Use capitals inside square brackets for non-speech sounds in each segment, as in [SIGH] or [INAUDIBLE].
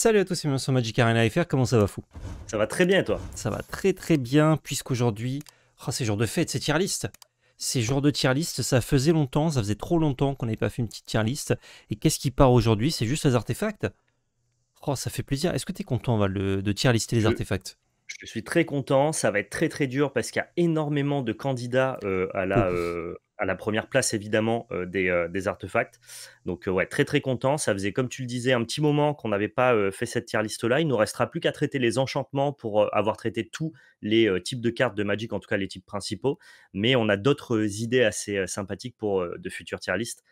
Salut à tous c'est bienvenue sur Magic Arena FR, comment ça va fou Ça va très bien toi Ça va très très bien puisqu'aujourd'hui, oh, ces jours de fête, c'est tier list Ces jours de tier list, ça faisait longtemps, ça faisait trop longtemps qu'on n'avait pas fait une petite tier list. Et qu'est-ce qui part aujourd'hui C'est juste les artefacts Oh ça fait plaisir, est-ce que tu es content de tier lister les artefacts je suis très content. Ça va être très très dur parce qu'il y a énormément de candidats euh, à la à la première place évidemment euh, euh, des, artefacts. Donc euh, ouais, très très content. Ça faisait comme tu le disais un petit moment qu'on n'avait pas fait cette tier liste là. Il nous restera plus qu'à traiter les enchantements pour avoir traité tous les types de cartes de Magic, en tout cas les types principaux. Mais on a d'autres idées assez sympathiques pour de futures tier list.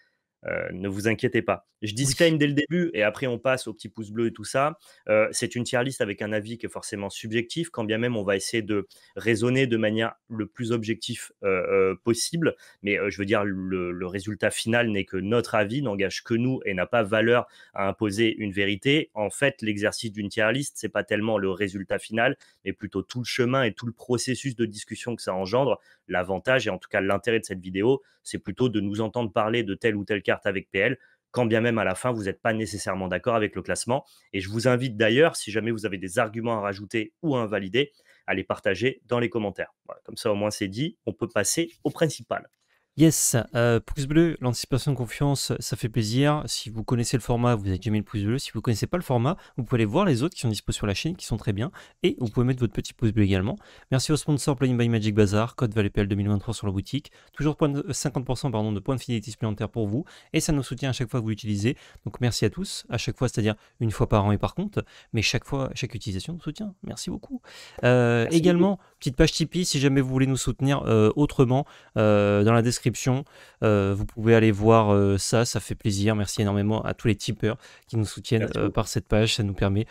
Euh, ne vous inquiétez pas. Je disclaim dès le début et après on passe au petit pouce bleu et tout ça. Euh, c'est une tier list avec un avis qui est forcément subjectif, quand bien même on va essayer de raisonner de manière le plus objectif euh, possible. Mais je veux dire, le, résultat final n'est que notre avis, n'engage que nous et n'a pas valeur à imposer une vérité. En fait, l'exercice d'une tier list, c'est pas tellement le résultat final, mais plutôt tout le chemin et tout le processus de discussion que ça engendre. L'avantage et en tout cas l'intérêt de cette vidéo, c'est plutôt de nous entendre parler de tel ou tel cas avec PL, quand bien même à la fin, vous n'êtes pas nécessairement d'accord avec le classement. Et je vous invite d'ailleurs, si jamais vous avez des arguments à rajouter ou à invalider, à les partager dans les commentaires. comme ça, au moins, c'est dit. On peut passer au principal. Yes, euh, pouce bleu, l'anticipation de confiance, ça fait plaisir. Si vous connaissez le format, vous avez déjà mis le pouce bleu. Si vous ne connaissez pas le format, vous pouvez aller voir les autres qui sont dispo sur la chaîne, qui sont très bien. Et vous pouvez mettre votre petit pouce bleu également. Merci au sponsor Playing by Magic Bazaar, code ValetPL 2023 sur la boutique. Toujours 50% euh, pardon, de points de fidélité supplémentaires pour vous. Et ça nous soutient à chaque fois que vous l'utilisez. Donc merci à tous, à chaque fois, c'est-à-dire une fois par an et par compte. Mais chaque fois, chaque utilisation nous soutient. Merci beaucoup. Euh, également, petite page Tipeee si jamais vous voulez nous soutenir autrement dans la description euh, vous pouvez aller voir euh, ça, ça fait plaisir. Merci énormément à tous les tipeurs qui nous soutiennent euh, par cette page. Ça nous permet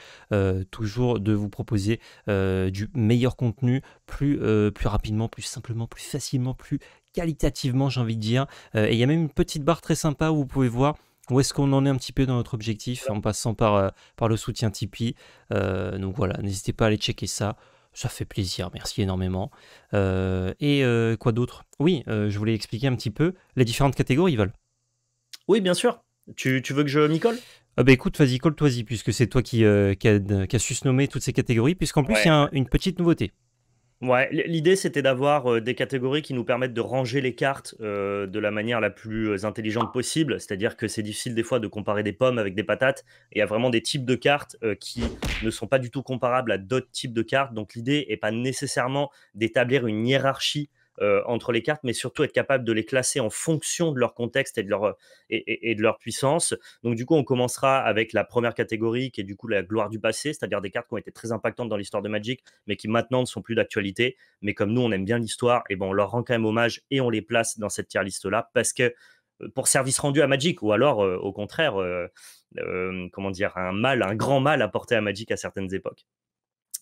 toujours de vous proposer du meilleur contenu plus, plus rapidement, plus simplement, plus facilement, plus qualitativement, j'ai envie de dire. et il y a même une petite barre très sympa où vous pouvez voir où est-ce qu'on en est un petit peu dans notre objectif en passant par, par le soutien Tipeee. donc voilà, n'hésitez pas à aller checker ça. Ça fait plaisir, merci énormément. Euh, et euh, quoi d'autre Oui, euh, je voulais expliquer un petit peu les différentes catégories, Val. Oui, bien sûr. Tu, veux que je m'y colle ah bah écoute, vas-y, colle-toi-y, puisque c'est toi qui, qui as su nommer toutes ces catégories, puisqu'en plus, il y a une petite nouveauté. Ouais, l'idée c'était d'avoir des catégories qui nous permettent de ranger les cartes de la manière la plus intelligente possible. C'est-à-dire que c'est difficile des fois de comparer des pommes avec des patates. il y a vraiment des types de cartes qui ne sont pas du tout comparables à d'autres types de cartes. Donc l'idée n'est pas nécessairement d'établir une hiérarchie euh, entre les cartes, mais surtout être capable de les classer en fonction de leur contexte et de leur, euh, et, de leur puissance. Donc, du coup, on commencera avec la première catégorie qui est du coup la gloire du passé, c'est-à-dire des cartes qui ont été très impactantes dans l'histoire de Magic, mais qui maintenant ne sont plus d'actualité. Mais comme nous, on aime bien l'histoire, et ben on leur rend quand même hommage et on les place dans cette tier liste-là parce que euh, pour service rendu à Magic, ou alors au contraire, comment dire, un mal, un grand mal apporté à Magic à certaines époques.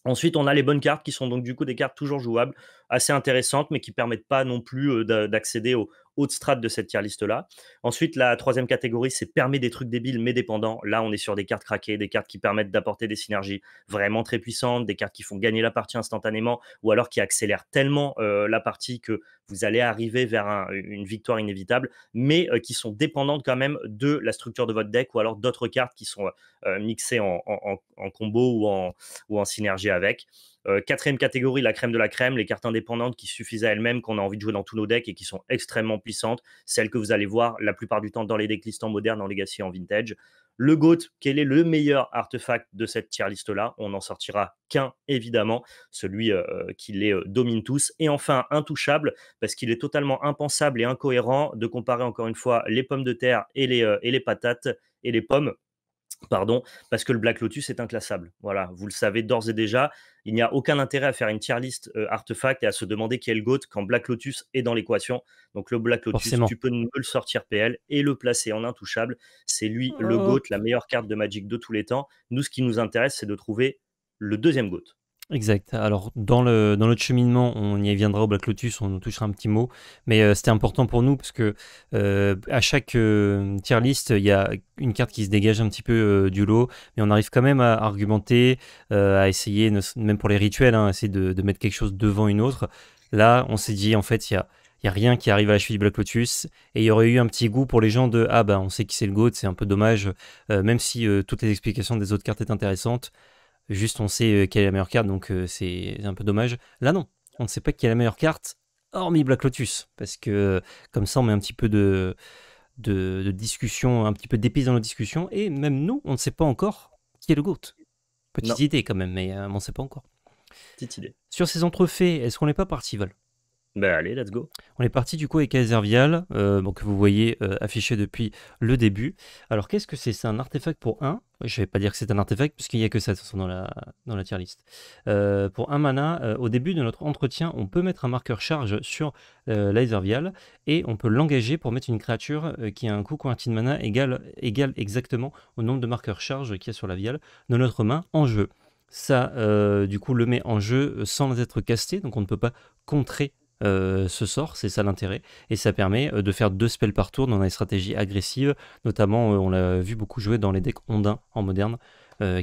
Ensuite, on a les bonnes cartes qui sont donc du coup des cartes toujours jouables, assez intéressantes, mais qui permettent pas non plus d'accéder au, haute strate de cette tier liste-là. Ensuite, la troisième catégorie, c'est permet des trucs débiles mais dépendants. Là, on est sur des cartes craquées, des cartes qui permettent d'apporter des synergies vraiment très puissantes, des cartes qui font gagner la partie instantanément ou alors qui accélèrent tellement euh, la partie que vous allez arriver vers une victoire inévitable, mais euh, qui sont dépendantes quand même de la structure de votre deck ou alors d'autres cartes qui sont euh, mixées en, en, combo ou en, ou en synergie avec. Euh, quatrième catégorie, la crème de la crème, les cartes indépendantes qui suffisent à elles-mêmes, qu'on a envie de jouer dans tous nos decks et qui sont extrêmement puissantes. Celles que vous allez voir la plupart du temps dans les decks en modernes, en legacy, en vintage. Le GOAT, quel est le meilleur artefact de cette tier list là On n'en sortira qu'un, évidemment, celui euh, qui les euh, domine tous. Et enfin, intouchable, parce qu'il est totalement impensable et incohérent de comparer encore une fois les pommes de terre et les, et les patates et les pommes Pardon, parce que le Black Lotus est inclassable. Voilà, vous le savez d'ores et déjà, il n'y a aucun intérêt à faire une tier list euh, artefact et à se demander qui est le GOAT quand Black Lotus est dans l'équation. Donc le Black Lotus, tu peux le sortir PL et le placer en intouchable. C'est lui le oh. GOAT, la meilleure carte de Magic de tous les temps. Nous, ce qui nous intéresse, c'est de trouver le deuxième GOAT. Exact. Alors, dans, le, dans notre cheminement, on y viendra au Black Lotus, on nous touchera un petit mot. Mais euh, c'était important pour nous parce que euh, à chaque euh, tier list, il y a une carte qui se dégage un petit peu du lot. Mais on arrive quand même à argumenter, à essayer, même pour les rituels, hein, essayer de, mettre quelque chose devant une autre. Là, on s'est dit, en fait, il y a. n'y a rien qui arrive à la cheville du Black Lotus. Et il y aurait eu un petit goût pour les gens de Ah, bah, on sait qui c'est le GOAT, c'est un peu dommage. même si toutes les explications des autres cartes étaient intéressantes, Juste, on sait euh, quelle est la meilleure carte, donc euh, c'est un peu dommage. Là, non, on ne sait pas qui est la meilleure carte, hormis Black Lotus, parce que comme ça, on met un petit peu de, discussion, un petit peu d'épices dans nos discussions, et même nous, on ne sait pas encore qui est le GOAT. Petite idée quand même, mais euh, on ne sait pas encore. Petite idée. Sur ces entrefaits, est-ce qu'on n'est pas parti, Val ben allez, let's go. On est parti du coup avec Azervial, euh, que vous voyez euh, affiché depuis le début. Alors qu'est-ce que c'est C'est un artefact pour 1. Je ne vais pas dire que c'est un artefact puisqu'il n'y a que ça de toute façon dans la, dans la tier list. Euh, pour 1 mana, euh, au début de notre entretien, on peut mettre un marqueur charge sur l'Azervial et on peut l'engager pour mettre une créature qui a un coût quantité de mana égal, égal exactement au nombre de marqueurs charge qu'il y a sur la viale dans notre main en jeu ça du coup le met en jeu sans être casté, donc on ne peut pas contrer euh, ce sort, c'est ça l'intérêt, et ça permet euh, de faire deux spells par tour dans des stratégies agressives, notamment euh, on l'a vu beaucoup jouer dans les decks ondins en moderne,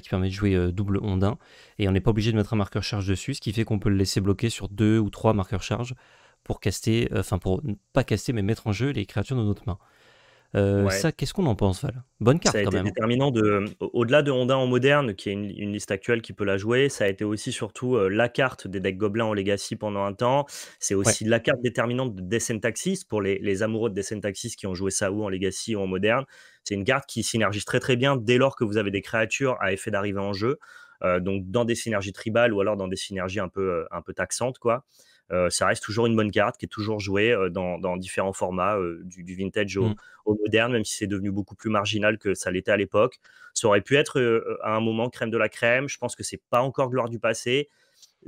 qui permet de jouer double ondin, et on n'est pas obligé de mettre un marqueur charge dessus, ce qui fait qu'on peut le laisser bloquer sur deux ou trois marqueurs charge pour caster, enfin pour pas caster mais mettre en jeu les créatures de notre main. Euh, ça, qu'est-ce qu'on en pense, Val Bonne carte ça a été Déterminant de, au-delà de Honda en moderne, qui est une, liste actuelle qui peut la jouer, ça a été aussi surtout euh, la carte des decks gobelins en Legacy pendant un temps. C'est aussi la carte déterminante de Descent Taxis pour les, amoureux de Descent Taxis qui ont joué ça ou en Legacy ou en moderne. C'est une carte qui synergise très très bien dès lors que vous avez des créatures à effet d'arrivée en jeu. Euh, donc dans des synergies tribales ou alors dans des synergies un peu, un peu taxantes quoi. Euh, ça reste toujours une bonne carte qui est toujours jouée euh, dans, différents formats, euh, du, vintage mmh. au, moderne, même si c'est devenu beaucoup plus marginal que ça l'était à l'époque. Ça aurait pu être à un moment crème de la crème. Je pense que c'est pas encore gloire du passé.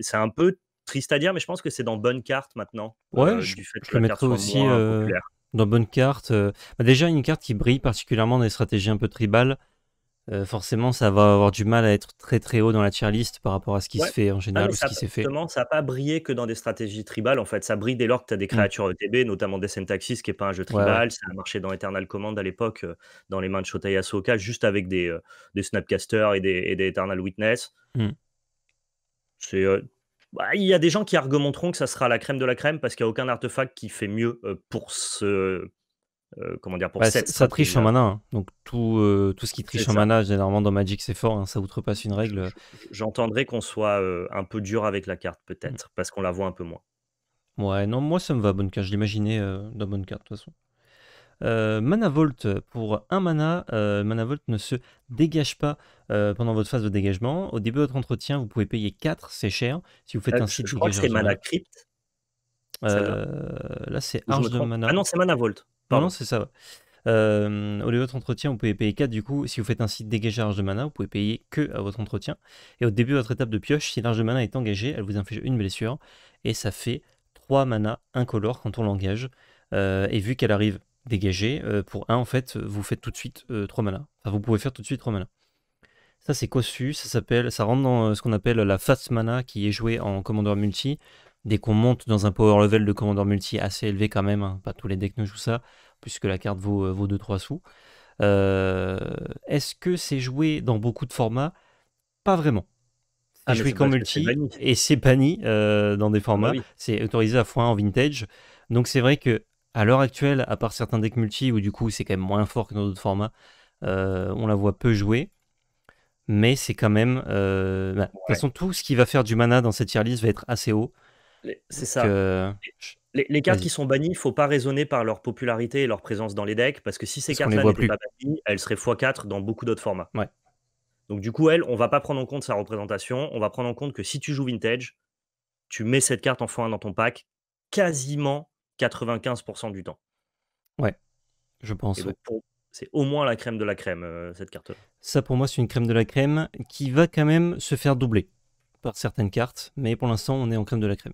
C'est un peu triste à dire, mais je pense que c'est dans bonne carte maintenant. Ouais, je, du fait aussi dans bonne carte. Bah, déjà, une carte qui brille particulièrement dans les stratégies un peu tribales, euh, forcément, ça va avoir du mal à être très très haut dans la tier list par rapport à ce qui se fait en ah, général ou ce qui s'est fait. ça n'a pas brillé que dans des stratégies tribales en fait. Ça brille dès lors que tu as des mmh. créatures ETB, notamment des Syntaxis, qui n'est pas un jeu tribal. Ça a marché dans Eternal Command à l'époque, euh, dans les mains de Shota Asoka, juste avec euh, des, Snapcasters et des, Eternal Witness. Mmh. Bah, il y a des gens qui argumenteront que ça sera la crème de la crème parce qu'il n'y a aucun artefact qui fait mieux pour ce, euh, comment dire, pour bah, Ça triche en mana. Hein. Donc tout, euh, tout ce qui triche en mana, généralement dans Magic, c'est fort. Hein. ça outrepasse une règle. J'entendrai qu'on soit euh, un peu dur avec la carte, peut-être, mm. parce qu'on la voit un peu moins. Ouais, non, moi ça me va, bonne carte. Je l'imaginais dans bonne carte, de toute façon. mana Vault, pour un mana, Mana Vault ne se dégage pas pendant votre phase de dégagement. Au début de votre entretien, vous pouvez payer 4, c'est cher. Si vous faites un site Je crois que c'est Mana Crypt. là, c'est Arge de Mana. Ah non, c'est Mana non, c'est ça. Euh, au lieu de votre entretien, vous pouvez payer 4. Du coup, si vous faites ainsi dégager l'arche de mana, vous pouvez payer que à euh, votre entretien. Et au début de votre étape de pioche, si large de mana est engagée, elle vous inflige une blessure. Et ça fait 3 mana incolore quand on l'engage. Euh, et vu qu'elle arrive dégagée, pour 1, en fait, vous faites tout de suite 3 mana. Enfin, vous pouvez faire tout de suite 3 mana. Ça, c'est cossu, ça s'appelle, ça rentre dans ce qu'on appelle la fast mana qui est jouée en commandeur multi dès qu'on monte dans un power level de commandeur multi assez élevé quand même, hein, pas tous les decks ne jouent ça, puisque la carte vaut, 2-3 euh, sous. Euh, est-ce que c'est joué dans beaucoup de formats Pas vraiment. Ah, c'est joué qu'en multi et c'est banni euh, dans des formats. Bah c'est autorisé à fois en vintage. Donc c'est vrai que à l'heure actuelle, à part certains decks multi où du coup c'est quand même moins fort que dans d'autres formats, on la voit peu jouer. Mais c'est quand même. Bah, de toute façon, tout ce qui va faire du mana dans cette tier list va être assez haut. C'est ça. Euh, les, cartes qui sont bannies, il faut pas raisonner par leur popularité et leur présence dans les decks, parce que si ces cartes-là n'étaient pas bannies, elles seraient x4 dans beaucoup d'autres formats. Donc du coup, elle, on va pas prendre en compte sa représentation, on va prendre en compte que si tu joues vintage, tu mets cette carte en x1 dans ton pack quasiment 95% du temps. Ouais, je pense. C'est au moins la crème de la crème, euh, cette carte-là. Ça, pour moi, c'est une crème de la crème qui va quand même se faire doubler par certaines cartes, mais pour l'instant, on est en crème de la crème.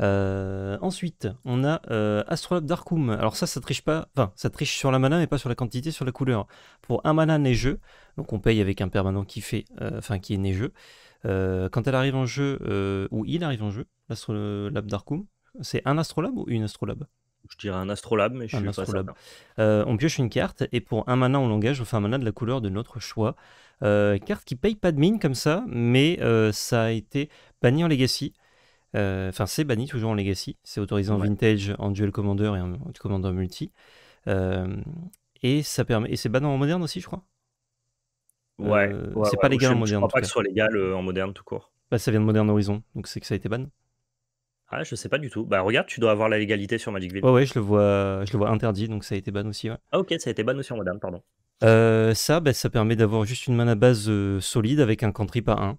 Euh, ensuite, on a euh, Astrolabe Darkum. Alors ça, ça triche pas. Enfin, ça triche sur la mana, mais pas sur la quantité, sur la couleur. Pour un mana neigeux, donc on paye avec un permanent qui fait, euh, enfin qui est neigeux. quand elle arrive en jeu ou il arrive en jeu, l'Astrolabe Darkum, c'est un Astrolabe ou une Astrolabe je dirais un astrolabe, mais je suis pas on pioche une carte et pour un mana, on langage, enfin un mana de la couleur de notre choix. carte qui paye pas de mine comme ça, mais ça a été banni en Legacy. Euh, enfin, c'est banni toujours en Legacy. C'est autorisé en Vintage, en Duel Commander et en, Commander Multi. Euh, et ça permet. Et c'est banni en moderne aussi, je crois. Ouais. Euh, c'est pas légal en moderne. Je crois pas que ce soit légal en moderne tout court. Bah, ça vient de Modern Horizon, donc c'est que ça a été ban. Ah, je sais pas du tout. Bah regarde, tu dois avoir la légalité sur Magic Ouais, ouais, je le vois, je le vois interdit, donc ça a été ban aussi. Ah ok, ça a été ban aussi en moderne, pardon. ça, bah, ça permet d'avoir juste une mana base solide avec un country par 1.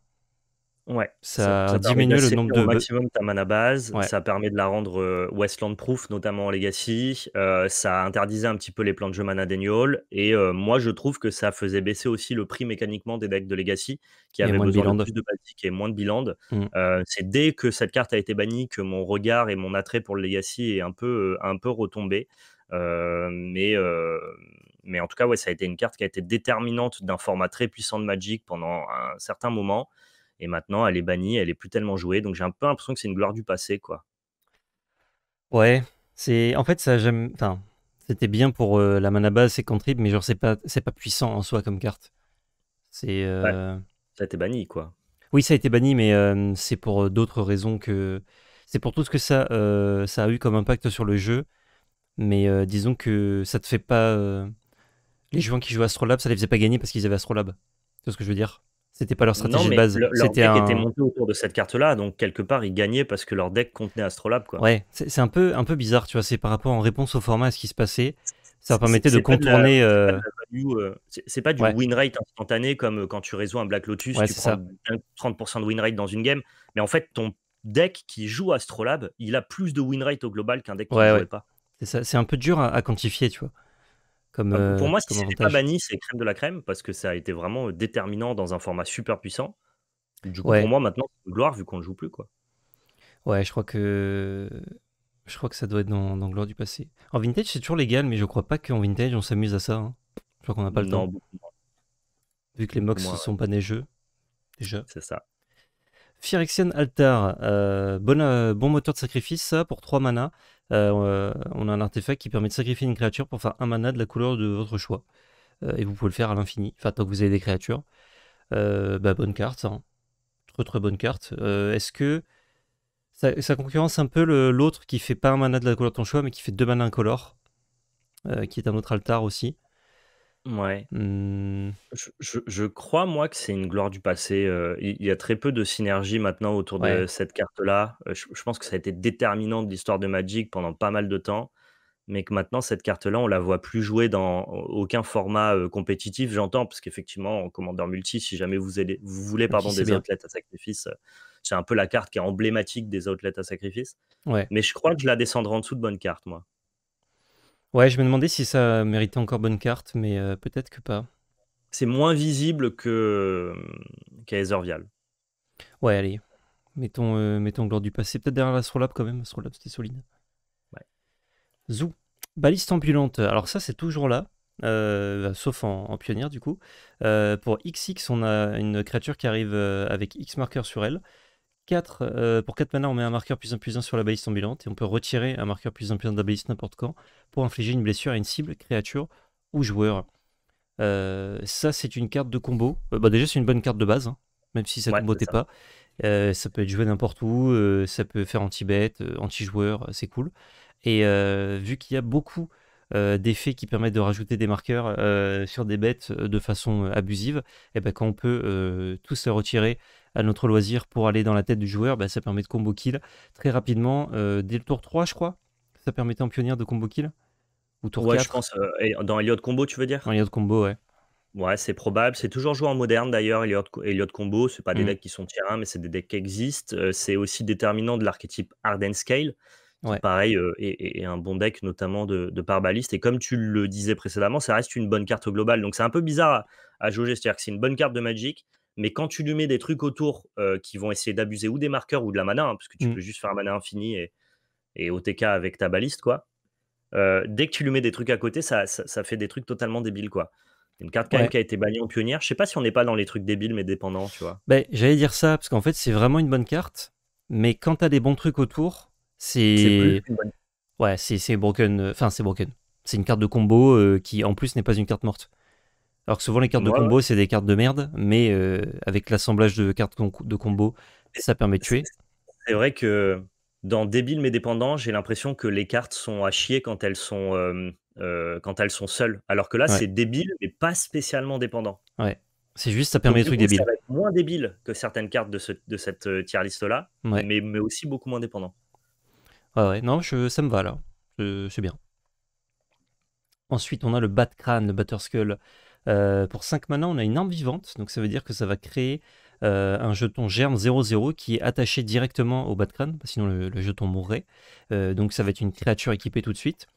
Ouais, ça, diminue le nombre de au maximum ta mana base, ça permet de la rendre euh, Westland proof notamment en Legacy, euh, ça interdisait un petit peu les plans de jeu mana d'Enyol. et euh, moi je trouve que ça faisait baisser aussi le prix mécaniquement des decks de Legacy qui avaient besoin de, plus de basique et moins de bilan mmh. c'est dès que cette carte a été bannie que mon regard et mon attrait pour le Legacy est un peu un peu retombé mais mais en tout cas, ouais, ça a été une carte qui a été déterminante d'un format très puissant de Magic pendant un certain moment. Et maintenant, elle est bannie, elle est plus tellement jouée. Donc j'ai un peu l'impression que c'est une gloire du passé, quoi. Ouais, c'est en fait ça j'aime. Enfin, c'était bien pour euh, la mana base, c'est contrib, mais genre c'est pas c'est pas puissant en soi comme carte. C'est euh ça a été banni, quoi. Oui, ça a été banni, mais euh, c'est pour d'autres raisons que c'est pour tout ce que ça ça a eu comme impact sur le jeu. Mais disons que ça te fait pas les joueurs qui jouent Astrolab ça les faisait pas gagner parce qu'ils avaient Astrolabe. C'est ce que je veux dire. C'était pas leur stratégie de base. c'était deck était monté autour de cette carte-là, donc quelque part ils gagnaient parce que leur deck contenait Astrolab Quoi. Ouais, c'est un peu, un peu bizarre, tu vois. C'est par rapport en réponse au format à ce qui se passait. Ça permettait de contourner. C'est pas euh, euh, du win rate instantané comme euh, quand tu résous un Black Lotus, tu prends 30% de win rate dans une game. Mais en fait, ton deck qui joue Astrolab il a plus de win rate au global qu'un deck qui ne jouait pas. C'est un peu dur à quantifier, tu vois. Bah, pour euh, moi, si ce n'est pas banni, c'est crème de la crème parce que ça a été vraiment euh, déterminant dans un format super puissant. Du coup, pour moi, maintenant, c'est gloire vu qu'on ne joue plus. quoi. Ouais, je crois que je crois que ça doit être dans, gloire du passé. En vintage, c'est toujours légal, mais je crois pas qu'en vintage, on s'amuse à ça. Hein. Je crois qu'on n'a pas le temps. Vu que les mocs ne sont pas neigeux, déjà. C'est ça. Phyrexian Altar, euh, euh, bon, moteur de sacrifice, pour 3 mana. Euh, on a un artefact qui permet de sacrifier une créature pour faire un mana de la couleur de votre choix. et vous pouvez le faire à l'infini, enfin, tant que vous avez des créatures. Bah, bonne carte, hein. très très bonne carte. Est-ce que ça, concurrence un peu l'autre qui fait pas un mana de la couleur de ton choix, mais qui fait 2 mana incolores, qui est un autre altar aussi Ouais. Mmh. Je, crois, moi, que c'est une gloire du passé. Euh, il y a très peu de synergie maintenant autour de cette carte-là. Euh, je, pense que ça a été déterminant de l'histoire de Magic pendant pas mal de temps, mais que maintenant, cette carte-là, on la voit plus jouer dans aucun format euh, compétitif, j'entends, parce qu'effectivement, en commandeur multi, si jamais vous, vous voulez pardon, des outlets à sacrifice, c'est un peu la carte qui est emblématique des outlets à sacrifice. Ouais. Mais je crois que je la descendrai en dessous de bonne carte, moi. Ouais, je me demandais si ça méritait encore bonne carte, mais euh, peut-être que pas. C'est moins visible que euh, qu'à Vial. Ouais, allez. Mettons, euh, mettons du passé. Peut-être derrière la Strollab quand même. Astrolabe, c'était solide. Ouais. Zou. Baliste ambulante. Alors ça, c'est toujours là. sauf en, pionnière du coup. pour XX, on a une créature qui arrive avec X marqueur sur elle. 4, euh, pour 4 mana, on met un marqueur plus 1 plus 1 sur la balise ambulante et on peut retirer un marqueur plus 1 plus 1 de la balise n'importe quand pour infliger une blessure à une cible, créature ou joueur. Euh, ça, c'est une carte de combo. Euh, bah, déjà, c'est une bonne carte de base, hein, même si ça ne pas. ça peut être joué n'importe où, ça peut faire anti-bête, anti-joueur, c'est cool. Et vu qu'il y a beaucoup d'effets qui permettent de rajouter des marqueurs sur des bêtes de façon abusive, et eh ben, quand on peut tous les retirer à notre loisir pour aller dans la tête du joueur, bah, ça permet de combo kill très rapidement. Euh, dès le tour 3, je crois, ça permettait en pionnier de combo kill Ou tour je pense. Euh, dans Elliot Combo, tu veux dire Dans Elliot Combo, ouais. Ouais, c'est probable. C'est toujours joué en moderne d'ailleurs, Elliot, Combo. Ce pas des mm. decks qui sont tirés, mais c'est des decks qui existent. Euh, c'est aussi déterminant de l'archétype Arden Scale. Ouais. Pareil, et, un bon deck, notamment de, de Parbaliste. Et comme tu le disais précédemment, ça reste une bonne carte globale. Donc c'est un peu bizarre à, à jauger. C'est-à-dire que c'est une bonne carte de Magic, mais quand tu lui mets des trucs autour euh, qui vont essayer d'abuser ou des marqueurs ou de la mana, hein, parce que tu mmh. peux juste faire un mana infini et, et OTK avec ta baliste, quoi. Euh, dès que tu lui mets des trucs à côté, ça, ça, fait des trucs totalement débiles, quoi. Une carte quand qui a été bannie en pionnière. Je sais pas si on n'est pas dans les trucs débiles mais dépendants, tu vois. Ben, j'allais dire ça, parce qu'en fait, c'est vraiment une bonne carte, mais quand as des bons trucs autour, c'est. Ouais, c'est broken. Euh, enfin, c'est broken. C'est une carte de combo qui, en plus, n'est pas une carte morte. Alors que souvent les cartes de combo, c'est des cartes de merde, mais euh, avec l'assemblage de cartes de combo, ça permet de tuer. C'est vrai que dans Débile mais dépendant, j'ai l'impression que les cartes sont à chier quand elles sont, euh, euh, quand elles sont seules. Alors que là, c'est débile mais pas spécialement dépendant. Ouais. C'est juste, ça permet de des trucs débiles. moins débile que certaines cartes de, de cette tier liste-là, mais, mais aussi beaucoup moins dépendant. Ouais, ouais. Non, ça me va là. C'est bien. Ensuite, on a le Bat Crane, le Skull. Euh, pour 5 mana, on a une arme vivante, donc ça veut dire que ça va créer euh, un jeton germe 0-0 qui est attaché directement au bas crâne, sinon le, jeton mourrait. Euh, donc ça va être une créature équipée tout de suite.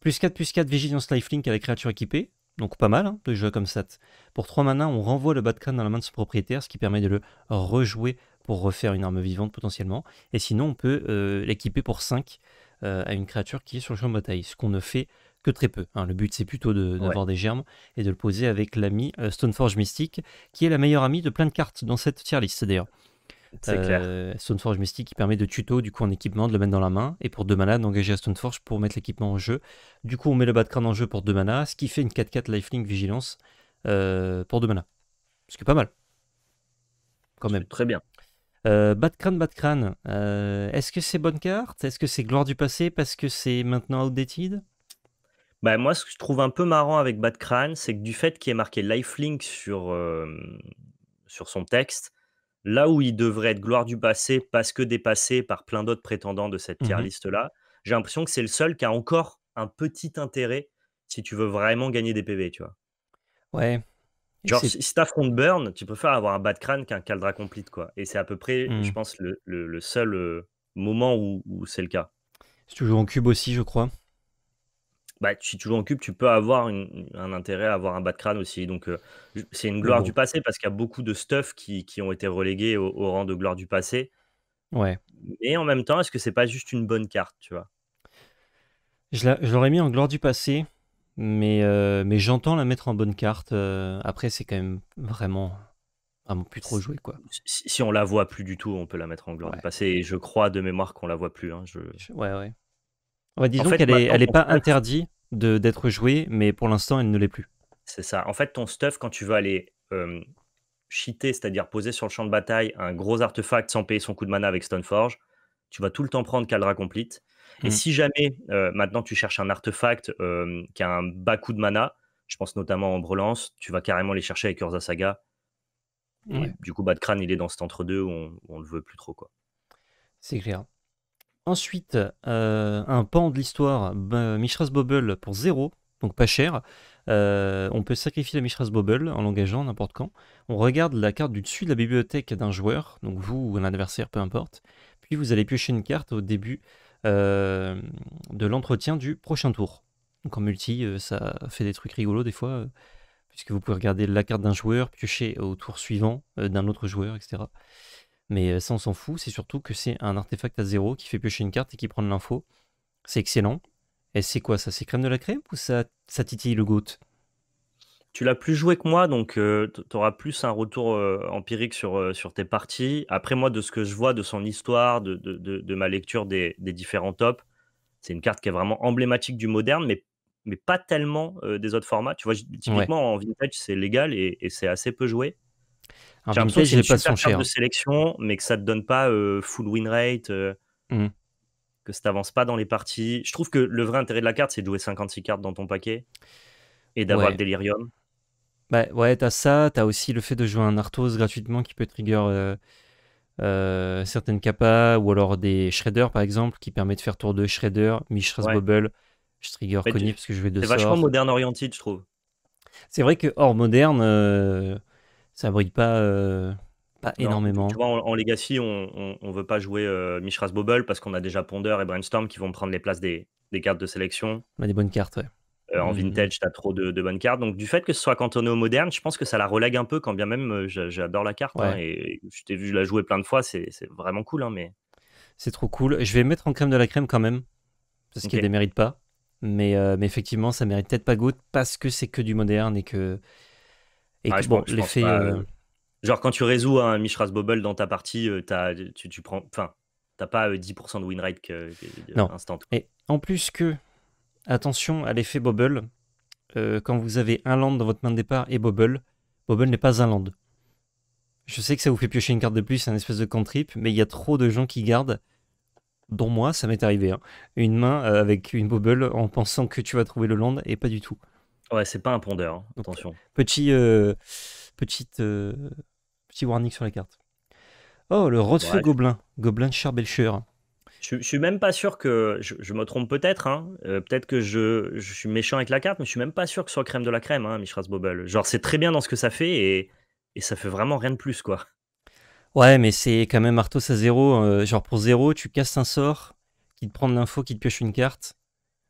Plus 4, plus 4, vigilance lifelink à la créature équipée. Donc pas mal hein, de jouer comme ça. Pour 3 mana, on renvoie le Batcrane dans la main de son propriétaire, ce qui permet de le rejouer pour refaire une arme vivante potentiellement. Et sinon, on peut l'équiper pour 5 à une créature qui est sur le champ de bataille, ce qu'on ne fait très peu. Hein. Le but, c'est plutôt d'avoir de, des germes et de le poser avec l'ami euh, Stoneforge Mystique, qui est la meilleure amie de plein de cartes dans cette tier list d'ailleurs. Euh, Stoneforge Mystique qui permet de tuto du coup en équipement, de le mettre dans la main, et pour deux manas d'engager à Stoneforge pour mettre l'équipement en jeu. Du coup, on met le Batcrane en jeu pour deux manas ce qui fait une 4-4 Lifelink Vigilance euh, pour deux manas Ce qui est pas mal. Quand même. Très bien. Euh, Batcrane, est-ce que c'est bonne carte Est-ce que c'est gloire du passé parce que c'est maintenant outdated bah, moi, ce que je trouve un peu marrant avec Batcrane, c'est que du fait qu'il ait marqué Lifelink sur, sur son texte, là où il devrait être gloire du passé parce que dépassé par plein d'autres prétendants de cette mmh tier liste-là, j'ai l'impression que c'est le seul qui a encore un petit intérêt si tu veux vraiment gagner des PV, tu vois. Ouais. Genre, si, t'affrontes Burn, tu préfères avoir un Batcrane qu'un Caldra Complete, quoi. Et c'est à peu près, je mmh. pense, le, le, seul moment où, où c'est le cas. C'est toujours en cube aussi, je crois bah, si tu joues en cube, tu peux avoir un intérêt à avoir un bas de crâne aussi. Donc, euh, c'est une ah gloire du passé parce qu'il y a beaucoup de stuff qui, qui ont été relégués au, rang de gloire du passé. Ouais. Mais en même temps, est-ce que c'est pas juste une bonne carte, tu vois Je l'aurais mis en gloire du passé, mais, euh, mais j'entends la mettre en bonne carte. Euh, après, c'est quand même vraiment vraiment plus trop jouer quoi. Si, on on la voit plus du tout, on peut la mettre en gloire du passé. Et je crois de mémoire qu'on la voit plus. Hein, je... Ouais ouais. Bah, on va qu'elle n'est bah, pas interdite d'être jouée, mais pour l'instant, elle ne l'est plus. C'est ça. En fait, ton stuff, quand tu vas aller euh, cheater, c'est-à-dire poser sur le champ de bataille un gros artefact sans payer son coup de mana avec Stoneforge, tu vas tout le temps prendre Caldra Complete. Et mm. si jamais euh, maintenant tu cherches un artefact euh, qui a un bas coup de mana, je pense notamment en Brelance, tu vas carrément les chercher avec Urza Saga. du coup, Batcrane, il est dans cet entre-deux où on ne le veut plus trop. quoi. C'est clair. Ensuite, euh, un pan de l'histoire, ben, Mishras Bobble pour 0, donc pas cher. Euh, on peut sacrifier la Mishras Bobble en l'engageant n'importe quand. On regarde la carte du dessus de la bibliothèque d'un joueur, donc vous ou un adversaire, peu importe. Puis vous allez piocher une carte au début euh, de l'entretien du prochain tour. Donc en multi, ça fait des trucs rigolos des fois, puisque vous pouvez regarder la carte d'un joueur, piocher au tour suivant d'un autre joueur, etc. Mais euh, ça, on s'en fout. C'est surtout que c'est un artefact à zéro qui fait piocher une carte et qui prend de l'info. C'est excellent. Et c'est quoi ça C'est crème de la crème ou ça, titille le goutte tu l'as plus joué que moi, donc euh, tu auras plus un retour euh, empirique sur, sur tes parties. Après, moi, de ce que je vois de son histoire, de, ma lecture des, différents tops, c'est une carte qui est vraiment emblématique du moderne, mais, mais pas tellement des autres formats. Tu vois, typiquement en vintage, c'est légal et c'est assez peu joué. Un j'ai l'impression que c'est une pas de sélection, mais que ça te donne pas euh, full win rate, euh, mmh. que ça t'avance pas dans les parties. Je trouve que le vrai intérêt de la carte, c'est de jouer 56 cartes dans ton paquet et d'avoir le Delirium. Bah ouais, t'as ça, t'as aussi le fait de jouer un Arthos gratuitement qui peut trigger euh, certaines capas ou alors des Shredder par exemple qui permet de faire tour de Shredder, Mishra's Bubble, je trigger Connie parce que je vais de C'est vachement moderne orienté, je trouve. C'est vrai que hors moderne ça brille pas, euh, pas énormément. Tu vois, en, Legacy, on ne veut pas jouer euh, Mishra's Bobble parce qu'on a déjà Ponder et Brainstorm qui vont prendre les places des, des cartes de sélection. On a des bonnes cartes, ouais. Euh, en mmh, vintage, mmh. tu as trop de, de, bonnes cartes. Donc, du fait que ce soit cantonné au moderne, je pense que ça la relègue un peu, quand bien même j'adore la carte. Hein, et je t'ai vu la jouer plein de fois, c'est vraiment cool. Hein, mais... C'est trop cool. Je vais mettre en crème de la crème quand même, parce qu'elle ne mérite pas. Mais, mais, effectivement, ça mérite peut-être pas goutte parce que c'est que du moderne et que euh, euh, genre, quand tu résous un Mishra's Bobble dans ta partie, euh, tu, prends. Enfin, t'as pas 10% de win rate que, non. instant. Et en plus que, attention à l'effet Bobble. quand vous avez un land dans votre main de départ et Bobble, Bobble n'est pas un land. Je sais que ça vous fait piocher une carte de plus, c'est un espèce de cantrip, mais il y a trop de gens qui gardent, dont moi, ça m'est arrivé, hein, une main avec une Bobble en pensant que tu vas trouver le land et pas du tout. Ouais, c'est pas un pondeur, hein, attention. Petit, euh, euh, petit warning sur la carte. Oh, le rot feu Gobelin, Gobelin de Charbelcher. Je, je, suis même pas sûr que. Je, me trompe peut-être, hein. Euh, peut-être que je, suis méchant avec la carte, mais je suis même pas sûr que ce soit crème de la crème, hein, Mishras Bobble. Genre, c'est très bien dans ce que ça fait et, et ça fait vraiment rien de plus, quoi. Ouais, mais c'est quand même Artos à zéro. genre, pour zéro, tu casses un sort qui te prend de l'info, qui te pioche une carte.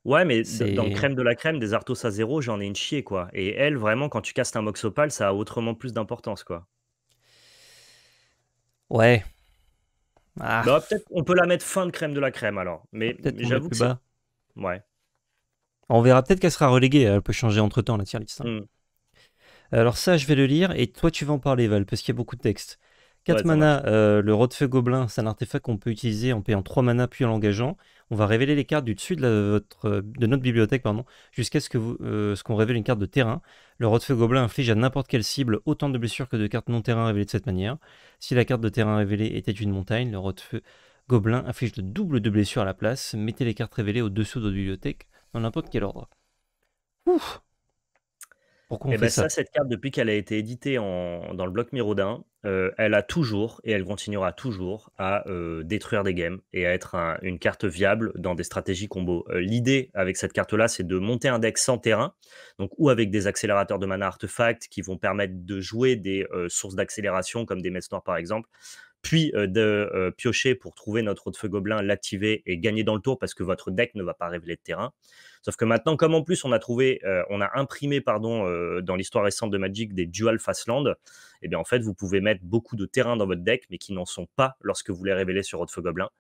Ouais, mais dans crème de la crème, des Artos à zéro, j'en ai une chier, quoi. Et elle, vraiment, quand tu castes un Moxopal, ça a autrement plus d'importance, quoi. Ouais. Ah. Bah, on peut la mettre fin de crème de la crème, alors. Mais j'avoue que Ouais. On verra peut-être qu'elle sera reléguée. Elle peut changer entre temps la tier list. Hein. Hmm. Alors ça, je vais le lire et toi, tu vas en parler, Val, parce qu'il y a beaucoup de textes. 4 mana, euh, le Rod Feu Gobelin, c'est un artefact qu'on peut utiliser en payant 3 mana puis en l'engageant. On va révéler les cartes du dessus de, notre bibliothèque pardon, jusqu'à euh, ce qu'on révèle une carte de terrain. Le Rod Feu Gobelin inflige à n'importe quelle cible autant de blessures que de cartes non terrain révélées de cette manière. Si la carte de terrain révélée était une montagne, le Rod Feu Gobelin inflige le double de blessures à la place. Mettez les cartes révélées au-dessous de votre bibliothèque dans n'importe quel ordre. Ouf Pourquoi on eh fait ben ça, cette carte, depuis qu'elle a été éditée dans le bloc Mirodin, euh, elle a toujours et elle continuera toujours à euh, détruire des games et à être une carte viable dans des stratégies combo. Euh, l'idée avec cette carte-là, c'est de monter un deck sans terrain, ou avec des accélérateurs de mana artefacts qui vont permettre de jouer des sources d'accélération comme des mets noirs par exemple, puis de piocher pour trouver notre haut feu gobelin, l'activer et gagner dans le tour parce que votre deck ne va pas révéler de terrain. Sauf que maintenant, comme en plus on a trouvé, on a imprimé pardon dans l'histoire récente de Magic des dual Fastland, et eh bien en fait vous pouvez mettre beaucoup de terrain dans votre deck, mais qui n'en sont pas lorsque vous les révélez sur votre feu gobelin.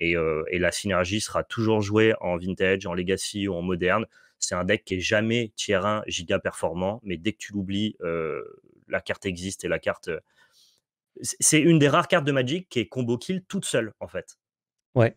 Et, la synergie sera toujours jouée en vintage, en legacy ou en moderne. C'est un deck qui est jamais tier 1 giga performant, mais dès que tu l'oublies, la carte existe et la carte c'est une des rares cartes de Magic qui est combo kill toute seule, en fait. Ouais.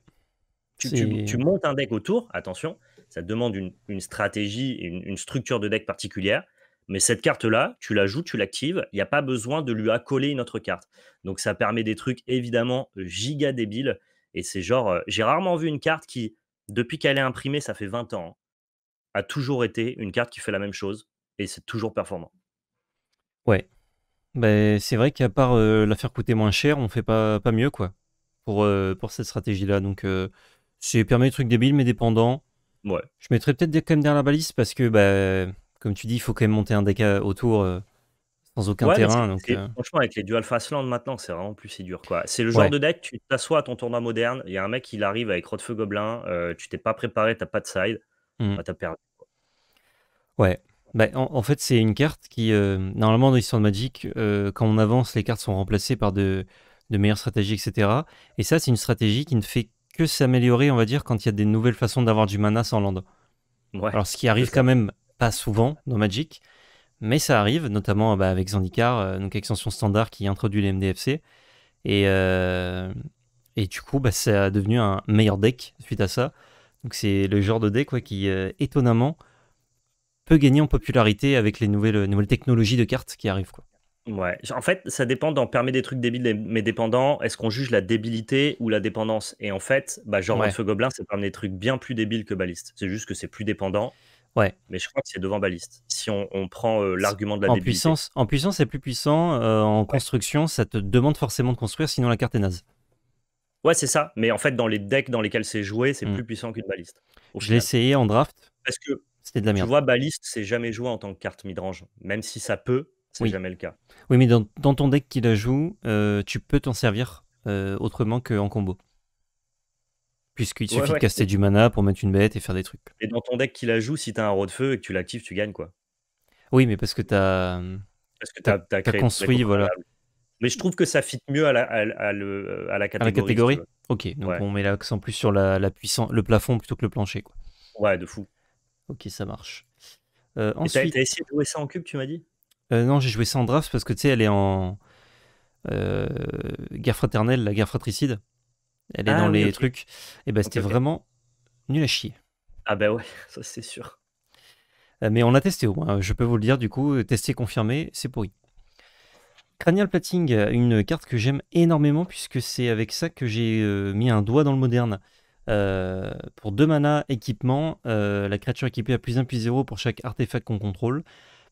Tu, montes un deck autour, attention, ça demande une, stratégie une, structure de deck particulière. Mais cette carte-là, tu la joues, tu l'actives, il n'y a pas besoin de lui accoler une autre carte. Donc ça permet des trucs évidemment giga débiles. Et c'est genre, euh, j'ai rarement vu une carte qui, depuis qu'elle est imprimée, ça fait 20 ans, a toujours été une carte qui fait la même chose et c'est toujours performant. Ouais, bah, c'est vrai qu'à part l'affaire euh, la faire coûter moins cher, on fait pas, pas mieux quoi pour, euh, pour cette stratégie-là. Donc euh, permis des trucs débiles mais dépendants. Ouais. Je mettrais peut-être quand même derrière la balise parce que bah, comme tu dis, il faut quand même monter un deck autour sans aucun terrain. Donc, Franchement, avec les dual fast land maintenant, c'est vraiment plus si dur. quoi. C'est le genre de deck, tu t'assois à ton tournoi moderne, il y a un mec, il arrive avec Rodefeu Feu Gobelin, tu t'es pas préparé, tu t'as pas de side, tu mmh. bah, t'as perdu. Ouais. Bah, en, fait, c'est une carte qui, euh, normalement, dans l'histoire de Magic, euh, quand on avance, les cartes sont remplacées par de, meilleures stratégies, etc. Et ça, c'est une stratégie qui ne fait que s'améliorer, on va dire, quand il y a des nouvelles façons d'avoir du mana sans land. Alors, ce qui arrive quand même pas souvent dans Magic, mais ça arrive, notamment bah, avec Zandikar, euh, donc extension standard qui introduit les MDFC. Et, du coup, bah, ça a devenu un meilleur deck suite à ça. Donc, c'est le genre de deck qui, étonnamment, peut gagner en popularité avec les nouvelles, euh, nouvelles technologies de cartes qui arrivent. Quoi. Ouais, en fait, ça dépend. d'en permet des trucs débiles, mais dépendants. Est-ce qu'on juge la débilité ou la dépendance Et en fait, genre bah, ouais. feu gobelin, c'est permet des trucs bien plus débiles que baliste. C'est juste que c'est plus dépendant. Ouais. Mais je crois que c'est devant baliste. Si on, prend euh, l'argument de la débilité. Puissance, en puissance, c'est plus puissant. Euh, en construction, ça te demande forcément de construire, sinon la carte est naze. Ouais, c'est ça. Mais en fait, dans les decks dans lesquels c'est joué, c'est hmm. plus puissant qu'une baliste. Je l'ai essayé en draft. Parce que c'était de la merde. Tu vois, baliste, c'est jamais joué en tant que carte midrange. Même si ça peut, c'est jamais le cas. Oui, mais dans, ton deck qui la joue, euh, tu peux t'en servir euh, autrement qu'en combo. Puisqu'il suffit de caster du mana pour mettre une bête et faire des trucs. Et dans ton deck qui la joue, si t'as un roi de feu et que tu l'actives, tu gagnes quoi. Oui, mais parce que t'as. construit, voilà. Mais je trouve que ça fit mieux à la, à, euh, la catégorie. ok, donc on met l'accent plus sur la puissance, le plafond plutôt que le plancher. Quoi. Ouais, de fou. Ok, ça marche. Euh, ensuite... T'as essayé de jouer ça en cube, tu m'as dit euh, Non, j'ai joué ça en draft parce que tu sais, elle est en euh, guerre fraternelle, la guerre fratricide. Elle est ah dans les trucs. Et eh ben, c'était vraiment nul à chier. Ah ben ouais, [LAUGHS] ça c'est sûr. mais on a testé au moins, je peux vous le dire du coup, testé, confirmé, c'est pourri. Cranial Plating, une carte que j'aime énormément puisque c'est avec ça que j'ai mis un doigt dans le moderne. Euh, pour 2 mana équipement, euh, la créature équipée a plus 1 plus 0 pour chaque artefact qu'on contrôle.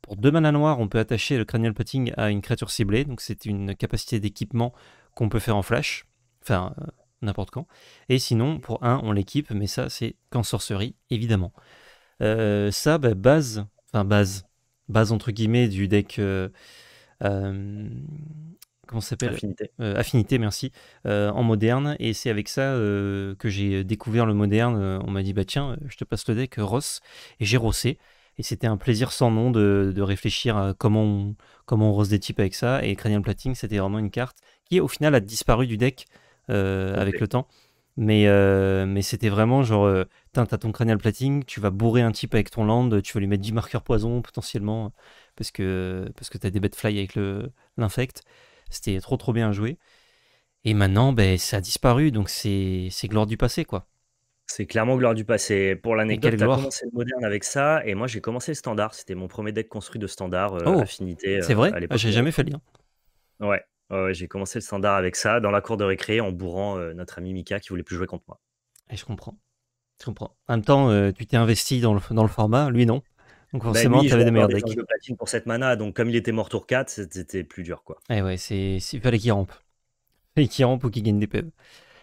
Pour 2 mana noirs, on peut attacher le cranial putting à une créature ciblée, donc c'est une capacité d'équipement qu'on peut faire en flash, enfin euh, n'importe quand. Et sinon, pour 1, on l'équipe, mais ça c'est qu'en sorcerie, évidemment. ça, bah, base, enfin base, base entre guillemets du deck comment s'appelle Affinité. Euh, Affinité, merci, euh, en moderne. Et c'est avec ça euh, que j'ai découvert le moderne. On m'a dit, bah tiens, je te passe le deck, Ross. Et j'ai rossé. Et c'était un plaisir sans nom de, réfléchir à comment on, comment on rose des types avec ça. Et Cranial Plating, c'était vraiment une carte qui, au final, a disparu du deck avec le temps. Mais, mais c'était vraiment genre, t'as ton Cranial Plating, tu vas bourrer un type avec ton land, tu vas lui mettre 10 marqueurs poison potentiellement, parce que, parce que t'as des bêtes fly avec l'infect. C'était trop trop bien joué. Et maintenant, ben, ça a disparu, donc c'est gloire du passé, quoi. C'est clairement gloire du passé. Pour l'année. t'as commencé le moderne avec ça, et moi j'ai commencé le standard. C'était mon premier deck construit de standard, euh, oh, affinité. Euh, c'est vrai, ah, j'ai jamais fait le lien. Ouais, j'ai commencé le standard avec ça, dans la cour de récré, en bourrant euh, notre ami Mika qui voulait plus jouer contre moi. Et je comprends. Je comprends. En même temps, tu t'es investi dans le, dans le format, lui non. Donc bah forcément, tu avais des meilleurs decks. de pour cette mana, donc comme il était mort tour 4, c'était plus dur. quoi. Eh ouais, c'est il fallait qu'il rampe. Et [LAUGHS] qu'il rampe ou qu'il gagne des peps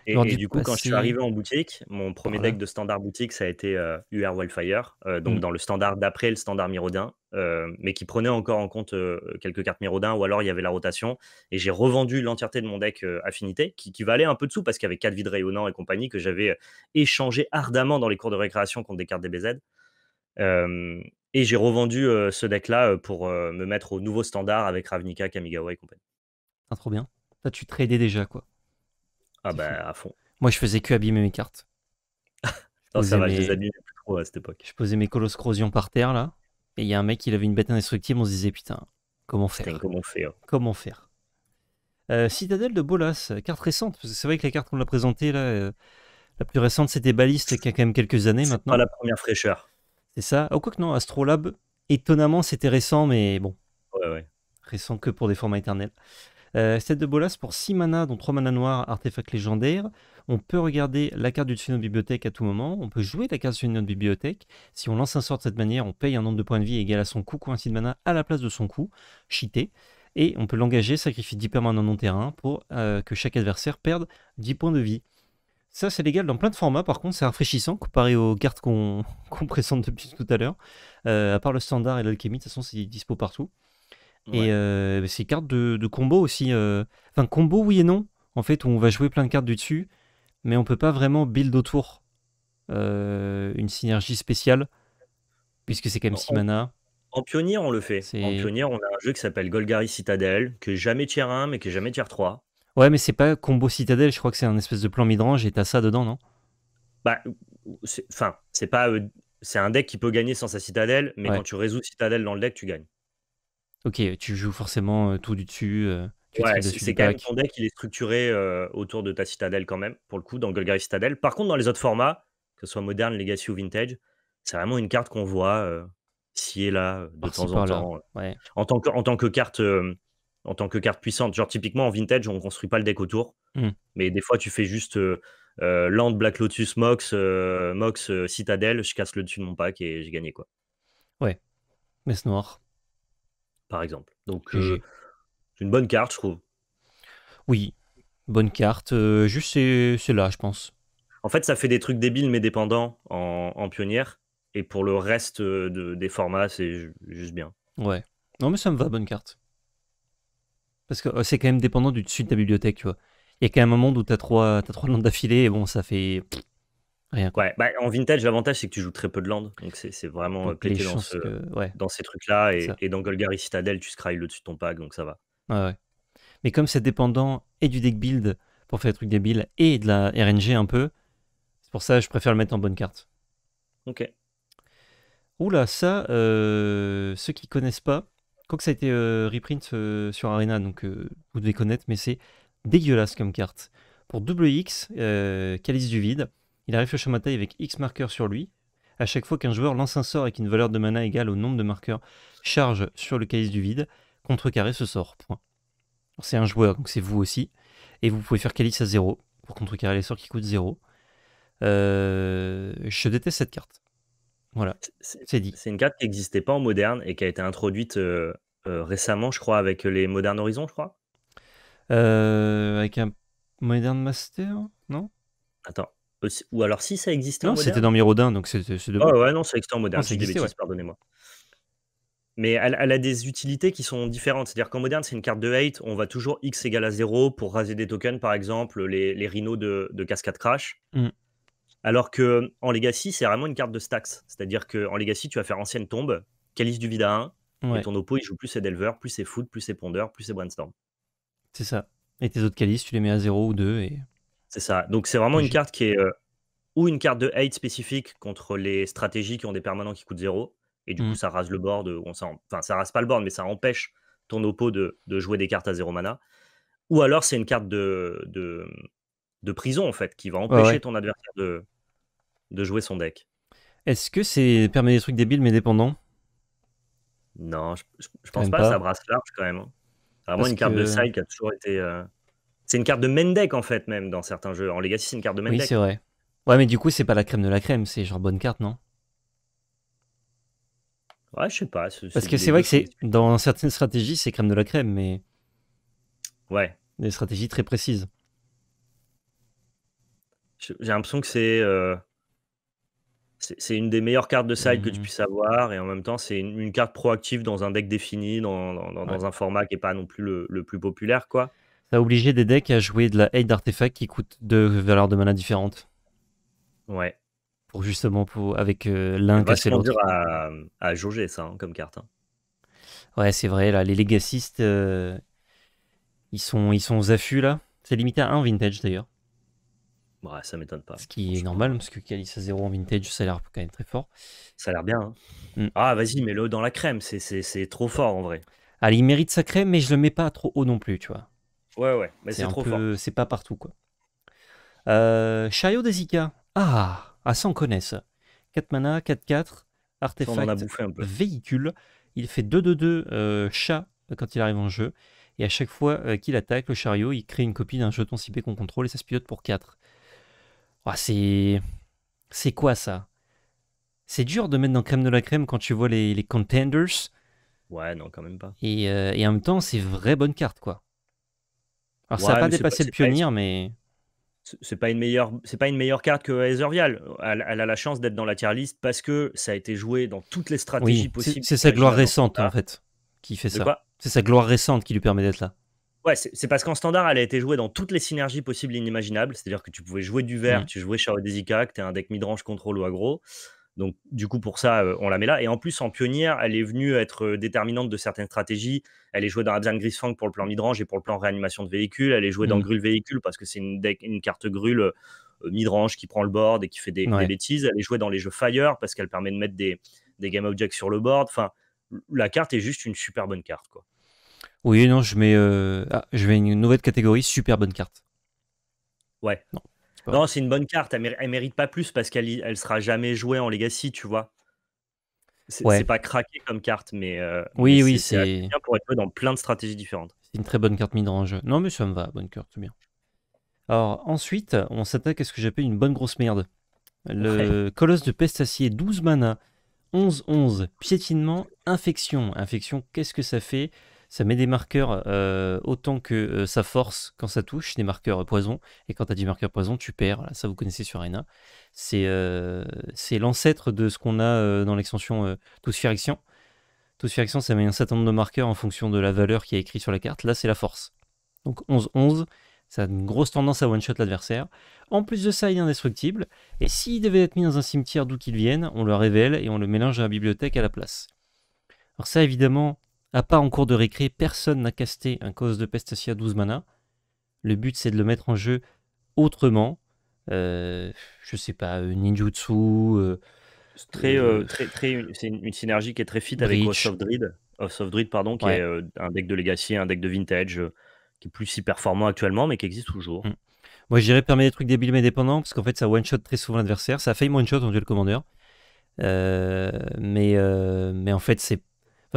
Et, du coup, quand je suis arrivé en boutique, mon premier deck de standard boutique, ça a été UR euh, Wildfire, euh, donc mm. dans le standard d'après le standard Mirodin, euh, mais qui prenait encore en compte quelques cartes Mirodin, ou alors il y avait la rotation. Et j'ai revendu l'entièreté de mon deck Affinité, qui, qui, valait un peu de sous, parce qu'il y avait 4 vides rayonnants et compagnie, que j'avais échangé ardemment dans les cours de récréation contre des cartes DBZ. Et j'ai revendu ce deck-là pour me mettre au nouveau standard avec Ravnica, Kamigawa et compagnie. Ah, trop bien. Là, tu tradais déjà, quoi. Ah, bah, à fond. Moi, je faisais que abîmer mes cartes. [LAUGHS] non, ça va, je les abîmais plus trop à cette époque. Je posais mes Colosses par terre, là. Et il y a un mec, il avait une bête indestructible. On se disait, putain, comment faire Comment faire Comment faire euh, Citadelle de Bolas, carte récente. c'est vrai que la carte qu'on l'a présentée, là, euh, la plus récente, c'était Baliste, qui a quand même quelques années maintenant. Pas la première fraîcheur. C'est ça. Au oh, quoi non, Astrolab, étonnamment, c'était récent, mais bon. Ouais, ouais. Récent que pour des formats éternels. Euh, de Bolas pour 6 mana, dont 3 manas noirs, artefact légendaire. On peut regarder la carte du dessus de bibliothèque à tout moment. On peut jouer la carte du de bibliothèque. Si on lance un sort de cette manière, on paye un nombre de points de vie égal à son coût coincide de mana à la place de son coup. cheaté. Et on peut l'engager, sacrifier 10 permanents non terrain pour euh, que chaque adversaire perde 10 points de vie. Ça, c'est légal dans plein de formats. Par contre, c'est rafraîchissant comparé aux cartes qu'on [LAUGHS] présente depuis tout à l'heure. Euh, à part le standard et l'alchimie, de toute façon, c'est dispo partout. Et euh, ces cartes de, combo aussi. Euh, enfin, combo, oui et non. En fait, on va jouer plein de cartes du dessus, mais on peut pas vraiment build autour une synergie spéciale, puisque c'est quand même 6 mana. En pionnier, on le fait. En pionnier, on a un jeu qui s'appelle Golgari Citadel, que jamais tire 1, mais que jamais tire 3. Ouais, mais c'est pas combo citadelle, je crois que c'est un espèce de plan midrange et t'as ça dedans, non Bah, enfin, c'est pas. Euh, c'est un deck qui peut gagner sans sa citadelle, mais quand tu résous citadelle dans le deck, tu gagnes. Ok, tu joues forcément euh, tout du dessus. Euh, ouais, c'est quand même ton deck, il est structuré autour de ta citadelle quand même, pour le coup, dans Golgari Citadel. Par contre, dans les autres formats, que ce soit moderne, legacy ou vintage, c'est vraiment une carte qu'on voit si et là, de temps en temps. tant que, en tant que carte en tant que carte puissante. Genre, typiquement, en vintage, on construit pas le deck autour. Hmm. Mais des fois, tu fais juste euh, euh, Land, Black Lotus, Mox, euh, Mox, Citadel, je casse le dessus de mon pack et j'ai gagné, quoi. Ouais. Messe noir. Par exemple. Donc, c'est une bonne carte, je trouve. Oui, bonne carte. juste, c'est là, je pense. En fait, ça fait des trucs débiles mais dépendants en, en pionnière. Et pour le reste des formats, c'est juste bien. Ouais. Non, mais ça me va, bonne carte. Parce que c'est quand même dépendant du dessus de ta bibliothèque, tu vois. Il y a quand même un monde où tu as trois, trois landes d'affilée et bon, ça fait rien. Quoi. Ouais, bah, en vintage, l'avantage, c'est que tu joues très peu de landes. Donc c'est vraiment donc, euh, pété dans, dans, ces trucs-là. Et, dans Golgari Citadel, tu scryes le dessus de ton pack, donc ça va. Ouais, ouais. Mais comme c'est dépendant et du deck build pour faire des trucs débiles et de la RNG un peu, c'est pour ça que je préfère le mettre en bonne carte. Ok. Oula, ça, euh, ceux qui connaissent pas, que ça a été euh, reprint euh, sur Arena, donc euh, vous devez connaître, mais c'est dégueulasse comme carte. Pour double x Calice du Vide, il arrive le taille avec X marqueurs sur lui. À chaque fois qu'un joueur lance un sort avec une valeur de mana égale au nombre de marqueurs charge sur le Calice du Vide, contrecarrer ce sort. C'est un joueur, donc c'est vous aussi. Et vous pouvez faire Calice à 0 pour contrecarrer les sorts qui coûtent 0. je déteste cette carte. Voilà, c'est dit. C'est une carte qui n'existait pas en moderne et qui a été introduite euh, récemment, je crois, avec les Modern Horizons, je crois. Euh, avec un Modern Master, non Attends. Ou alors si ça existait non, c'était dans Mirodin, donc c'est de. ouais, non, ça existait en Modern, c'est ah, pardonnez-moi. Mais elle, a des utilités qui sont différentes. C'est-à-dire qu'en Modern, c'est une carte de hate, on va toujours x égale à 0 pour raser des tokens, par exemple, les, les rhinos de, Cascade Crash. Mm. Alors que en Legacy, c'est vraiment une carte de stacks. C'est-à-dire qu'en Legacy, tu vas faire ancienne tombe, calice du vide à 1, et ton oppo, il joue plus ses Delver, plus ses Foot, plus ses pondeurs plus ses Brainstorm. C'est ça. Et tes autres calices, tu les mets à 0 ou 2. Et... C'est ça. Donc c'est vraiment une carte qui est euh, ou une carte de hate spécifique contre les stratégies qui ont des permanents qui coûtent 0. Et du coup, mmh. ça rase le board. Euh, on enfin, ça rase pas le board, mais ça empêche ton oppo de, de jouer des cartes à 0 mana. Ou alors c'est une carte de, de, prison, en fait, qui va empêcher ton adversaire de, de jouer son deck. Est-ce que c'est permet des trucs débiles mais dépendants non, je, pense pas, que ça brasse large quand même. Hein. C'est vraiment une carte de side qui a toujours été. Euh, c'est une carte de main en fait, même dans certains jeux. En Legacy, c'est une carte de main oui, deck. c'est vrai. Ouais, mais du coup, c'est pas la crème de la crème, c'est genre bonne carte, non Ouais, je sais pas. Parce que c'est vrai que c'est dans certaines stratégies, c'est crème de la crème, mais. Ouais. Des stratégies très précises. J'ai l'impression que c'est. Euh, c'est une des meilleures cartes de side que tu mmh puisses avoir et en même temps c'est une, carte proactive dans un deck défini, dans, un format qui n'est pas non plus le, plus populaire quoi. Ça a obligé des decks à jouer de la hate d'artefacts qui coûte deux valeurs de mana différentes. Ouais. Pour justement pour avec euh, l'un casser l'autre. À, à jauger ça hein, comme carte. Hein. Ouais c'est vrai là les legacistes euh, ils sont ils sont aux affûts là. C'est limité à un vintage d'ailleurs. Ouais, ça m'étonne pas. Ce qui est normal, parce que Calice à 0 en vintage, ça a l'air quand même très fort. Ça a l'air bien. Hein. Mm. Ah, vas-y, mets-le dans la crème, c'est trop fort en vrai. Allez, ah, il mérite sa crème, mais je le mets pas trop haut non plus, tu vois. Ouais, ouais, mais c'est trop fort. C'est pas partout, quoi. Chariot euh, Ica. Ah, ah, ça on connaît ça. 4 mana, 4-4, artefact, véhicule. Il fait 2-2-2 euh, chat quand il arrive en jeu. Et à chaque fois euh, qu'il attaque, le chariot, il crée une copie d'un jeton CP qu'on contrôle et ça se pilote pour 4. Ah, c'est. quoi ça C'est dur de mettre dans crème de la crème quand tu vois les, contenders. Ouais, non, quand même pas. Euh, et, en même temps, c'est vraie bonne carte, quoi. Alors, ça n'a pas dépassé le pionnier, mais. C'est pas, une meilleure, c'est pas une meilleure carte que Aether Elle, elle, a la chance d'être dans la tier list parce que ça a été joué dans toutes les stratégies possibles. C'est sa gloire récente, en fait, qui fait ça. C'est sa gloire récente qui lui permet d'être là. Ouais, c'est parce qu'en standard, elle a été jouée dans toutes les synergies possibles inimaginables. C'est-à-dire que tu pouvais jouer du vert, mmh. tu jouais Shadow Desika, que tu un deck midrange, contrôle ou aggro. Donc, du coup, pour ça, euh, on la met là. Et en plus, en pionnière, elle est venue être euh, déterminante de certaines stratégies. Elle est jouée dans Abzan Grisfang pour le plan midrange et pour le plan réanimation de véhicule. Elle est jouée dans mmh. Grul Véhicule parce que c'est une, carte Grul euh, midrange qui prend le board et qui fait des, bêtises. Elle est jouée dans les jeux Fire parce qu'elle permet de mettre des, des Game Objects sur le board. Enfin, la carte est juste une super bonne carte. Quoi. Oui, non, je mets. Euh, ah, je vais une nouvelle catégorie, super bonne carte. Ouais. Non. c'est une bonne carte. Elle, mérite pas plus parce qu'elle elle sera jamais jouée en Legacy, tu vois. C'est pas craqué comme carte, mais, euh, Oui, oui, c'est- bien pour être joué dans plein de stratégies différentes. C'est une très bonne carte mid-range. Non, mais ça me va, bonne carte, tout bien. Alors, ensuite, on s'attaque à ce que j'appelle une bonne grosse merde. Le colosse de Pestacier, 12 mana, 11-11, piétinement, infection. Infection, qu'est-ce que ça fait ça met des marqueurs euh, autant que sa euh, force quand ça touche, des marqueurs euh, poison. Et quand tu as du marqueur poison, tu perds. ça, vous connaissez sur Arena. C'est l'ancêtre de ce qu'on a dans l'extension Tous Tosphyrexian, ça met un certain nombre de marqueurs en fonction de la valeur qui est écrite sur la carte. Là, c'est la force. Donc 11-11, ça a une grosse tendance à one-shot l'adversaire. En plus de ça, il est indestructible. Et s'il devait être mis dans un cimetière d'où qu'il vienne, on le révèle et on le mélange à la bibliothèque à la place. Alors ça, évidemment, à part en cours de récré, personne n'a casté un cause de Pestacia 12 mana. Le but, c'est de le mettre en jeu autrement. Euh, je sais pas, ninjutsu. c'est une, synergie qui est très fit avec Oath of Dread, pardon, qui est euh, un deck de Legacy, un deck de Vintage, euh, qui est plus si performant actuellement, mais qui existe toujours. Mm. Moi, je permettre permet des trucs débiles mais dépendants, parce qu'en fait, ça one-shot très souvent l'adversaire. Ça a failli one-shot en duel commander. mais, mais en fait, c'est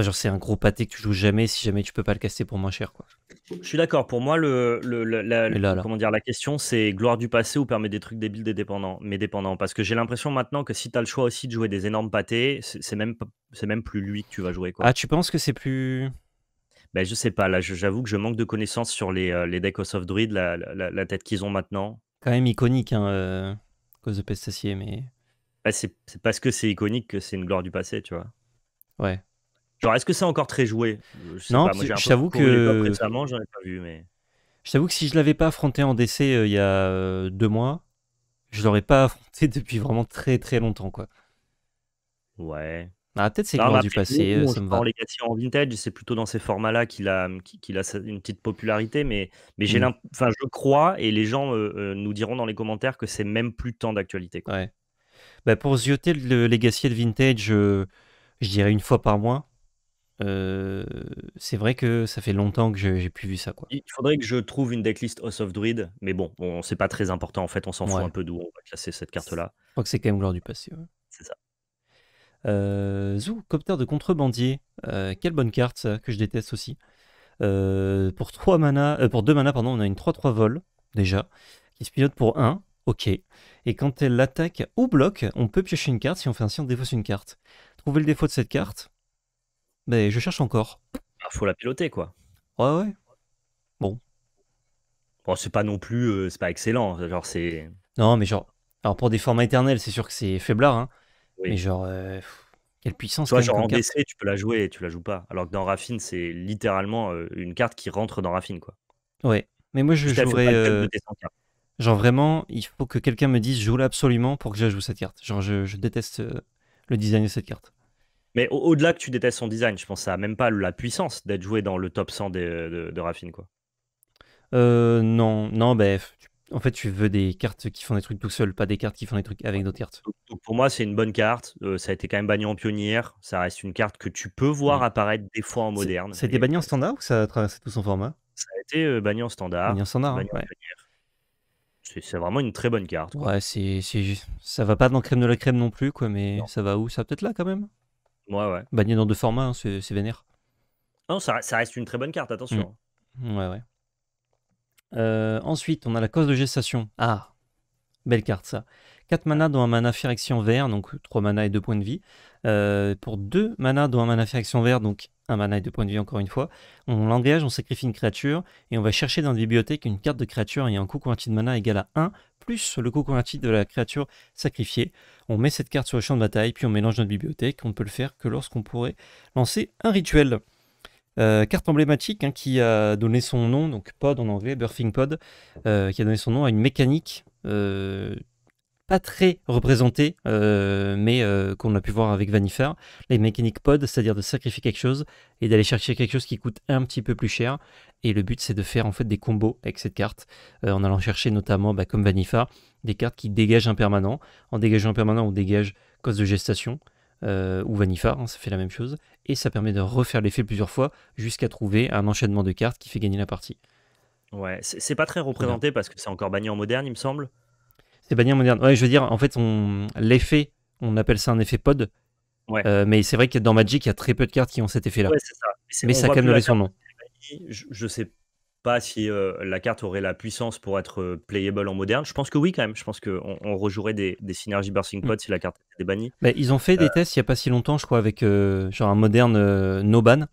genre, c'est un gros pâté que tu joues jamais si jamais tu peux pas le caster pour moins cher. Quoi. Je suis d'accord. Pour moi, le, la, Comment dire, la question, c'est gloire du passé ou permet des trucs débiles des dépendants, mais dépendants. Parce que j'ai l'impression maintenant que si tu as le choix aussi de jouer des énormes pâtés, c'est même, même plus lui que tu vas jouer. Quoi. Ah, tu penses que c'est plus. Ben, je sais pas, là j'avoue que je manque de connaissances sur les, euh, les decks of Druid, la, tête qu'ils ont maintenant. Quand même iconique, hein, euh, cause de pestacier, mais. c'est parce que c'est iconique que c'est une gloire du passé, tu vois. Ouais, alors, est-ce que c'est encore très joué Non, je t'avoue que. Récemment, j'en ai pas vu, mais. Je t'avoue que si je l'avais pas affronté en DC euh, il y a euh, deux mois, je l'aurais pas affronté [LAUGHS] depuis vraiment très très longtemps, quoi. Ouais. Ah, peut-être c'est grand du passé, euh, ça me va. En Legacy en vintage, c'est plutôt dans ces formats-là qu'il a, qu'il a une petite popularité, mais, mais j'ai mm. enfin, je crois, et les gens nous diront dans les commentaires que c'est même plus tant d'actualité. Ouais. Bah, pour zioter le Legacy de vintage, je dirais une fois par mois, euh, c'est vrai que ça fait longtemps que j'ai plus vu ça. Quoi. Il faudrait que je trouve une decklist House of Druid, mais bon, bon c'est pas très important en fait, on s'en fout un peu d'où on va classer cette carte-là. Je crois que c'est quand même gloire du passé. C'est ça. Euh, Zou, copter de contrebandier, euh, quelle bonne carte que je déteste aussi. pour trois mana, pour 2 mana, pardon, on a une 3-3 vol déjà, qui se pilote pour 1, ok. Et quand elle attaque ou bloque on peut piocher une carte, si on fait ainsi on défausse une carte. Trouver le défaut de cette carte, mais je cherche encore. il ah, faut la piloter, quoi. Ouais, ouais. Bon. Bon, c'est pas non plus. Euh, c'est pas excellent. Genre, c'est. Non, mais genre. Alors, pour des formats éternels, c'est sûr que c'est faiblard. Hein. Mais genre. Euh, quelle puissance. Toi en tu peux la jouer et tu la joues pas. Alors que dans Raffine, c'est littéralement euh, une carte qui rentre dans Raffine, quoi. Ouais. Mais moi, je hein. genre, vraiment, il faut que quelqu'un me dise joue-la absolument pour que je joue cette carte. Genre, je, déteste le design de cette carte. Mais au-delà que tu détestes son design, je pense que ça n'a même pas la puissance d'être joué dans le top 100 de, de Raffine, quoi. Euh, non, non, bête. Bah, en fait, tu veux des cartes qui font des trucs tout seul, pas des cartes qui font des trucs avec d'autres cartes. Donc, pour moi, c'est une bonne carte. Euh, ça a été quand même banni en pionnière. Ça reste une carte que tu peux voir apparaître des fois en moderne. Ça a été banni en standard ou ça a traversé tout son format Ça a été euh, banni en standard. Banni en standard, hein, C'est vraiment une très bonne carte. Ouais, c'est, ça va pas dans crème de la crème non plus, quoi, mais ça va où Ça peut-être là quand même Ouais, ouais. Bagné dans deux formats, hein, c'est vénère. Non, ça, reste une très bonne carte, attention. Mm. Ouais, ouais. Euh, ensuite, on a la cause de gestation. Ah, belle carte ça. 4 manas dont un mana fait action vert, donc 3 mana et 2 points de vie. Euh, pour 2 manas dont un mana fait action vert, donc un mana et 2 points de vie encore une fois, on l'engage, on sacrifie une créature, et on va chercher dans la bibliothèque une carte de créature et un coût converti de mana égal à 1, plus le coût converti de la créature sacrifiée. On met cette carte sur le champ de bataille, puis on mélange notre bibliothèque, on ne peut le faire que lorsqu'on pourrait lancer un rituel. Euh, carte emblématique hein, qui a donné son nom, donc pod en anglais, Burfing Pod, euh, qui a donné son nom à une mécanique pas très représenté, euh, mais euh, qu'on a pu voir avec Vanifar. les mécaniques pod, c'est-à-dire de sacrifier quelque chose et d'aller chercher quelque chose qui coûte un petit peu plus cher. Et le but, c'est de faire en fait des combos avec cette carte, euh, en allant chercher notamment, bah, comme Vanifa, des cartes qui dégagent un permanent. En dégageant un permanent, on dégage cause de gestation. ou Vanifar, hein, ça fait la même chose, et ça permet de refaire l'effet plusieurs fois jusqu'à trouver un enchaînement de cartes qui fait gagner la partie. Ouais, c'est pas très représenté parce que c'est encore banni en moderne, il me semble banni en moderne. Ouais, je veux dire, en fait, l'effet, on appelle ça un effet pod. Euh, mais c'est vrai que dans Magic, il y a très peu de cartes qui ont cet effet-là. mais, ça a quand son Je, ne sais pas si euh, la carte aurait la puissance pour être euh, playable en moderne. Je pense que oui, quand même. Je pense qu'on on rejouerait des, synergies Bursting hmm. Pod si la carte était bannie. Mais bah, ils ont fait des tests il n'y a pas si longtemps, je crois, avec genre un moderne no ban.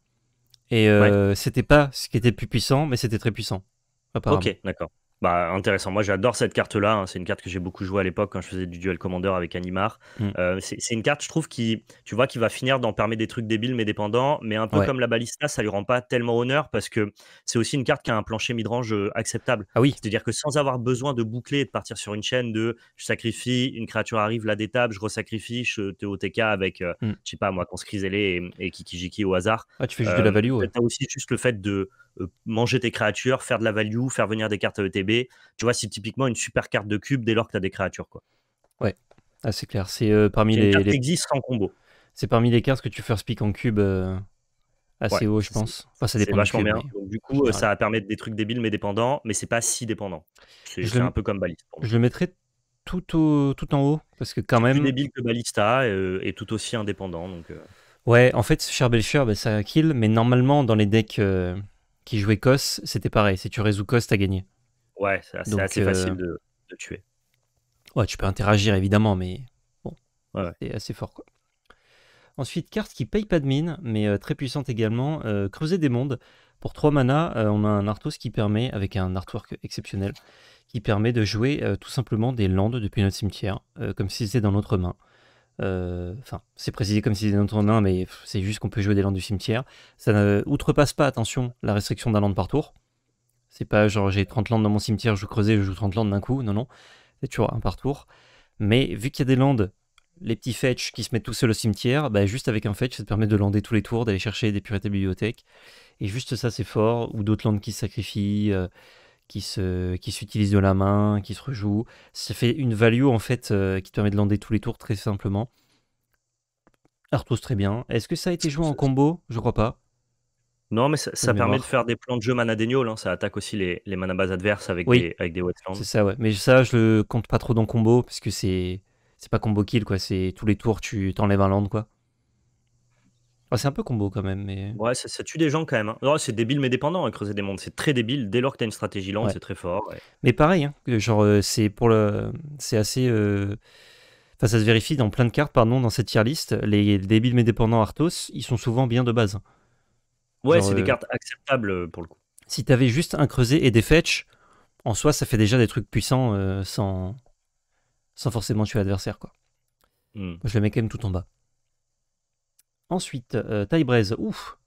Et c'était pas ce qui était le plus puissant, mais c'était très puissant. Ok, d'accord. Bah, intéressant. Moi, j'adore cette carte-là. Hein. C'est une carte que j'ai beaucoup jouée à l'époque quand je faisais du duel commander avec Animar. Mm. Euh, c'est une carte, je trouve, qui, tu vois, qui va finir d'en permettre des trucs débiles mais dépendants. Mais un peu comme la balista, ça lui rend pas tellement honneur parce que c'est aussi une carte qui a un plancher midrange euh, acceptable. Ah oui, C'est-à-dire que sans avoir besoin de boucler et de partir sur une chaîne de je sacrifie, une créature arrive, la détable, je resacrifie, je te OTK avec, euh, mm. je sais pas moi, se Zélé et, et Kikijiki au hasard. ah, tu fais juste de la value. T'as aussi juste le fait de euh, manger tes créatures, faire de la value, faire venir des cartes à e ETB. Tu vois, c'est typiquement une super carte de cube dès lors que tu as des créatures. Quoi. Ouais, assez ah, c'est clair. C'est euh, parmi les. Carte existe en combo. C'est parmi les cartes que tu first pick en cube euh, assez haut, je pense. Enfin, ça dépend. Vachement cube, bien. du coup, ça va permettre des trucs débiles mais dépendants, mais c'est pas si dépendant. C'est un peu comme baliste. Je le mettrais tout, en haut parce que quand même. Plus débile que balista et, tout aussi indépendant. Donc, Ouais, en fait, Cher Belcher, bah, ça kill, mais normalement, dans les decks qui jouait Kos, c'était pareil. Si tu résous Kos, t'as gagné. Ouais, c'est assez, facile euh, de, tuer. Ouais, tu peux interagir évidemment, mais bon, c'est assez fort quoi. Ensuite, carte qui paye pas de mine, mais euh, très puissante également, euh, Creuser des mondes. Pour 3 mana, on a un Arthos qui permet, avec un artwork exceptionnel, qui permet de jouer tout simplement des landes depuis notre cimetière, comme si c'était dans notre main. Euh, enfin, c'est précisé comme si c'était notre main, mais c'est juste qu'on peut jouer des landes du cimetière. Ça ne outrepasse pas, attention, la restriction d'un land par tour. C'est pas genre j'ai 30 landes dans mon cimetière, je joue creuser, je joue 30 landes d'un coup. Non, non. C'est toujours un par tour. Mais vu qu'il y a des landes, les petits fetch qui se mettent tout seuls au cimetière, bah juste avec un fetch, ça te permet de lander tous les tours, d'aller chercher des puretés bibliothèques. Et juste ça, c'est fort. Ou d'autres landes qui se sacrifient. Euh, qui se qui s'utilise de la main, qui se rejoue. Ça fait une value en fait euh, qui te permet de lander tous les tours très simplement. Arthos très bien. Est-ce que ça a été joué en combo Je crois pas. Non, mais ça, permet de faire des plans de jeu mana déniol, hein. Ça attaque aussi les, les mana bases adverses avec des, avec des wetlands. C'est ça, ouais. Mais ça, je le compte pas trop dans combo parce que c'est c'est pas combo kill quoi. C'est tous les tours tu t'enlèves un land quoi. Ah, c'est un peu combo quand même. Mais... Euh. Ouais, ça, tue des gens quand même. Hein. c'est débile mais dépendant, à hein, creuser des mondes. C'est très débile. Dès lors que tu as une stratégie lente, c'est très fort. Mais pareil, hein, genre, euh, c'est pour le. C'est assez. Euh, enfin, ça se vérifie dans plein de cartes, pardon, dans cette tier list. Les débiles mais dépendants Arthos, ils sont souvent bien de base. Ouais, c'est des cartes acceptables pour le coup. Si t'avais juste un creuset et des fetch, en soi, ça fait déjà des trucs puissants sans... sans forcément tuer l'adversaire, hmm. je le mets quand même tout en bas. Ensuite, euh, Ouf.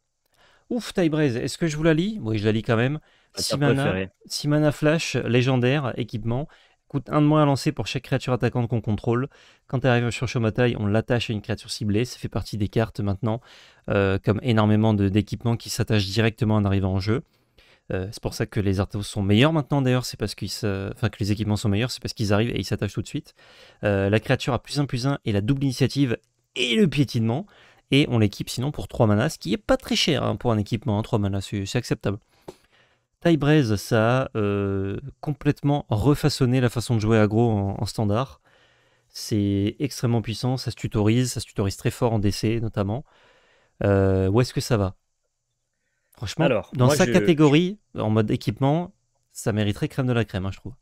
Ouf, Taïbraise, Est-ce que je vous la lis Oui, je la lis quand même. Simana, Simana Flash, légendaire, équipement. Coûte un de moins à lancer pour chaque créature attaquante qu'on contrôle. Quand elle arrive sur Shomatai, on l'attache à une créature ciblée. Ça fait partie des cartes maintenant, euh, comme énormément d'équipements qui s'attachent directement en arrivant en jeu. Euh, c'est pour ça que les artefacts sont meilleurs maintenant d'ailleurs, c'est parce qu'ils enfin que les équipements sont meilleurs, c'est parce qu'ils arrivent et ils s'attachent tout de suite. Euh, la créature a plus 1 plus 1 et la double initiative et le piétinement. Et on l'équipe sinon pour 3 manas, ce qui est pas très cher hein, pour un équipement, hein, trois 3 manas, c'est acceptable. Braise, ça a euh, complètement refaçonné la façon de jouer aggro en, standard. C'est extrêmement puissant, ça se tutorise, ça se tutorise très fort en DC notamment. Euh, où est-ce que ça va Franchement, Alors, dans sa catégorie, en mode équipement, ça mériterait crème de la crème, hein, je trouve.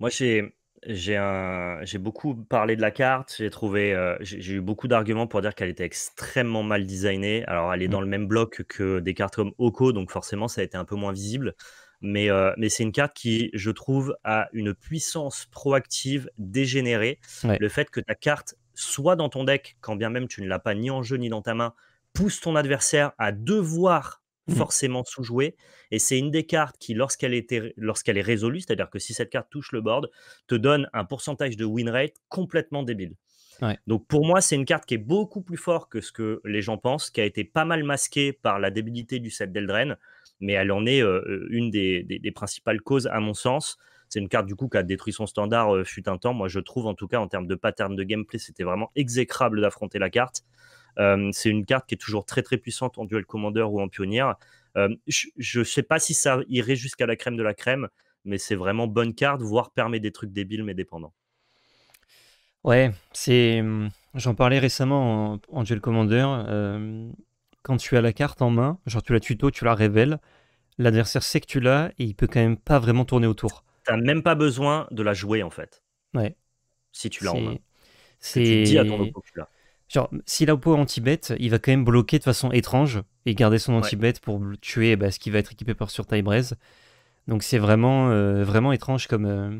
Moi, j'ai j'ai un... j'ai beaucoup parlé de la carte. J'ai trouvé, euh, j'ai eu beaucoup d'arguments pour dire qu'elle était extrêmement mal designée. Alors, elle est mmh. dans le même bloc que des cartes comme Oko, donc forcément, ça a été un peu moins visible. Mais, euh, mais c'est une carte qui, je trouve, a une puissance proactive dégénérée. Le fait que ta carte soit dans ton deck, quand bien même tu ne l'as pas ni en jeu ni dans ta main, pousse ton adversaire à devoir Mmh. forcément sous-jouée. Et c'est une des cartes qui, lorsqu'elle est, résolue, c'est-à-dire que si cette carte touche le board, te donne un pourcentage de win rate complètement débile. Donc pour moi, c'est une carte qui est beaucoup plus forte que ce que les gens pensent, qui a été pas mal masquée par la débilité du set d'Eldren, mais elle en est une des, principales causes à mon sens. C'est une carte du coup qui a détruit son standard fut un temps. Moi, je trouve en tout cas en termes de pattern de gameplay, c'était vraiment exécrable d'affronter la carte. Euh, c'est une carte qui est toujours très très puissante en duel commandeur ou en pionnière. Euh, je sais pas si ça irait jusqu'à la crème de la crème, mais c'est vraiment bonne carte, voire permet des trucs débiles mais dépendants. Ouais, c'est. Hmm, j'en parlais récemment en, duel commander. Euh, quand tu as la carte en main, genre tu la tuto, tu la révèles, l'adversaire sait que tu l'as et il peut quand même pas vraiment tourner autour. T'as même pas besoin de la jouer en fait. Ouais. Si tu l'as en main. C'est. Si à ton opo Genre, si pot anti-bet, il va quand même bloquer de façon étrange et garder son anti-bet pour tuer bah, ce qui va être équipé par sur Braise. Donc c'est vraiment, euh, vraiment étrange comme. Euh,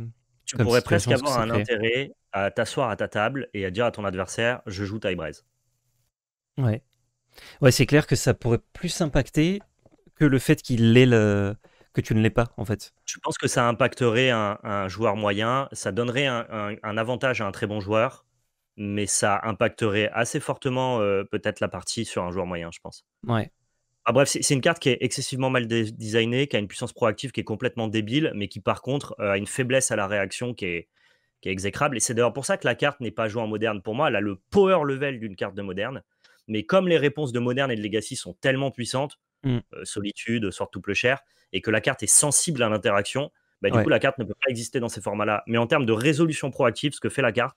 tu pourrais presque avoir un intérêt à t'asseoir à ta table et à dire à ton adversaire je joue Braise. Ouais. Ouais, c'est clair que ça pourrait plus impacter que le fait qu'il l'ait le... que tu ne l'es pas en fait. Je pense que ça impacterait un, joueur moyen, ça donnerait un avantage à un très bon joueur mais ça impacterait assez fortement peut-être la partie sur un joueur moyen, je pense. Ouais. Ah, bref, c'est une carte qui est excessivement mal designée, qui a une puissance proactive qui est complètement débile, mais qui par contre a une faiblesse à la réaction qui est, qui est exécrable. Et c'est d'ailleurs pour ça que la carte n'est pas jouée en moderne pour moi. Elle a le power level d'une carte de moderne. Mais comme les réponses de moderne et de legacy sont tellement puissantes, mmh. solitude, sorte tout plus cher, et que la carte est sensible à l'interaction, bah, du coup la carte ne peut pas exister dans ces formats-là. Mais en termes de résolution proactive, ce que fait la carte,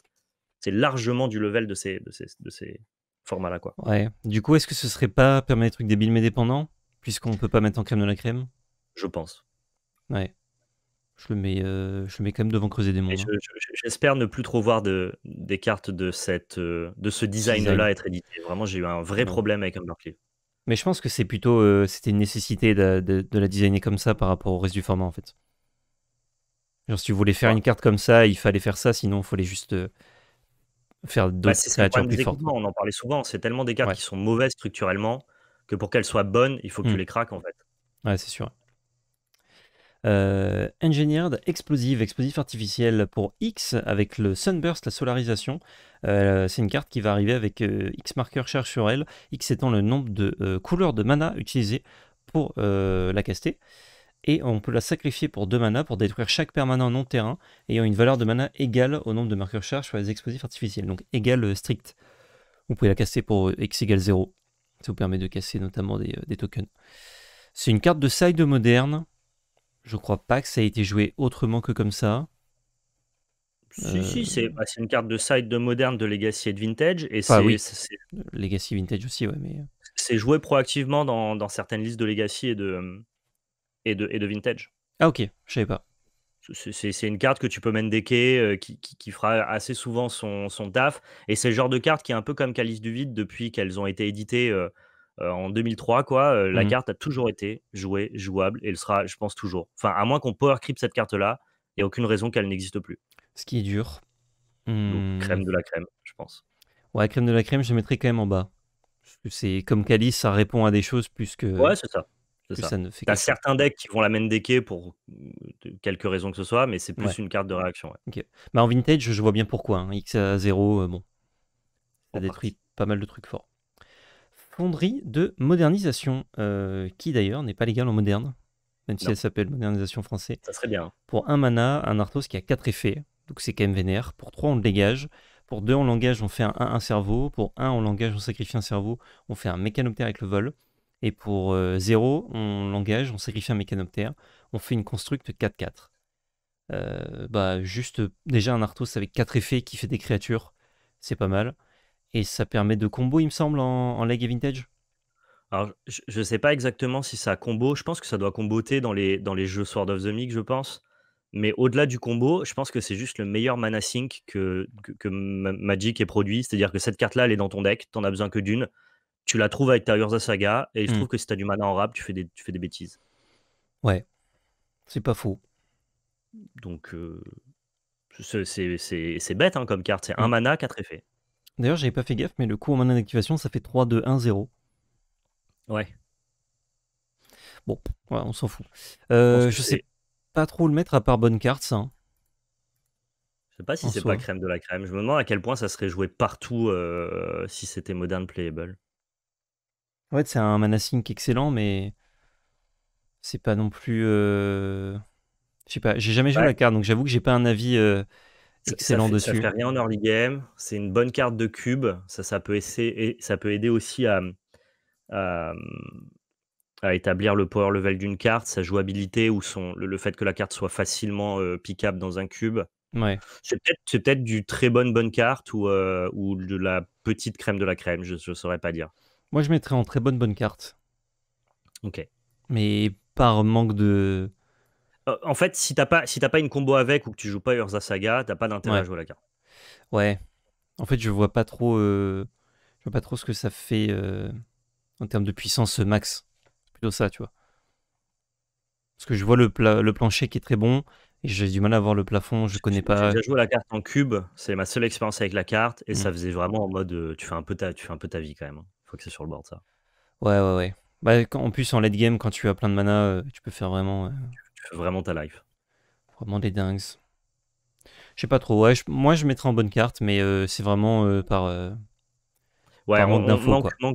c'est largement du level de ces, de ces, formats-là. Quoi. Ouais. Du coup, est-ce que ce serait pas permettre des trucs débiles mais dépendants, puisqu'on ne peut pas mettre en crème de la crème Je pense. Ouais. Je le mets, euh, je mets quand même devant creuser des mondes. Hein. J'espère ne plus trop voir de, des cartes de, cette, euh, de ce design-là être édité. Vraiment, j'ai eu un vrai problème avec un Humbercleave. Mais je pense que c'est plutôt euh, c'était une nécessité de, la designer comme ça par rapport au reste du format en fait. Genre si tu voulais faire une carte comme ça, il fallait faire ça, sinon il fallait juste faire d'autres bah, créatures plus On en parlait souvent, c'est tellement des cartes qui sont mauvaises structurellement que pour qu'elles soient bonnes, il faut que tu mmh. les craques en fait. Ouais, c'est sûr. Euh, engineered explosive, explosif artificiel pour X avec le Sunburst, la solarisation. Euh, c'est une carte qui va arriver avec euh, X marqueur charge sur elle, X étant le nombre de euh, couleurs de mana utilisées pour la caster et on peut la sacrifier pour 2 mana pour détruire chaque permanent non terrain ayant une valeur de mana égale au nombre de marqueurs charge sur les explosifs artificiels, donc égale euh, strict. Vous pouvez la casser pour euh, X égale 0, ça vous permet de casser notamment euh, des, tokens. C'est une carte de side moderne, je crois pas que ça a été joué autrement que comme ça. Si, si, bah, c'est une carte de side de moderne, de legacy et de vintage. Et ah enfin, oui. Legacy vintage aussi, ouais, mais. C'est joué proactivement dans, certaines listes de legacy et de, et de, vintage. Ah ok, je savais pas. C'est une carte que tu peux mettre des quais, qui, fera assez souvent son, taf. Et c'est le genre de carte qui est un peu comme Calice du Vide depuis qu'elles ont été éditées euh, euh, en 2003. Quoi. Euh, la mhm. carte a toujours été jouée, jouable, et elle sera, je pense, toujours. Enfin, à moins qu'on power creep cette carte-là, il n'y a aucune raison qu'elle n'existe plus. Ce qui est dur. Hmm. crème de la crème, je pense. Ouais, crème de la crème, je mettrais quand même en bas. C'est comme Calice, ça répond à des choses plus que. Ouais, c'est ça. Ça. T'as certains decks qui vont la main decker pour quelques raisons que ce soit, mais c'est plus une carte de réaction. Bah, en vintage, je vois bien pourquoi. Hein. X X0, euh, bon. Ça détruit pas mal de trucs forts. Fonderie de modernisation, euh, qui d'ailleurs n'est pas légale en moderne, même si elle s'appelle modernisation français. Ça serait bien. Hein. Pour un mana, un Arthos qui a 4 effets, donc c'est quand même vénère. Pour 3, on le dégage. Pour 2, on l'engage, on fait un 1 cerveau. Pour 1, on l'engage, on sacrifie un cerveau. On fait un mécanoptère avec le vol. Et pour 0, euh, on l'engage, on sacrifie un mécanoptère, on fait une constructe 4-4. Euh, bah, juste déjà un Arthos avec 4 effets qui fait des créatures, c'est pas mal. Et ça permet de combo, il me semble, en, leg et vintage. Alors, je ne sais pas exactement si ça combo. Je pense que ça doit comboter dans les, dans les jeux Sword of the Meek, je pense. Mais au-delà du combo, je pense que c'est juste le meilleur mana sync que, Magic ait produit. C'est-à-dire que cette carte-là, elle est dans ton deck, tu t'en as besoin que d'une tu la trouves avec ta Urza Saga, et je hmm. trouve que si t'as du mana en rap, tu fais des, bêtises. Ouais, c'est pas faux. Donc, euh, c'est bête hein, comme carte, c'est un hmm. mana, quatre effets. D'ailleurs, j'avais pas fait gaffe, mais le coût en mana d'activation, ça fait 3, 2, 1, 0. Ouais. Bon, on s'en fout. je euh, sais pas trop le mettre à part bonne carte, ça. Hein. Je sais pas si c'est pas crème de la crème. Je me demande à quel point ça serait joué partout euh, si c'était modern playable c'est un mana excellent, mais c'est pas non plus. Euh, je sais pas, j'ai jamais joué la carte, donc j'avoue que j'ai pas un avis euh, excellent dessus. Ça fait rien en early game, c'est une bonne carte de cube, ça, ça, peut, ça peut aider aussi à, à, établir le power level d'une carte, sa jouabilité ou son, le, fait que la carte soit facilement euh, pickable dans un cube. Ouais. C'est peut-être du très bonne bonne carte ou, ou de la petite crème de la crème, je ne saurais pas dire. Moi, je mettrais en très bonne bonne carte. Ok. Mais par manque de. Euh, en fait, si t'as pas, si t'as pas une combo avec ou que tu joues pas Urza Saga, t'as pas d'intérêt à jouer la carte. Ouais. En fait, je vois pas trop, euh, je vois pas trop ce que ça fait euh, en termes de puissance max. plutôt ça, tu vois. Parce que je vois le, plancher qui est très bon et j'ai du mal à voir le plafond. Je connais pas. J'ai déjà joué la carte en cube. C'est ma seule expérience avec la carte et mm. ça faisait vraiment en mode, tu fais un peu tu fais un peu ta vie quand même. Hein faut que c'est sur le board, ça. Ouais, ouais, ouais. Bah, en plus, en late game, quand tu as plein de mana, euh, tu peux faire vraiment. Euh, tu fais vraiment ta life. Vraiment des dingues. Je sais pas trop. Ouais, moi, je mettrais en bonne carte, mais euh, c'est vraiment par. ouais, manque,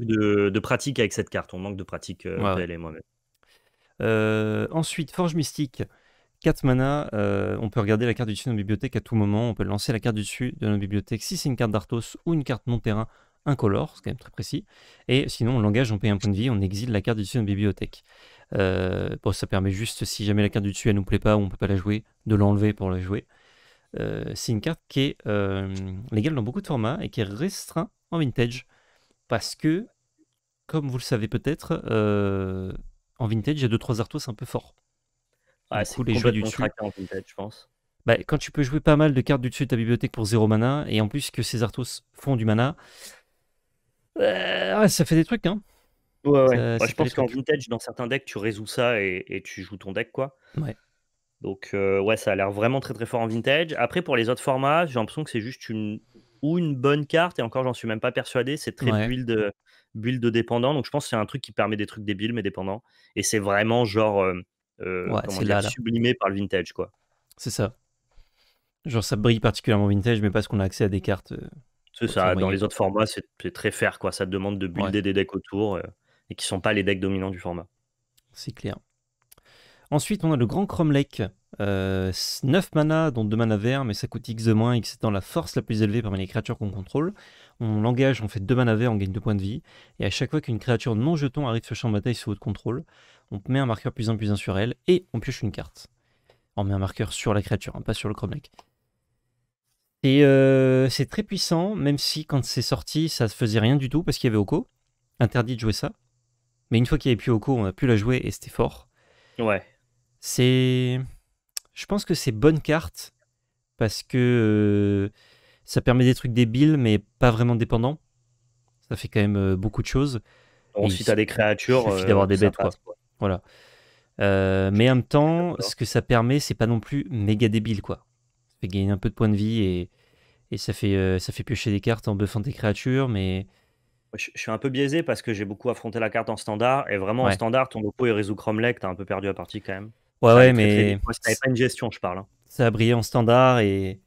de, pratique avec cette carte. On manque de pratique, elle et moi-même. ensuite, Forge Mystique. 4 mana, on peut regarder la carte du dessus de nos bibliothèques à tout moment. On peut lancer la carte du dessus de nos bibliothèques si c'est une carte d'Arthos ou une carte non-terrain incolore, c'est quand même très précis. Et sinon, on l'engage, on paye un point de vie, on exile la carte du dessus de bibliothèque. Euh, bon, ça permet juste, si jamais la carte du dessus elle nous plaît pas ou on peut pas la jouer, de l'enlever pour la jouer. Euh, c'est une carte qui est euh, légale dans beaucoup de formats et qui est restreinte en vintage. Parce que, comme vous le savez peut-être, en vintage, il y a 2-3 artos un peu forts. c'est les joueurs du dessus. Bah, quand tu peux jouer pas mal de cartes du dessus de ta bibliothèque pour zéro mana, et en plus que ces artos font du mana, euh, ouais, ça fait des trucs, hein. Ouais, je pense qu'en vintage, dans certains decks, tu résous ça et, tu joues ton deck, quoi. Ouais. Donc, euh, ouais, ça a l'air vraiment très très fort en vintage. Après, pour les autres formats, j'ai l'impression que c'est juste une ou une bonne carte, et encore, j'en suis même pas persuadé. C'est très build, euh, build dépendant. Donc, je pense que c'est un truc qui permet des trucs débiles mais dépendants. Et c'est vraiment genre euh, sublimé par le vintage, quoi. C'est ça. Genre, ça brille particulièrement vintage, mais parce qu'on a accès à des cartes c'est ça, dans les autres formats, c'est très fair, quoi. Ça te demande de builder des decks autour euh, et qui sont pas les decks dominants du format. C'est clair. Ensuite, on a le grand Cromlech. Euh, 9 mana, dont 2 mana vert, mais ça coûte X de moins, X étant la force la plus élevée parmi les créatures qu'on contrôle. On l'engage, on fait 2 mana verts, on gagne 2 points de vie. Et à chaque fois qu'une créature non jeton arrive sur champ de bataille sous votre contrôle, on met un marqueur plus 1 plus 1 sur elle et on pioche une carte. On met un marqueur sur la créature, hein, pas sur le Chromelek. Et euh, c'est très puissant, même si quand c'est sorti, ça ne faisait rien du tout parce qu'il y avait Oko. Interdit de jouer ça. Mais une fois qu'il n'y avait plus Oko, on a pu la jouer et c'était fort. Ouais. C'est. Je pense que c'est bonne carte parce que euh, ça permet des trucs débiles mais pas vraiment dépendants. Ça fait quand même euh, beaucoup de choses. Ensuite, à des créatures. Il suffit d'avoir des bêtes, Voilà. mais en même temps, ce que ça permet, c'est pas non plus méga débile, quoi gagner un peu de points de vie et, et ça, fait, euh, ça fait piocher des cartes en buffant des créatures, mais... Je, suis un peu biaisé parce que j'ai beaucoup affronté la carte en standard, et vraiment en standard, ton oppo il résout Cromlech, t'as un peu perdu la partie quand même. Ouais, ouais, mais... pas une gestion, je parle. Hein. Ça a brillé en standard et...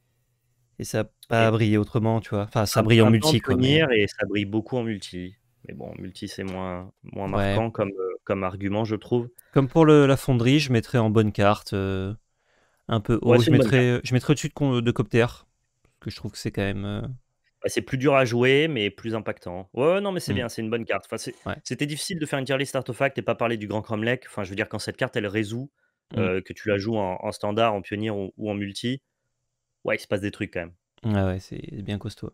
Et ça n'a pas brillé autrement, tu vois. Enfin, ça, brille en multi. Quoi, Et ça brille beaucoup en multi. Mais bon, multi, c'est moins, moins marquant comme, euh, comme argument, je trouve. Comme pour le, la fonderie, je mettrais en bonne carte. Euh, un peu Ouais, je, mettrais, je mettrai au-dessus de, de Copter, que je trouve que c'est quand même. Euh, bah, c'est plus dur à jouer, mais plus impactant. Ouais, non, mais c'est hmm. bien, c'est une bonne carte. C'était difficile de faire une tier list artefact et pas parler du grand Cromlech. Enfin, je veux dire, quand cette carte, elle résout, hmm. euh, que tu la joues en, standard, en pionnier ou, en multi, ouais, il se passe des trucs quand même. Ah ouais, c'est bien costaud.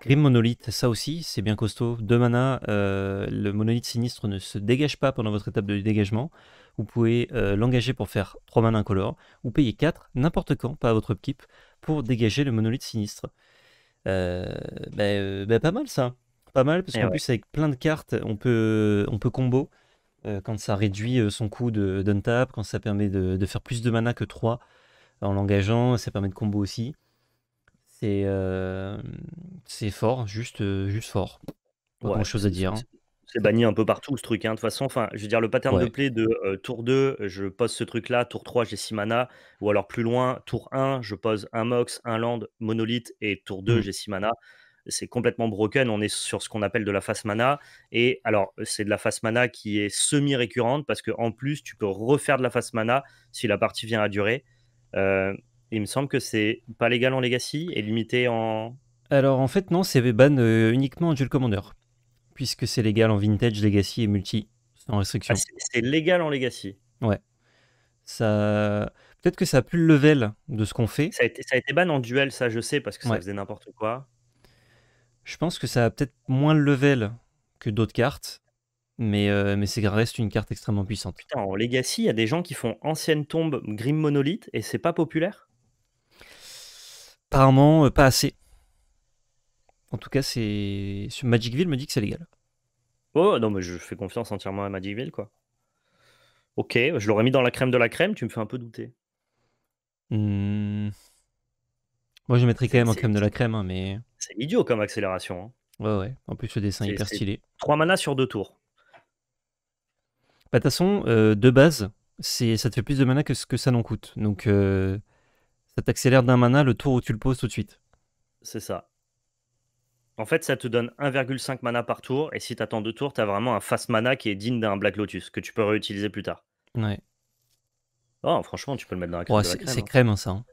Grim Monolith, ça aussi, c'est bien costaud. Deux mana, euh, le monolithe sinistre ne se dégage pas pendant votre étape de dégagement. Vous pouvez euh, l'engager pour faire 3 mana incolore, ou payer 4 n'importe quand, pas à votre upkeep, pour dégager le monolithe sinistre. Euh, bah, euh, bah, pas mal ça. Pas mal, parce eh qu'en plus avec plein de cartes, on peut, on peut combo quand ça réduit son coût d'untap, quand ça permet de, faire plus de mana que 3 en l'engageant, ça permet de combo aussi. C'est fort, juste, juste fort. Pas grand chose à dire. Hein. C'est banni un peu partout ce truc. Hein. De toute façon, enfin, je veux dire, le pattern de play de tour 2, je pose ce truc-là, tour 3, j'ai 6 mana. Ou alors plus loin, tour 1, je pose un Mox, un Land, Monolith, et tour 2, mmh. j'ai 6 mana. C'est complètement broken. On est sur ce qu'on appelle de la face mana. Et alors, c'est de la face mana qui est semi-récurrente parce que en plus, tu peux refaire de la face mana si la partie vient à durer. il me semble que c'est pas légal en Legacy et limité en. Alors en fait, non, c'est ban uniquement en Duel Commander puisque c'est légal en vintage, legacy et multi, sans restriction. Ah, c'est légal en legacy. Ouais. Ça... Peut-être que ça a plus le level de ce qu'on fait. Ça a, été, ça ban en duel, ça je sais, parce que ça faisait n'importe quoi. Je pense que ça a peut-être moins le level que d'autres cartes, mais, euh, mais c'est reste une carte extrêmement puissante. Putain, en Legacy, il y a des gens qui font ancienne tombe Grim Monolith et c'est pas populaire Apparemment, euh, pas assez. En tout cas, c'est Magicville me dit que c'est légal. Oh non, mais je fais confiance entièrement à Magicville, quoi. Ok, je l'aurais mis dans la crème de la crème, tu me fais un peu douter. Hmm. Moi, je mettrais quand même en crème de la crème, hein, mais. C'est idiot comme accélération. Hein. Ouais, ouais. En plus, le dessin est hyper stylé. Trois manas sur deux tours. Bah, de toute façon, euh, de base, ça te fait plus de mana que ce que ça n'en coûte. Donc, euh, ça t'accélère d'un mana le tour où tu le poses tout de suite. C'est ça. En fait, ça te donne 1,5 mana par tour, et si t'attends deux tours, t'as vraiment un fast mana qui est digne d'un Black Lotus, que tu peux réutiliser plus tard. Ouais. Oh, franchement, tu peux le mettre dans la crème. c'est crème, hein. ça. Hein.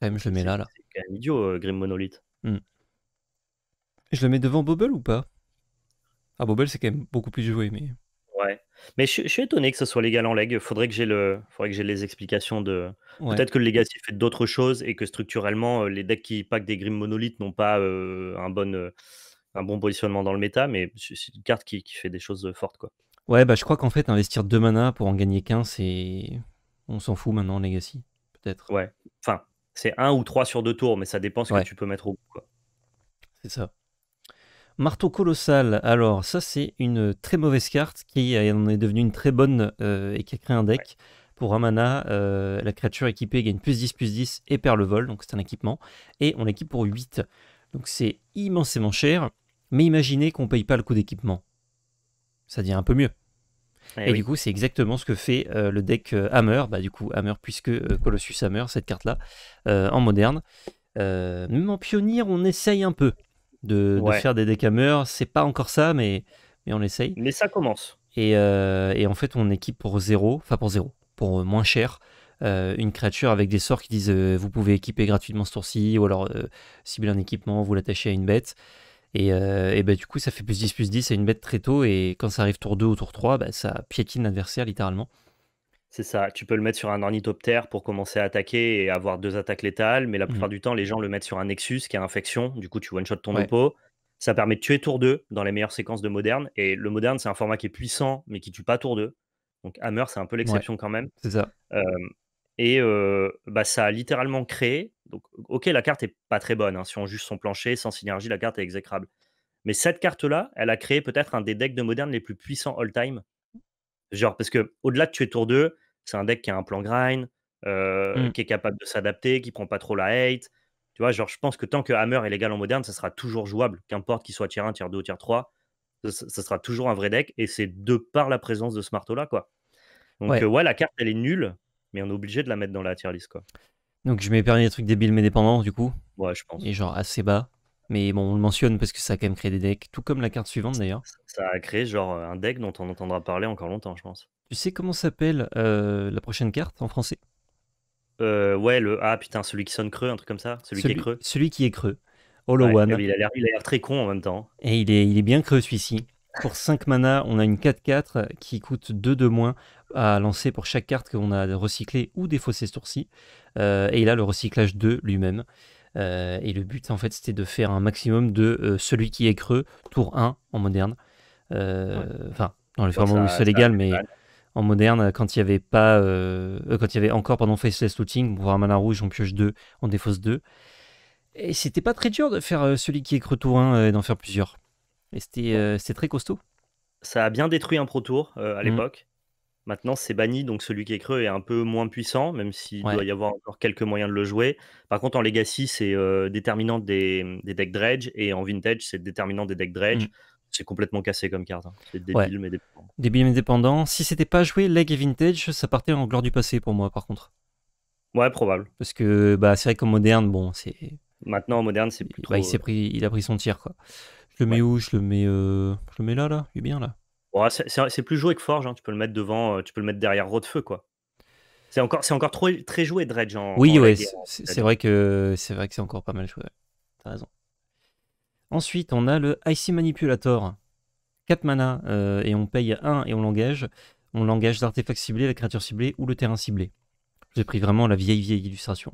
Crème, je le mets là. là. C'est quand même idiot, euh, Grim Monolith. Hmm. Je le mets devant Bobble ou pas Ah, Bobble, c'est quand même beaucoup plus joué, mais. Mais je, suis étonné que ce soit légal en leg. Faudrait que j'ai le, faudrait que j'ai les explications de. Peut-être que le legacy fait d'autres choses et que structurellement euh, les decks qui packent des grimes monolithes n'ont pas euh, un bon, euh, un bon positionnement dans le méta. Mais c'est une carte qui, fait des choses fortes quoi. Ouais bah je crois qu'en fait investir 2 mana pour en gagner 15 c'est, on s'en fout maintenant legacy peut-être. Ouais. Enfin c'est un ou trois sur deux tours mais ça dépend ce que tu peux mettre au bout quoi. C'est ça. Marteau colossal, alors ça c'est une très mauvaise carte qui en est devenue une très bonne euh, et qui a créé un deck. Pour un mana, euh, la créature équipée gagne plus 10, plus 10 et perd le vol, donc c'est un équipement. Et on l'équipe pour 8. Donc c'est immensément cher, mais imaginez qu'on ne paye pas le coût d'équipement. Ça devient un peu mieux. Eh et, du coup, c'est exactement ce que fait euh, le deck Hammer, bah, du coup Hammer puisque Colossus Hammer, cette carte-là, en moderne. même en pionnier, on essaye un peu de, faire des décameurs. C'est pas encore ça, mais, mais on essaye. Mais ça commence. Et, euh, en fait, on équipe pour zéro, enfin pour zéro, pour euh, moins cher. Euh, une créature avec des sorts qui disent vous pouvez équiper gratuitement ce tour-ci ou alors cibler un équipement, vous l'attachez à une bête. Et, et bah, du coup, ça fait plus 10 plus 10 à une bête très tôt. Et quand ça arrive tour 2 ou tour 3, bah, ça piétine l'adversaire littéralement. C'est ça, tu peux le mettre sur un ornithoptère pour commencer à attaquer et avoir deux attaques létales, mais la mmh plupart du temps, les gens le mettent sur un Nexus qui a infection, du coup tu one-shot ton ouais. Ça permet de tuer tour 2 dans les meilleures séquences de moderne, et le moderne c'est un format qui est puissant, mais qui tue pas tour 2. Donc Hammer c'est un peu l'exception quand même. C'est ça. et bah, ça a littéralement créé, donc ok la carte est pas très bonne, hein, si on juge son plancher, sans synergie la carte est exécrable. Mais cette carte-là, elle a créé peut-être un des decks de moderne les plus puissants all-time Genre, parce que au-delà de tuer tour 2, c'est un deck qui a un plan grind, euh, mmh. qui est capable de s'adapter, qui prend pas trop la hate. Tu vois, genre, je pense que tant que Hammer est légal en moderne, ça sera toujours jouable, qu'importe qu'il soit tier 1, tier 2 tier 3. Ça, sera toujours un vrai deck et c'est de par la présence de ce marteau-là, quoi. Donc, euh, ouais. la carte, elle est nulle, mais on est obligé de la mettre dans la tier list, quoi. Donc, je permis des trucs débiles mais dépendants, du coup. Ouais, je pense. Et genre assez bas. Mais bon, on le mentionne parce que ça a quand même créé des decks, tout comme la carte suivante d'ailleurs. Ça a créé genre un deck dont on entendra parler encore longtemps, je pense. Tu sais comment s'appelle euh, la prochaine carte en français euh, Ouais, le Ah putain, celui qui sonne creux, un truc comme ça Celui, qui est creux Celui qui est creux. Hollow One. Il a l'air très con en même temps. Et il est, il est bien creux celui-ci. Pour 5 mana, on a une 4-4 qui coûte 2 de moins à lancer pour chaque carte qu'on a recyclée ou défaussée ce tour-ci. Euh, et il a le recyclage 2 lui-même. Euh, et le but, en fait, c'était de faire un maximum de euh, celui qui est creux, tour 1 en moderne. Euh, enfin, dans les formats où c'est légal, mais en moderne, quand il y avait pas, quand il y avait encore, pendant faceless looting, pour voir un rouge, on pioche 2, on défausse 2. Et c'était pas très dur de faire celui qui est creux tour 1 et d'en faire plusieurs. Et c'était très costaud. Ça a bien détruit un Pro Tour à mmh. l'époque. Maintenant, c'est banni, donc celui qui est creux est un peu moins puissant, même s'il doit y avoir encore quelques moyens de le jouer. Par contre, en Legacy, c'est euh, déterminant des, decks dredge, et en Vintage, c'est déterminant des decks dredge. Mmh. C'est complètement cassé comme carte. Hein. C'est débile, mais dépendant. Débile, mais dépendant. Si c'était pas joué Leg et Vintage, ça partait en gloire du passé pour moi, par contre. Ouais, probable. Parce que bah, c'est vrai qu'en moderne, bon, c'est. Maintenant, en moderne, c'est plutôt… Bah, il, euh, pris, il a pris son tir, quoi. Je le mets où Je le mets, euh, je le mets là, là. Il est bien, là c'est plus joué que Forge, hein. tu peux le mettre devant, euh, tu peux le mettre derrière Feu, quoi. C'est encore, c'est encore très joué Dredge. oui, hein, c'est vrai que c'est vrai que c'est encore pas mal joué. T'as raison. Ensuite, on a le Icy Manipulator. 4 mana euh, et on paye 1 et on l'engage. On l'engage d'artefacts ciblé la créature ciblée ou le terrain ciblé. J'ai pris vraiment la vieille vieille illustration.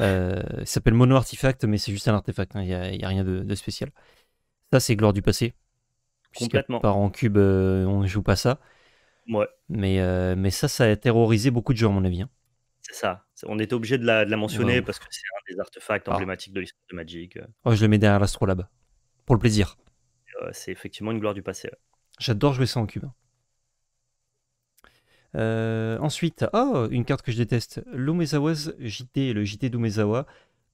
Euh, s'appelle Mono Artifact, mais c'est juste un artefact. Hein. Il n'y a, rien de, de spécial. Ça, c'est gloire du passé. Complètement. Par en cube, euh, on ne joue pas ça. Ouais. Mais, euh, mais ça, ça a terrorisé beaucoup de gens, à mon avis. Hein. C'est ça. On était obligé de la, mentionner parce que c'est un des artefacts ah. emblématiques de l'histoire de Magic. Euh. Oh, je le mets derrière l'Astrolabe. Pour le plaisir. c'est effectivement une gloire du passé. J'adore jouer ça en cube. ensuite, oh, une carte que je déteste. L'Umezawa's JT, le JT d'Umezawa.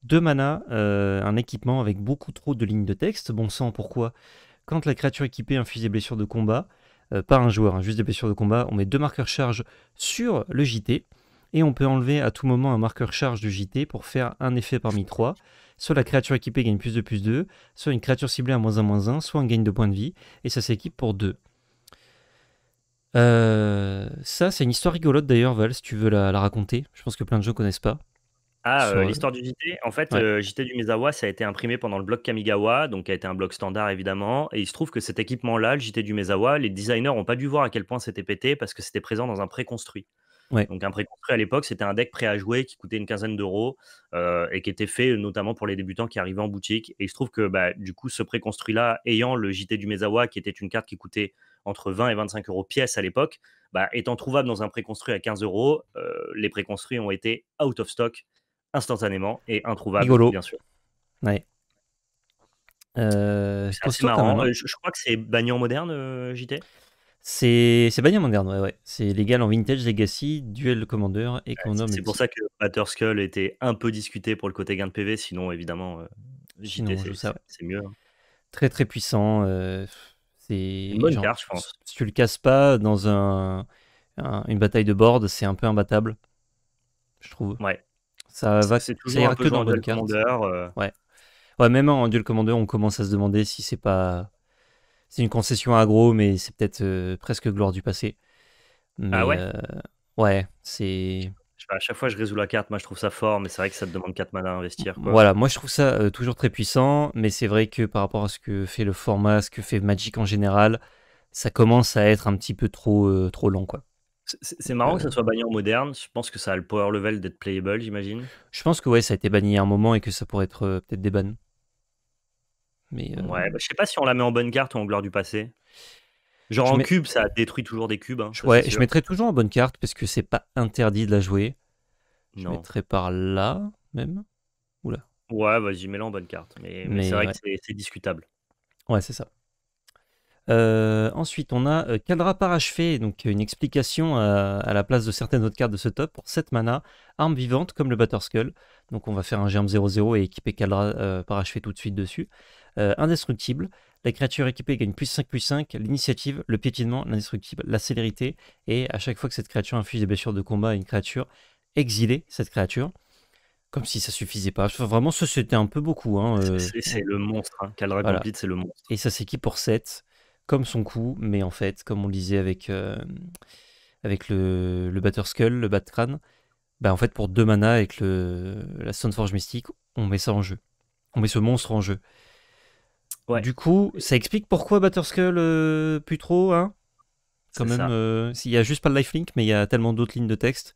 Deux mana, un équipement avec beaucoup trop de lignes de texte. Bon sang, pourquoi quand la créature équipée infuse des blessures de combat, par euh, pas un joueur, juste des blessures de combat, on met deux marqueurs charge sur le JT et on peut enlever à tout moment un marqueur charge du JT pour faire un effet parmi trois. Soit la créature équipée gagne plus de plus 2, soit une créature ciblée à moins 1 1, soit on gagne 2 points de vie, et ça s'équipe pour 2. Euh, ça, c'est une histoire rigolote d'ailleurs, Val, si tu veux la, raconter. Je pense que plein de gens connaissent pas. Ah, euh, euh, l'histoire du JT. En fait, euh, JT du Mezawa, ça a été imprimé pendant le bloc Kamigawa, donc qui a été un bloc standard évidemment. Et il se trouve que cet équipement-là, le JT du Mezawa, les designers n'ont pas dû voir à quel point c'était pété parce que c'était présent dans un pré-construit. Donc un pré-construit à l'époque, c'était un deck prêt à jouer qui coûtait une quinzaine d'euros et qui était fait notamment pour les débutants qui arrivaient en boutique. Et il se trouve que bah, du coup, ce pré-construit-là, ayant le JT du Mezawa, qui était une carte qui coûtait entre 20 et 25 euros pièce à l'époque, bah, étant trouvable dans un préconstruit à 15 euros, les préconstruits ont été out of stock instantanément et introuvable, Rigolo. bien sûr. Ouais. Euh, c'est marrant. Hein. Euh, je, crois que c'est Bagnon moderne, euh, JT C'est Bagnan moderne, ouais. ouais. C'est légal en Vintage Legacy, Duel Commander et ouais, C'est pour ça que Batter Skull était un peu discuté pour le côté gain de PV, sinon évidemment, JT, c'est mieux. Hein. Très très puissant. c'est une bonne carte, je pense. Si tu le casses pas dans un, un une bataille de board, c'est un peu imbattable, je trouve. Ouais. Ça va, c'est toujours un que dans Duel Commander. Euh. Ouais. ouais, même en Duel Commander, on commence à se demander si c'est pas. C'est une concession agro, mais c'est peut-être euh, presque gloire du passé. ah ouais euh, Ouais, c'est. À chaque fois, je résous la carte. Moi, je trouve ça fort, mais c'est vrai que ça te demande 4 mana à investir. Voilà, moi, je trouve ça toujours très puissant, mais c'est vrai que par rapport à ce que fait le format, ce que fait Magic en général, ça commence à être un petit peu trop, trop long, quoi. C'est marrant que ça euh. soit banni en moderne. Je pense que ça a le power level d'être playable, j'imagine. Je pense que ouais, ça a été banni à un moment et que ça pourrait être euh, peut-être des Mais, euh, Ouais, bah, je sais pas si on la met en bonne carte ou en gloire du passé. Genre en cube, ça détruit toujours des cubes. Hein, ouais, je mettrais toujours en bonne carte parce que c'est pas interdit de la jouer. Je mettrais par là même. là. Ouais, vas-y, mets-la en bonne carte. Mais, c'est vrai que c'est discutable. Ouais, c'est ça. Euh, ensuite, on a euh, Cadra parachevé, donc euh, une explication à, la place de certaines autres cartes de ce top pour 7 mana, arme vivante comme le Batterskull, Skull. Donc on va faire un germe 0-0 et équiper Cadra euh, tout de suite dessus. indestructible, la créature équipée gagne plus 5 plus 5, l'initiative, le piétinement, l'indestructible, la célérité, et à chaque fois que cette créature inflige des blessures de combat à une créature, exiler cette créature comme si ça suffisait pas. vraiment, ça c'était un peu beaucoup. Hein, c'est le monstre, hein. Caldra Calra c'est le monstre. Et ça s'équipe pour 7 comme son coup, mais en fait, comme on disait avec, euh, avec le, le Skull, le Bat Crane, bah en fait, pour deux manas avec le, la forge Mystique, on met ça en jeu. On met ce monstre en jeu. Ouais. Du coup, ça explique pourquoi Batter Skull euh, plus trop, hein Quand même, euh, s'il y a juste pas le lifelink, mais il y a tellement d'autres lignes de texte.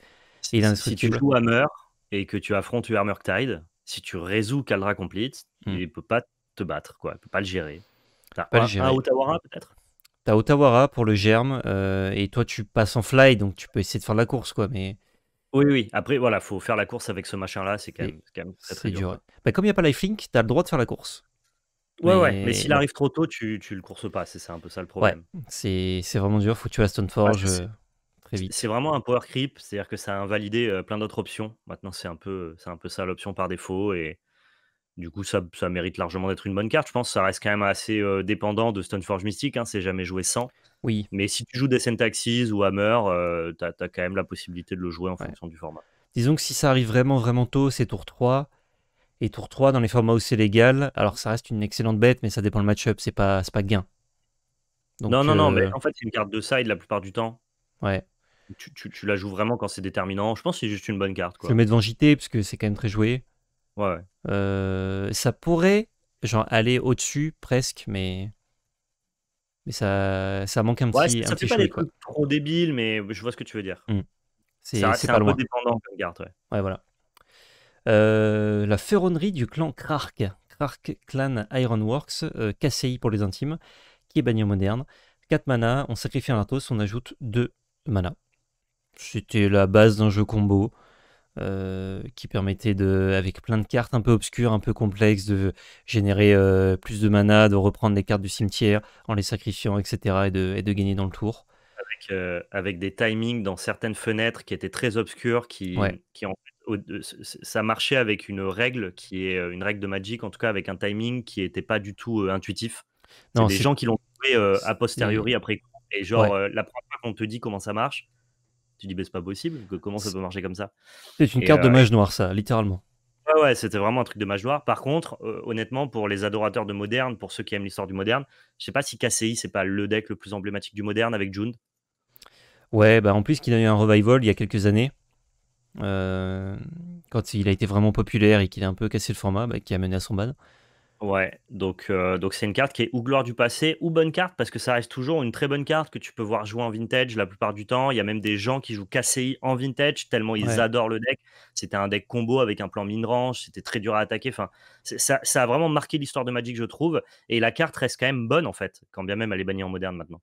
Et il si, tu joues Hammer et que tu affrontes Hammer Tide, si tu résous Caldra Complete, hmm. il peut pas te battre, quoi. il peut pas le gérer. T'as pas peut-être T'as Otawara pour le germe, euh, et toi tu passes en fly, donc tu peux essayer de faire la course, quoi. Mais oui, oui. Après, voilà, faut faire la course avec ce machin-là, c'est quand, même très, très dur. dur. Bah, comme il n'y a pas lifelink, t'as le droit de faire la course. Ouais, ouais, mais s'il arrive trop tôt, tu, tu le courses pas, c'est un peu ça le problème. Ouais, c'est vraiment dur, faut que tu à Stoneforge euh, très vite. C'est vraiment un power creep, c'est-à-dire que ça a invalidé euh, plein d'autres options. Maintenant, c'est un, peu, un peu ça l'option par défaut, et du coup, ça, mérite largement d'être une bonne carte. Je pense que ça reste quand même assez euh, dépendant de Stoneforge Mystique. Hein, c'est jamais joué sans. Oui. Mais si tu joues des Syntaxes ou Hammer, euh, t'as tu as, quand même la possibilité de le jouer en fonction du format. Disons que si ça arrive vraiment, vraiment tôt, c'est tour 3. Et tour 3, dans les formats où c'est légal, alors ça reste une excellente bête, mais ça dépend le match-up, c'est pas, pas gain. non, non, non, euh, mais en fait, c'est une carte de side la plupart du temps. Ouais. Tu, la joues vraiment quand c'est déterminant. Je pense que c'est juste une bonne carte. Je le mets devant JT, parce que c'est quand même très joué. Ouais. Euh, ça pourrait genre aller au-dessus presque, mais mais ça, ça manque un petit. Ça, un fait pas des trop débiles, mais je vois ce que tu veux dire. Mm. C'est un peu dépendant ouais. voilà. Euh, la ferronnerie du clan Krark, Krark Clan Ironworks, euh, KCI pour les intimes, qui est banni moderne. 4 mana, on sacrifie un Arthos, on ajoute 2 mana. C'était la base d'un jeu combo. Euh, qui permettait de, avec plein de cartes un peu obscures, un peu complexes, de générer euh, plus de mana, de reprendre les cartes du cimetière en les sacrifiant, etc. et de, et de gagner dans le tour. Avec, euh, avec, des timings dans certaines fenêtres qui étaient très obscures, qui, qui ça marchait avec une règle qui est une règle de Magic, en tout cas avec un timing qui n'était pas du tout intuitif. Non, c'est des gens qui l'ont trouvé a posteriori après Et genre, la première fois qu'on te dit comment ça marche, tu dis, mais bah, c'est pas possible, comment ça peut marcher comme ça C'est une carte de euh, mage noire, ça, littéralement. Ouais, ouais, c'était vraiment un truc de mage noir. Par contre, euh, honnêtement, pour les adorateurs de moderne, pour ceux qui aiment l'histoire du moderne, je sais pas si KCI, c'est pas le deck le plus emblématique du moderne avec June. Ouais, bah en plus qu'il a eu un revival il y a quelques années, euh, quand il a été vraiment populaire et qu'il a un peu cassé le format, bah, qui a mené à son ban. Ouais, donc euh, donc c'est une carte qui est ou gloire du passé ou bonne carte parce que ça reste toujours une très bonne carte que tu peux voir jouer en vintage la plupart du temps. Il y a même des gens qui jouent KCI en vintage tellement ils adorent le deck. C'était un deck combo avec un plan mine-range, c'était très dur à attaquer. Enfin, ça, a vraiment marqué l'histoire de Magic, je trouve. Et la carte reste quand même bonne en fait, quand bien même elle est bannie en moderne maintenant.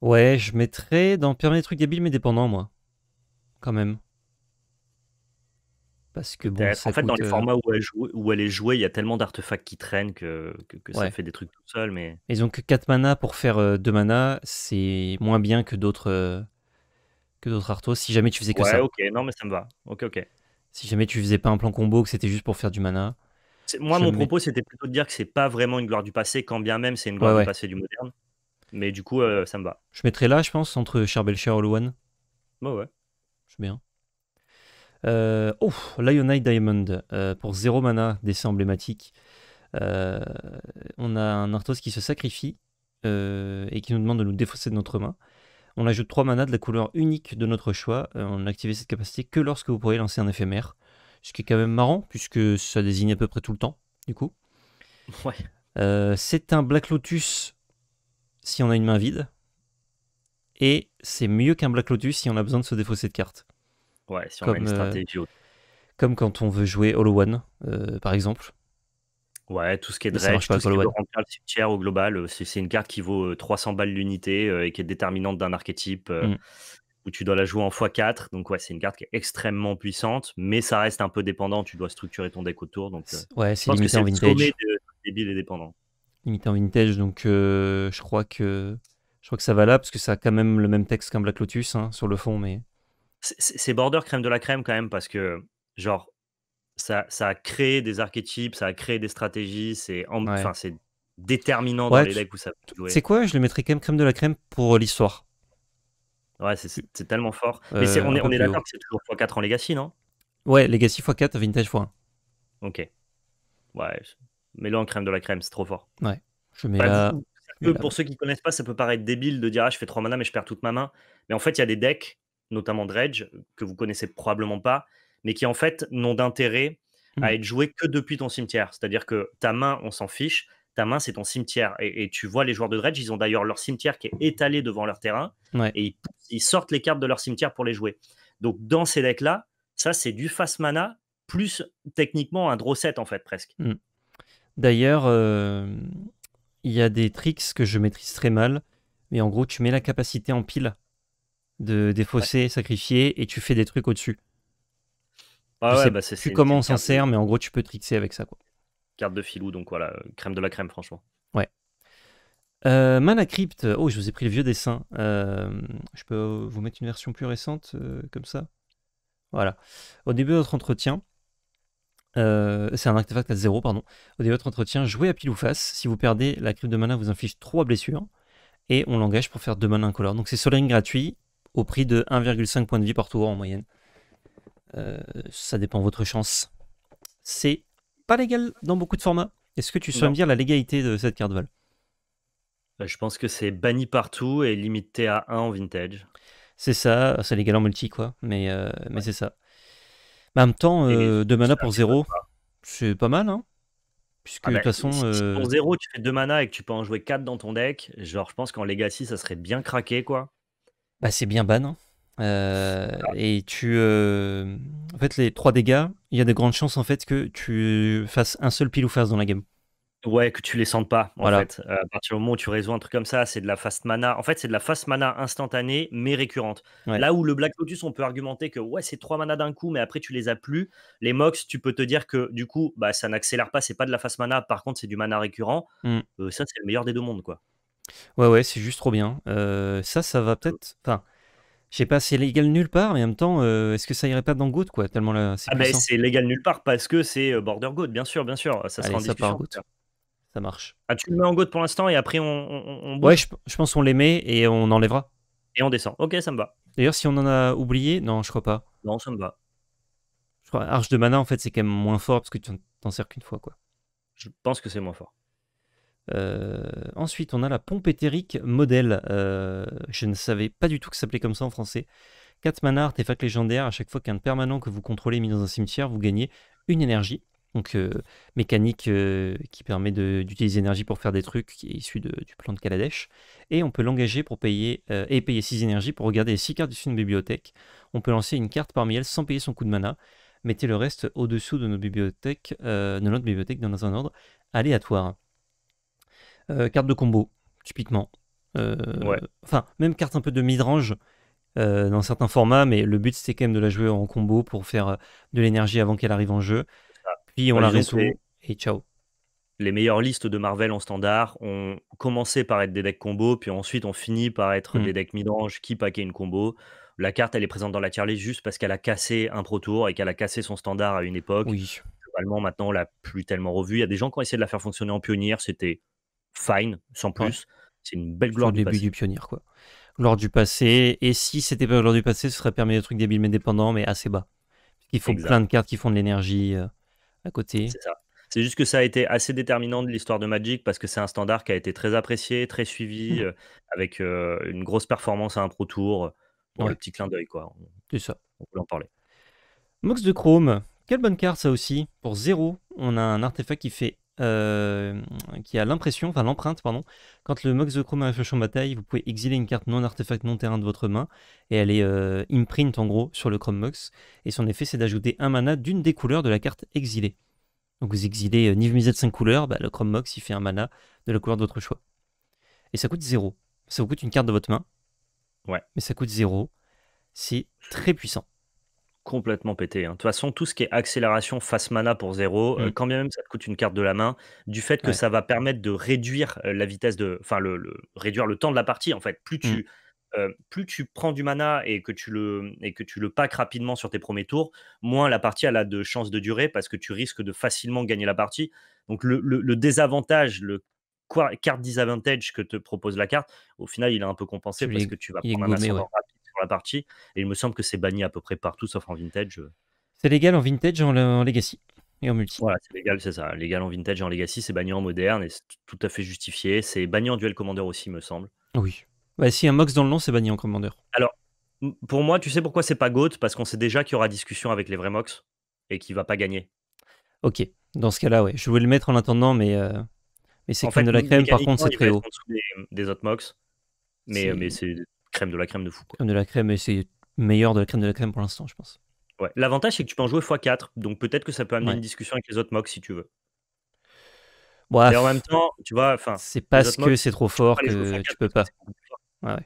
Ouais, je mettrais dans Permis des trucs débiles mais dépendant moi. Quand même. Parce que bon, en fait, dans les formats où elle, où elle est jouée, il y a tellement d'artefacts qui traînent que, ça fait des trucs tout seul. Mais... Ils ont que 4 mana pour faire 2 mana, c'est moins bien que d'autres que d'autres artos si jamais tu faisais que ça. ok, non, mais ça me va. Ok, ok. Si jamais tu faisais pas un plan combo, que c'était juste pour faire du mana. Moi, mon propos, c'était plutôt de dire que c'est pas vraiment une gloire du passé, quand bien même c'est une gloire du passé du moderne. Mais du coup, ça me va. Je mettrais là, je pense, entre Charbel et Olwan. Bah ouais. suis bien. Euh, oh, Lionite Diamond euh, pour 0 mana, dessin emblématique. Euh, on a un Arthos qui se sacrifie et qui nous demande de nous défausser de notre main. On ajoute 3 mana de la couleur unique de notre choix. on active cette capacité que lorsque vous pourrez lancer un éphémère. Ce qui est quand même marrant puisque ça désigne à peu près tout le temps, du coup. [LAUGHS] c'est un Black Lotus si on a une main vide. Et c'est mieux qu'un Black Lotus si on a besoin de se défausser de cartes Ouais, si on comme, une euh, stratégie. comme quand on veut jouer Hollow One, euh, par exemple. Ouais, tout ce qui est dredge, tout ce qui est le cimetière au global, euh, c'est une carte qui vaut 300 balles l'unité et qui est déterminante d'un archétype mm. où tu dois la jouer en x4. Donc ouais, c'est une carte qui est extrêmement puissante, mais ça reste un peu dépendant, tu dois structurer ton deck autour. Donc, ouais, c'est limité en vintage. de, débile et dépendant. Limité en vintage, donc je crois que je crois que ça va là, parce que ça a quand même le même texte qu'un Black Lotus hein, sur le fond, mais... C'est border crème de la crème quand même, parce que, genre, ça, ça a créé des archétypes, ça a créé des stratégies, c'est déterminant dans les decks où ça peut jouer. C'est quoi Je le mettrais quand même crème de la crème pour euh, l'histoire. Ouais, c'est tellement fort. Mais euh, on est, on est d'accord que c'est toujours x4 en Legacy, non Ouais, Legacy x4, Vintage x1. Ok. Ouais, mais là en crème de la crème, c'est trop fort. Ouais, je mets bah, là... pour ceux qui ne connaissent pas, ça peut paraître débile de dire ah, je fais 3 mana mais je perds toute ma main. Mais en fait, il y a des decks notamment Dredge, que vous connaissez probablement pas, mais qui en fait n'ont d'intérêt à hmm. être joués que depuis ton cimetière. C'est-à-dire que ta main, on s'en fiche, ta main, c'est ton cimetière. Et, tu vois les joueurs de Dredge, ils ont d'ailleurs leur cimetière qui est étalé devant leur terrain, et ils, sortent les cartes de leur cimetière pour les jouer. Donc dans ces decks-là, ça c'est du fast mana, plus techniquement un draw set en fait presque. Hmm. D'ailleurs, euh, il y a des tricks que je maîtrise très mal, mais en gros tu mets la capacité en pile de, des fossés et tu fais des trucs au-dessus. Ah bah, tu comment on s'en sert, mais en gros, tu peux trixer avec ça. Carte de filou, donc voilà, euh, crème de la crème, franchement. Ouais. Euh, mana Crypt, euh, oh, je vous ai pris le vieux dessin. je peux vous mettre une version plus récente, comme ça. Voilà. Au début de votre entretien, c'est un artefact à 0, pardon. Au début de votre entretien, jouez à pile ou face. Si vous perdez, la crypte de mana vous inflige 3 blessures et on l'engage pour faire 2 mana incolores. Donc c'est soleil gratuit, au prix de 1,5 point de vie par tour en moyenne. Euh, ça dépend de votre chance. C'est pas légal dans beaucoup de formats. Est-ce que tu souhaites me dire la légalité de cette carte Val bah, Je pense que c'est banni partout et limité à 1 en vintage. C'est ça, c'est légal en multi quoi, mais, euh, mais c'est ça. Bah, en même temps, euh, 2 mana pour 0, c'est pas mal hein. Puisque ah, de bah, toute façon. Si euh, pour 0, tu fais 2 mana et que tu peux en jouer 4 dans ton deck, genre je pense qu'en Legacy ça serait bien craqué quoi. Bah, c'est bien ban. Hein. Euh, et tu. Euh, en fait, les trois dégâts, il y a de grandes chances en fait que tu fasses un seul pile ou face dans la game. Ouais, que tu les sentes pas. En voilà. fait. Euh, à partir du moment où tu résous un truc comme ça, c'est de la fast mana. En fait, c'est de la fast mana instantanée, mais récurrente. Là où le Black Lotus, on peut argumenter que ouais, c'est trois mana d'un coup, mais après tu les as plus. Les Mox, tu peux te dire que du coup, bah, ça n'accélère pas, c'est pas de la fast mana, par contre, c'est du mana récurrent. Mm. ça, c'est le meilleur des deux mondes, quoi. Ouais, ouais, c'est juste trop bien. Euh, ça, ça va peut-être. Enfin, je sais pas, c'est légal nulle part, mais en même temps, euh, est-ce que ça irait pas dans Goat, quoi Tellement là, c'est. Ah, c'est légal nulle part parce que c'est euh, Border Goat, bien sûr, bien sûr. Ça sera en ça ça marche. Ah, tu le mets en Goat pour l'instant et après on. ouais, je, pense on les met et on enlèvera. Et on descend. Ok, ça me va. D'ailleurs, si on en a oublié, non, je crois pas. Non, ça me va. Je Arche de Mana, en fait, c'est quand même moins fort parce que tu t'en sers qu'une fois, quoi. Je pense que c'est moins fort. Euh, ensuite, on a la pompe éthérique modèle. Euh, je ne savais pas du tout que ça s'appelait comme ça en français. 4 mana, artefact légendaire. À chaque fois qu'un permanent que vous contrôlez est mis dans un cimetière, vous gagnez une énergie. Donc, euh, mécanique qui permet d'utiliser l'énergie pour faire des trucs, qui est issu du plan de Kaladesh. Et on peut l'engager pour payer, et payer 6 énergies pour regarder les 6 cartes issues d'une bibliothèque. On peut lancer une carte parmi elles sans payer son coup de mana. Mettez le reste au-dessous de, nos bibliothèques, de notre bibliothèque dans un ordre aléatoire. Euh, carte de combo, typiquement. Euh, ouais. Enfin, même carte un peu de midrange euh, dans certains formats, mais le but c'était quand même de la jouer en combo pour faire de l'énergie avant qu'elle arrive en jeu. Puis on bah, la résout et ciao les meilleures listes de Marvel en standard ont commencé par être des decks combo, puis ensuite on finit par être hmm. des decks midrange qui paquaient une combo. La carte, elle est présente dans la tier list juste parce qu'elle a cassé un pro tour et qu'elle a cassé son standard à une époque. Oui. Globalement, maintenant, on l'a plus tellement revue. Il y a des gens qui ont essayé de la faire fonctionner en pionnière, c'était fine, sans plus. C'est une belle gloire du début du pionnier, quoi. Gloire du passé. Et si c'était pas gloire du passé, ce serait permis de trucs débiles mais dépendants, mais assez bas. Il faut plein de cartes qui font de l'énergie euh, à côté. C'est ça. C'est juste que ça a été assez déterminant de l'histoire de Magic parce que c'est un standard qui a été très apprécié, très suivi, mmh. euh, avec euh, une grosse performance à un Pro Tour. Bon, le petit clin d'œil, quoi. C'est ça. On peut en parler. Mox de Chrome, quelle bonne carte ça aussi. Pour 0, on a un artefact qui fait euh, qui a l'impression, enfin l'empreinte, pardon. Quand le Mox de Chrome arrive en bataille, vous pouvez exiler une carte non artefact non terrain de votre main et elle est euh, imprint en gros sur le Chrome Mox. Et son effet, c'est d'ajouter un mana d'une des couleurs de la carte exilée. Donc vous exilez euh, niv 5 couleurs, bah, le Chrome Mox il fait un mana de la couleur de votre choix. Et ça coûte 0. Ça vous coûte une carte de votre main. Ouais. Mais ça coûte 0. C'est très puissant complètement pété. Hein. De toute façon, tout ce qui est accélération face mana pour zéro, euh, mm. quand bien même ça te coûte une carte de la main, du fait que ça va permettre de réduire euh, la vitesse de, enfin le, réduire le temps de la partie. En fait, plus mm. tu euh, plus tu prends du mana et que tu le et que tu le packs rapidement sur tes premiers tours, moins la partie a de chances de durer parce que tu risques de facilement gagner la partie. Donc le, désavantage, le carte disadvantage que te propose la carte, au final il est un peu compensé parce que tu vas prendre un la partie. Et il me semble que c'est banni à peu près partout, sauf en vintage. Euh. C'est légal en vintage, en, legacy et en multi. Voilà, c'est légal, c'est ça. Légal en vintage et en legacy, c'est banni en moderne et c'est tout à fait justifié. C'est banni en duel commander aussi, me semble. Oui. Bah, si un mox dans le nom, c'est banni en commander. Alors, pour moi, tu sais pourquoi c'est pas GOAT Parce qu'on sait déjà qu'il y aura discussion avec les vrais mox et qu'il va pas gagner. Ok, dans ce cas-là, ouais. Je voulais le mettre en attendant, mais, euh, mais c'est de la crème, par contre, c'est très haut. des, autres mox, mais, mais c'est crème de la crème de fou. Crème de la crème, et c'est meilleur de la crème de la crème pour l'instant, je pense. Ouais. L'avantage, c'est que tu peux en jouer x4, donc peut-être que ça peut amener une discussion avec les autres mocks si tu veux. Ouais, et en même temps, tu vois, enfin. C'est parce que c'est trop fort que tu peux pas. Ouais,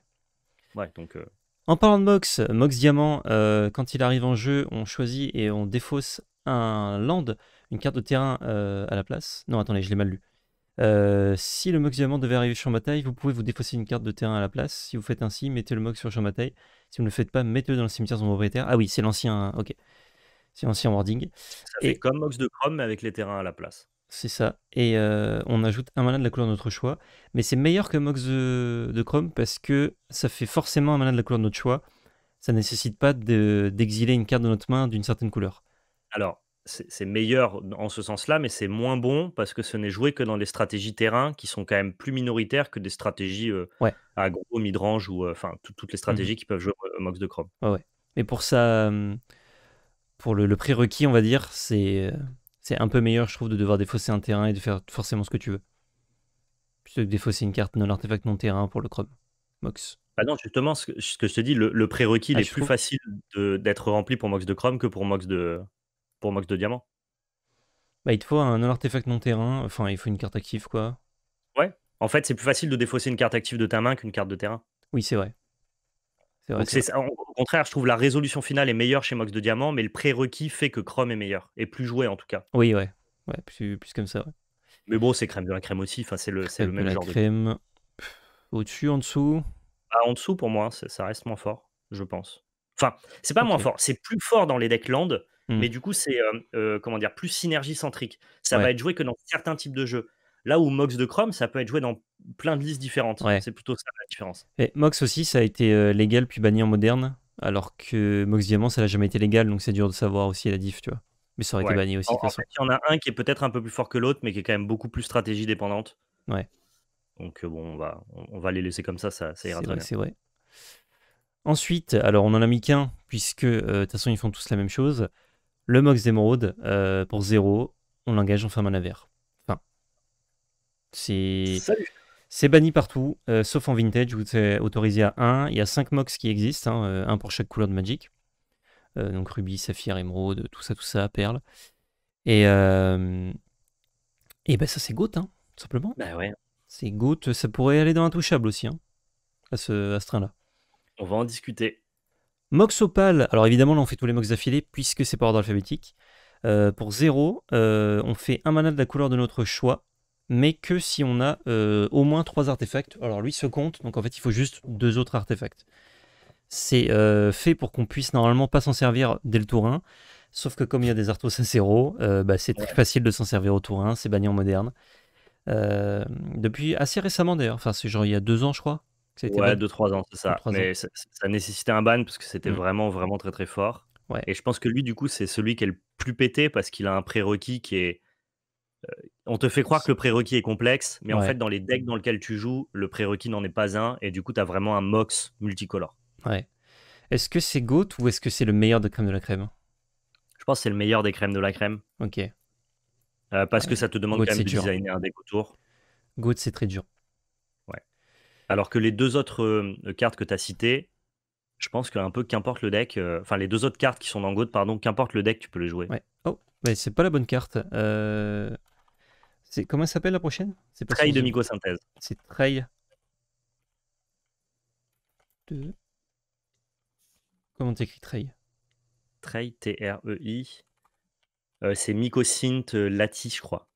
ouais. donc. Euh. En parlant de Mox, Mox Diamant, euh, quand il arrive en jeu, on choisit et on défausse un land, une carte de terrain euh, à la place. Non, attendez, je l'ai mal lu. Euh, si le Mox Diamant devait arriver sur ma taille, vous pouvez vous défausser une carte de terrain à la place. Si vous faites ainsi, mettez le Mox sur champ bataille. Si vous ne le faites pas, mettez-le dans le cimetière de propriétaire. Ah oui, c'est l'ancien. Hein. Ok. C'est l'ancien wording. Ça fait comme Mox de Chrome, mais avec les terrains à la place. C'est ça. Et euh, on ajoute un mana de la couleur de notre choix. Mais c'est meilleur que Mox de, Chrome parce que ça fait forcément un mana de la couleur de notre choix. Ça ne nécessite pas d'exiler une carte de notre main d'une certaine couleur. Alors, c'est meilleur en ce sens-là, mais c'est moins bon parce que ce n'est joué que dans les stratégies terrain qui sont quand même plus minoritaires que des stratégies euh, à agro, mid ou euh, enfin toutes les mmh stratégies qui peuvent jouer euh, Mox de Chrome. Ouais, Mais pour ça, pour le, prérequis, on va dire, c'est un peu meilleur, je trouve, de devoir défausser un terrain et de faire forcément ce que tu veux. Plutôt que défausser une carte non artefact non terrain pour le Chrome. Mox. Ah non, justement, ce que, je te dis, le, prérequis, il ah, est plus facile d'être rempli pour Mox de Chrome que pour Mox de, pour de Diamant. Bah, il te faut un artefact non terrain, enfin il faut une carte active quoi. Ouais, en fait c'est plus facile de défausser une carte active de ta main qu'une carte de terrain. Oui c'est vrai. Vrai, ça. Au contraire, je trouve la résolution finale est meilleure chez Mox de Diamant, mais le prérequis fait que Chrome est meilleur, et plus joué en tout cas. Oui, ouais, ouais plus, comme ça. Ouais. Mais bon, c'est crème de la crème aussi, enfin, c'est le, c'est le même de crème. Au-dessus, en dessous bah, En dessous pour moi, ça reste moins fort, je pense. Enfin, c'est pas moins fort, c'est plus fort dans les decks land, Mmh. Mais du coup, c'est euh, euh, comment dire plus synergie centrique. Ça va être joué que dans certains types de jeux. Là où Mox de Chrome, ça peut être joué dans plein de listes différentes. C'est plutôt ça la différence. Et Mox aussi, ça a été euh, légal puis banni en moderne, alors que Mox Diamant, ça n'a jamais été légal, donc c'est dur de savoir aussi la diff, tu vois. Mais ça aurait été banni aussi. il y en a un qui est peut-être un peu plus fort que l'autre, mais qui est quand même beaucoup plus stratégie dépendante. Donc bon, on va, on va les laisser comme ça, ça, ira très bien. C'est vrai. Ensuite, alors on en a mis qu'un, puisque de toute façon ils font tous la même chose le Mox d'émeraude euh, pour 0. On l'engage, en fin un Enfin, c'est. C'est banni partout, euh, sauf en vintage où c'est autorisé à 1. Il y a 5 mox qui existent, hein, euh, un pour chaque couleur de Magic. donc rubis, saphir, émeraude, tout ça, tout ça, perle. Et, et ben ça c'est GOAT, hein, tout simplement. Bah ouais. C'est GOAT, ça pourrait aller dans un touchable aussi, hein, à ce, à ce train-là. On va en discuter. Mox opale, alors évidemment là on fait tous les Mox d'affilée puisque c'est par ordre alphabétique. Euh, pour 0, euh, on fait un mana de la couleur de notre choix, mais que si on a euh, au moins 3 artefacts. Alors lui se compte, donc en fait il faut juste deux autres artefacts. C'est fait pour qu'on puisse normalement pas s'en servir dès le tour 1, sauf que comme il y a des artos sincéros, bah, c'est très facile de s'en servir au tour 1, c'est banni en moderne. depuis assez récemment d'ailleurs, enfin c'est genre il y a deux ans je crois, ouais, 2-3 ans, c'est ça. Mais ça, nécessitait un ban parce que c'était mmh. vraiment, vraiment très, très fort. Ouais. Et je pense que lui, du coup, c'est celui qui est le plus pété parce qu'il a un prérequis qui est on te fait croire que le prérequis est complexe, mais en fait, dans les decks dans lesquels tu joues, le prérequis n'en est pas un, et du coup, tu as vraiment un mox multicolore. Ouais. Est-ce que c'est GOAT ou est-ce que c'est le meilleur de crèmes de la crème Je pense que c'est le meilleur des crèmes de la crème. Ok. parce que ça te demande quand même de designer un deck autour. GOAT, c'est très dur. Alors que les deux autres euh, cartes que tu as citées, je pense qu'un peu qu'importe le deck, euh, enfin les deux autres cartes qui sont dans God, pardon, qu'importe le deck, tu peux les jouer. Ouais. Oh, mais c'est pas la bonne carte. Euh, c'est comment s'appelle la prochaine C'est Trail de mycosynthèse. C'est Trail Comment t'écris Trail Trail T R E I. c'est mycosynth lati, je crois.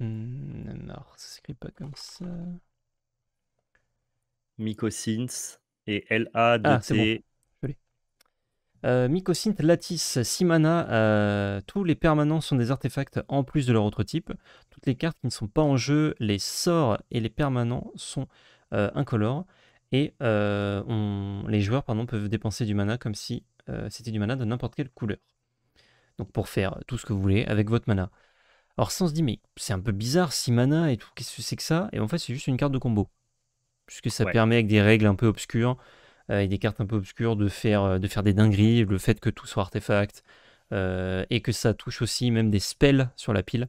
non, hmm, ça pas comme ça. Mycosynth et la ah, t euh, Mycosynth, Lattice, Simana, euh, tous les permanents sont des artefacts en plus de leur autre type. Toutes les cartes qui ne sont pas en jeu, les sorts et les permanents sont euh, incolores. Et euh, les joueurs peuvent dépenser du mana comme si c'était du mana de n'importe quelle couleur. Donc pour faire tout ce que vous voulez avec votre mana. Alors ça on se dit mais c'est un peu bizarre, 6 mana et tout, qu'est-ce que c'est que ça Et en fait c'est juste une carte de combo. Puisque ça permet avec des règles un peu obscures, euh, et des cartes un peu obscures, de faire, euh, de faire des dingueries, le fait que tout soit artefact, euh, et que ça touche aussi même des spells sur la pile,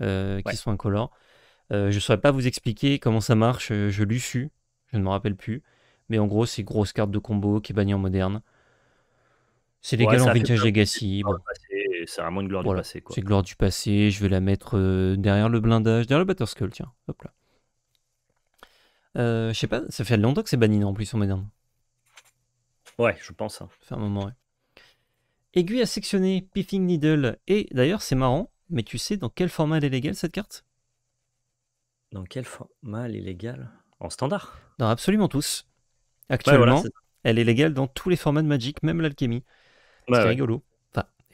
qui sont incolores. je ne saurais pas vous expliquer comment ça marche, je l'ai su, je ne me rappelle plus. Mais en gros, c'est grosse carte de combo qui est bannie en moderne. C'est légal en vintage legacy c'est vraiment une gloire du passé. C'est gloire du passé, je vais la mettre euh, derrière le blindage, derrière le Butter Skull, tiens, hop là. Euh, je sais pas, ça fait longtemps que c'est banni en plus en moderne. Ouais, je pense. Hein. Ça fait un moment, ouais. Aiguille à sectionner, Piffing Needle. Et d'ailleurs, c'est marrant, mais tu sais dans quel format elle est légale cette carte Dans quel format elle est légale En standard Dans absolument tous. Actuellement, elle est légale dans tous les formats de Magic, même l'alchimie. Bah c'est rigolo.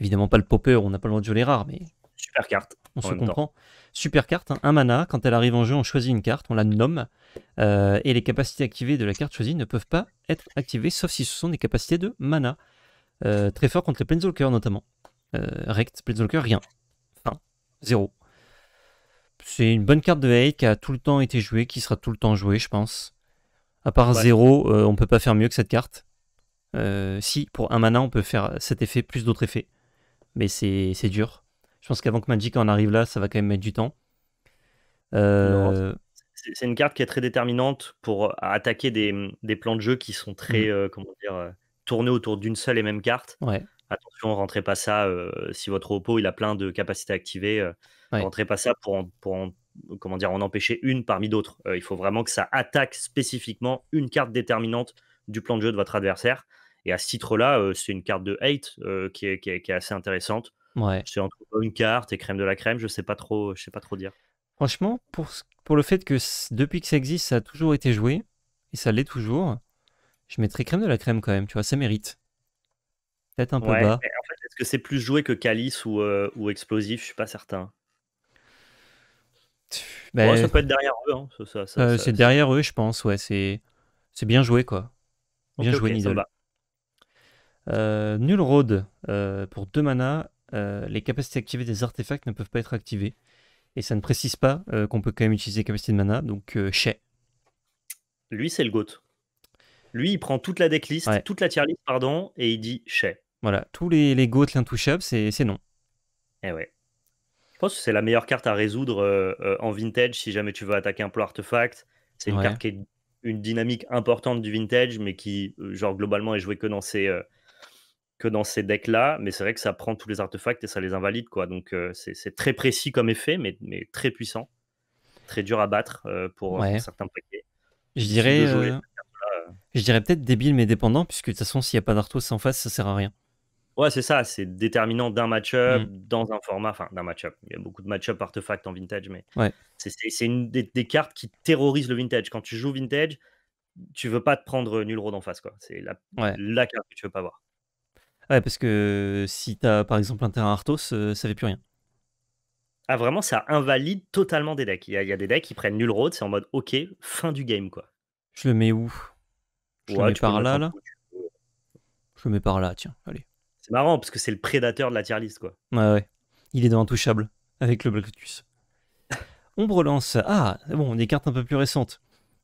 Évidemment pas le popper, on n'a pas le droit de jouer les rares, mais. Super carte. On se comprend. Super carte, hein, un mana. Quand elle arrive en jeu, on choisit une carte, on la nomme. Euh, et les capacités activées de la carte choisie ne peuvent pas être activées, sauf si ce sont des capacités de mana. Euh, très fort contre les Planeswalkers notamment. Euh, rect, Planeswalker, rien. Enfin, zéro. C'est une bonne carte de hate qui a tout le temps été jouée, qui sera tout le temps jouée, je pense. À part zéro, on euh, on peut pas faire mieux que cette carte. si, pour un mana, on peut faire cet effet plus d'autres effets mais c'est dur. Je pense qu'avant que Magic en arrive là, ça va quand même mettre du temps. Euh, c'est une carte qui est très déterminante pour euh, attaquer des, plans de jeu qui sont très, mm. euh, dire, tournés autour d'une seule et même carte. Ouais. Attention, rentrez pas ça si votre repos il a plein de capacités activées. Rentrez pas ça pour comment dire, en empêcher une parmi d'autres. il faut vraiment que ça attaque spécifiquement une carte déterminante du plan de jeu de votre adversaire. Et à ce titre-là, euh, c'est une carte de hate euh, qui est, assez intéressante. C'est entre une carte et crème de la crème, je sais pas trop, je sais pas trop dire. Franchement, pour, le fait que depuis que ça existe, ça a toujours été joué et ça l'est toujours, je mettrais crème de la crème quand même, tu vois, ça mérite. Peut-être un peu bas. En fait, est-ce que c'est plus joué que calice ou, euh, ou explosif Je suis pas certain. Bah, ça peut être derrière eux. Hein. c'est derrière eux, je pense. Ouais, c'est, bien joué, quoi. Bien joué, okay, euh, nul Road, euh, pour 2 mana, euh, les capacités activées des artefacts ne peuvent pas être activées. Et ça ne précise pas qu'on peut quand même utiliser les capacités de mana, donc chez. Lui, c'est le GOAT. Lui, il prend toute la decklist, toute la tier list, pardon, et il dit chez. Voilà, tous les, les l'intouchable, c'est non. et eh ouais. Je pense que c'est la meilleure carte à résoudre en vintage si jamais tu veux attaquer un plan artefact. C'est une carte qui est une dynamique importante du vintage, mais qui, genre, globalement, est jouée que dans ses que dans ces decks-là, mais c'est vrai que ça prend tous les artefacts et ça les invalide, quoi. Donc euh, c'est très précis comme effet, mais, mais très puissant, très dur à battre euh, pour, certains paquets. Je dirais, euh, je dirais peut-être débile mais dépendant, puisque de toute façon, s'il n'y a pas d'artos en face, ça sert à rien. Ouais, c'est ça, c'est déterminant d'un match-up, mm. dans un format, enfin d'un match-up. Il y a beaucoup de match-up artefacts en vintage, mais ouais. c'est une des, cartes qui terrorise le vintage. Quand tu joues vintage, tu veux pas te prendre nul road en face, quoi. C'est la, la carte que tu veux pas voir. Ouais, parce que euh, si t'as, par exemple un terrain Arthos, euh, ça fait plus rien. Ah, vraiment, ça invalide totalement des decks. Il y, a, des decks qui prennent nulle road, c'est en mode ok, fin du game quoi. Je le mets où Je le mets par là, là Je le mets par là, tiens, allez. C'est marrant parce que c'est le prédateur de la tier list quoi. Ouais, ouais. Il est dans Intouchable avec le Lotus. [LAUGHS] Ombre relance. Ah, bon, des cartes un peu plus récentes.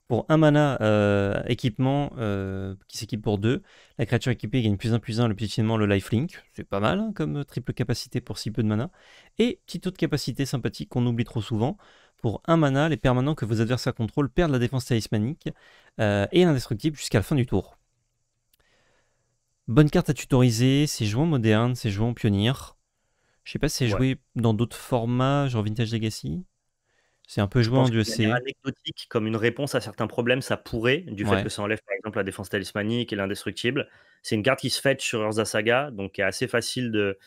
Pour un mana euh, équipement euh, qui s'équipe pour deux, la créature équipée gagne plus 1 plus 1 le finement le lifelink. C'est pas mal hein, comme triple capacité pour si peu de mana. Et petit taux de capacité sympathique qu'on oublie trop souvent. Pour un mana, les permanents que vos adversaires contrôlent perdent la défense talismanique euh, et l'indestructible jusqu'à la fin du tour. Bonne carte à tutoriser, c'est joué en moderne, c'est joué en pionnier. Je sais pas si c'est joué dans d'autres formats, genre Vintage Legacy. C'est un peu jouant, en c'est. anecdotique, comme une réponse à certains problèmes, ça pourrait, du fait que ça enlève par exemple la défense talismanique et l'indestructible. C'est une carte qui se fait sur Urza Saga, donc qui est assez facile de,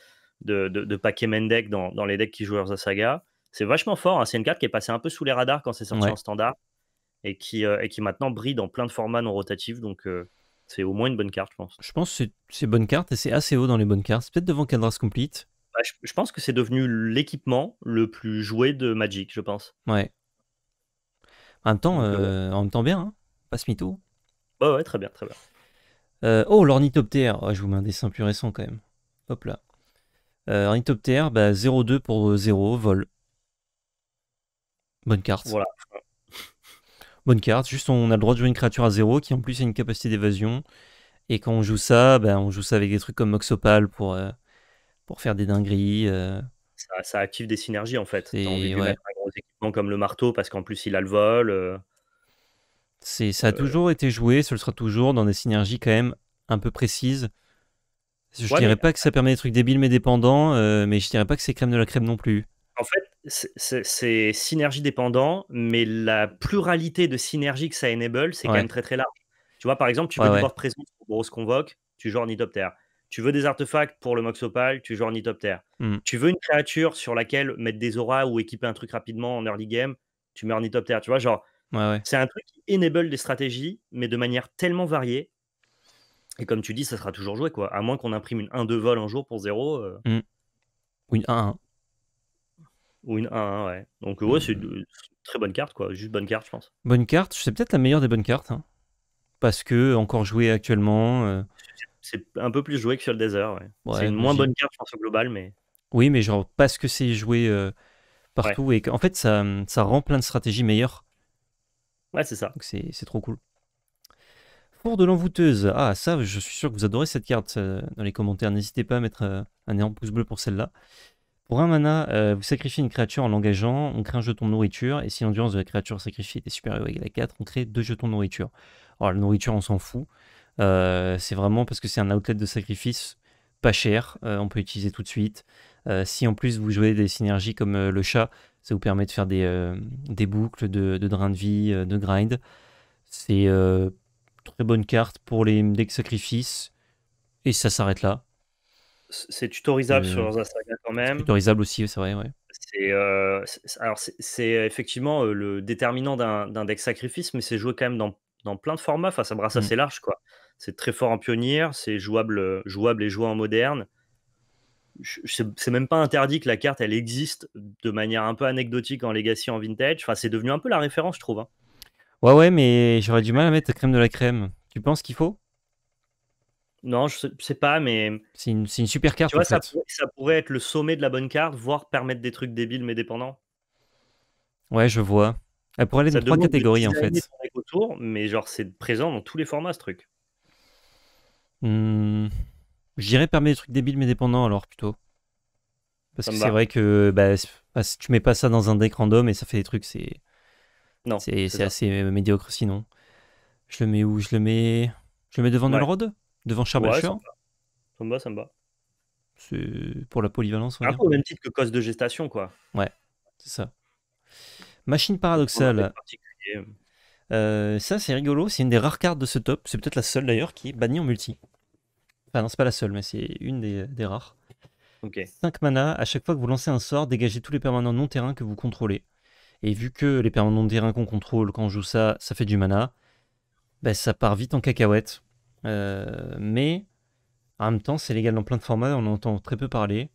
de, de, de paquer dans, dans les decks qui jouent Urza Saga. C'est vachement fort, hein. c'est une carte qui est passée un peu sous les radars quand c'est sorti en standard et qui, euh, qui maintenant brille dans plein de formats non rotatifs, donc. Euh, c'est au moins une bonne carte, je pense. Je pense que c'est bonne carte et c'est assez haut dans les bonnes cartes. Peut-être devant Cadras Complete, bah, je, pense que c'est devenu l'équipement le plus joué de Magic, je pense. Ouais. En même temps, euh, euh, en même temps bien, hein pas ce Bah ouais, très bien, très bien. Euh, oh, l'ornithoptère, oh, je vous mets un dessin plus récent quand même. Hop là. Euh, ornithoptère, bah, 0-2 pour 0, vol. Bonne carte. Voilà. [LAUGHS] Bonne carte, juste on a le droit de jouer une créature à 0 qui en plus a une capacité d'évasion. Et quand on joue ça, bah, on joue ça avec des trucs comme Moxopal pour, pour faire des dingueries. Euh. Ça, active des synergies en fait. et équipement comme le marteau parce qu'en plus il a le vol. Euh. C'est, ça a euh. toujours été joué, ce le sera toujours dans des synergies quand même un peu précises. Je dirais pas que ça permet des trucs débiles mais dépendants, mais je dirais pas que c'est crème de la crème non plus. En fait, c'est synergie dépendant, mais la pluralité de synergies que ça enable, c'est quand même très très large. Tu vois, par exemple, tu peux avoir présent Grosse Convoque, tu joues en ornithoptère. Tu veux des artefacts pour le Mox Opal, tu joues en terre hmm. Tu veux une créature sur laquelle mettre des auras ou équiper un truc rapidement en early game, tu mets en E-Top-Terre. Tu vois, genre, c'est un truc qui enable des stratégies, mais de manière tellement variée. Et comme tu dis, ça sera toujours joué, quoi. À moins qu'on imprime une 1-2 vol un jour pour 0. Euh. Hmm. Ou une 1-1. Ou une 1-1, ouais. Donc, ouais, hmm. c'est une très bonne carte, quoi. Juste bonne carte, je pense. Bonne carte, c'est peut-être la meilleure des bonnes cartes. Hein. parce que encore joué actuellement. Euh, c'est un peu plus joué que sur le Desert. c'est une moins bonne carte, sur pense, global, mais. Oui, mais genre parce que c'est joué euh, partout et en fait ça, rend plein de stratégies meilleures. Ouais, c'est ça. Donc c'est trop cool. Four de l'envoûteuse. Ah, ça, je suis sûr que vous adorez cette carte euh, dans les commentaires. N'hésitez pas à mettre euh, un énorme pouce bleu pour celle-là. Pour un mana, vous sacrifiez une créature en l'engageant, on crée un jeton de nourriture, et si l'endurance de la créature sacrifiée est supérieure ou égale à 4, on crée deux jetons de nourriture. Alors la nourriture, on s'en fout. Euh, c'est vraiment parce que c'est un outlet de sacrifice pas cher, euh, on peut utiliser tout de suite. Euh, si en plus vous jouez des synergies comme le chat, ça vous permet de faire des, boucles de, drain de vie, de grind. C'est très bonne carte pour les decks sacrifices et ça s'arrête là. C'est tutorisable sur les Zasaga quand même. Tutorisable aussi, c'est vrai. Ouais. C'est effectivement le déterminant d'un deck sacrifice, mais c'est joué quand même dans, plein de formats. Enfin, ça brasse mm. assez large quoi. C'est très fort en pionnier, c'est jouable, euh, jouable et joué en moderne. C'est même pas interdit que la carte elle existe de manière un peu anecdotique en legacy, en vintage. Enfin, c'est devenu un peu la référence, je trouve. Hein. Ouais, ouais, mais j'aurais du mal à mettre crème de la crème. Tu penses qu'il faut non, je sais pas, mais. C'est une, super carte. Tu vois, ça, pourrait, être le sommet de la bonne carte, voire permettre des trucs débiles mais dépendants. Ouais, je vois. Elle pourrait aller dans trois catégories en fait. Autour, mais genre, c'est présent dans tous les formats ce truc j'irai hmm. J'irais permet des trucs débiles mais dépendants alors plutôt. Parce que c'est vrai que bah, bah tu mets pas ça dans un deck random et ça fait des trucs, c'est. Non. C'est assez euh, médiocre sinon. Je le mets où Je le mets. Je le mets devant ouais. Devant Charbacher Ça me va, ça me C'est pour la polyvalence. On un au même titre que cause de gestation, quoi. Ouais, c'est ça. Machine paradoxale. Euh, ça, c'est rigolo. C'est une des rares cartes de ce top. C'est peut-être la seule d'ailleurs qui est bannie en multi. Enfin, non, c'est pas la seule, mais c'est une des, rares. 5 mana, à chaque fois que vous lancez un sort, dégagez tous les permanents non terrains que vous contrôlez. Et vu que les permanents non-terrain qu'on contrôle, quand on joue ça, ça fait du mana, ben, ça part vite en cacahuète. Euh, mais en même temps, c'est légal dans plein de formats, on en entend très peu parler.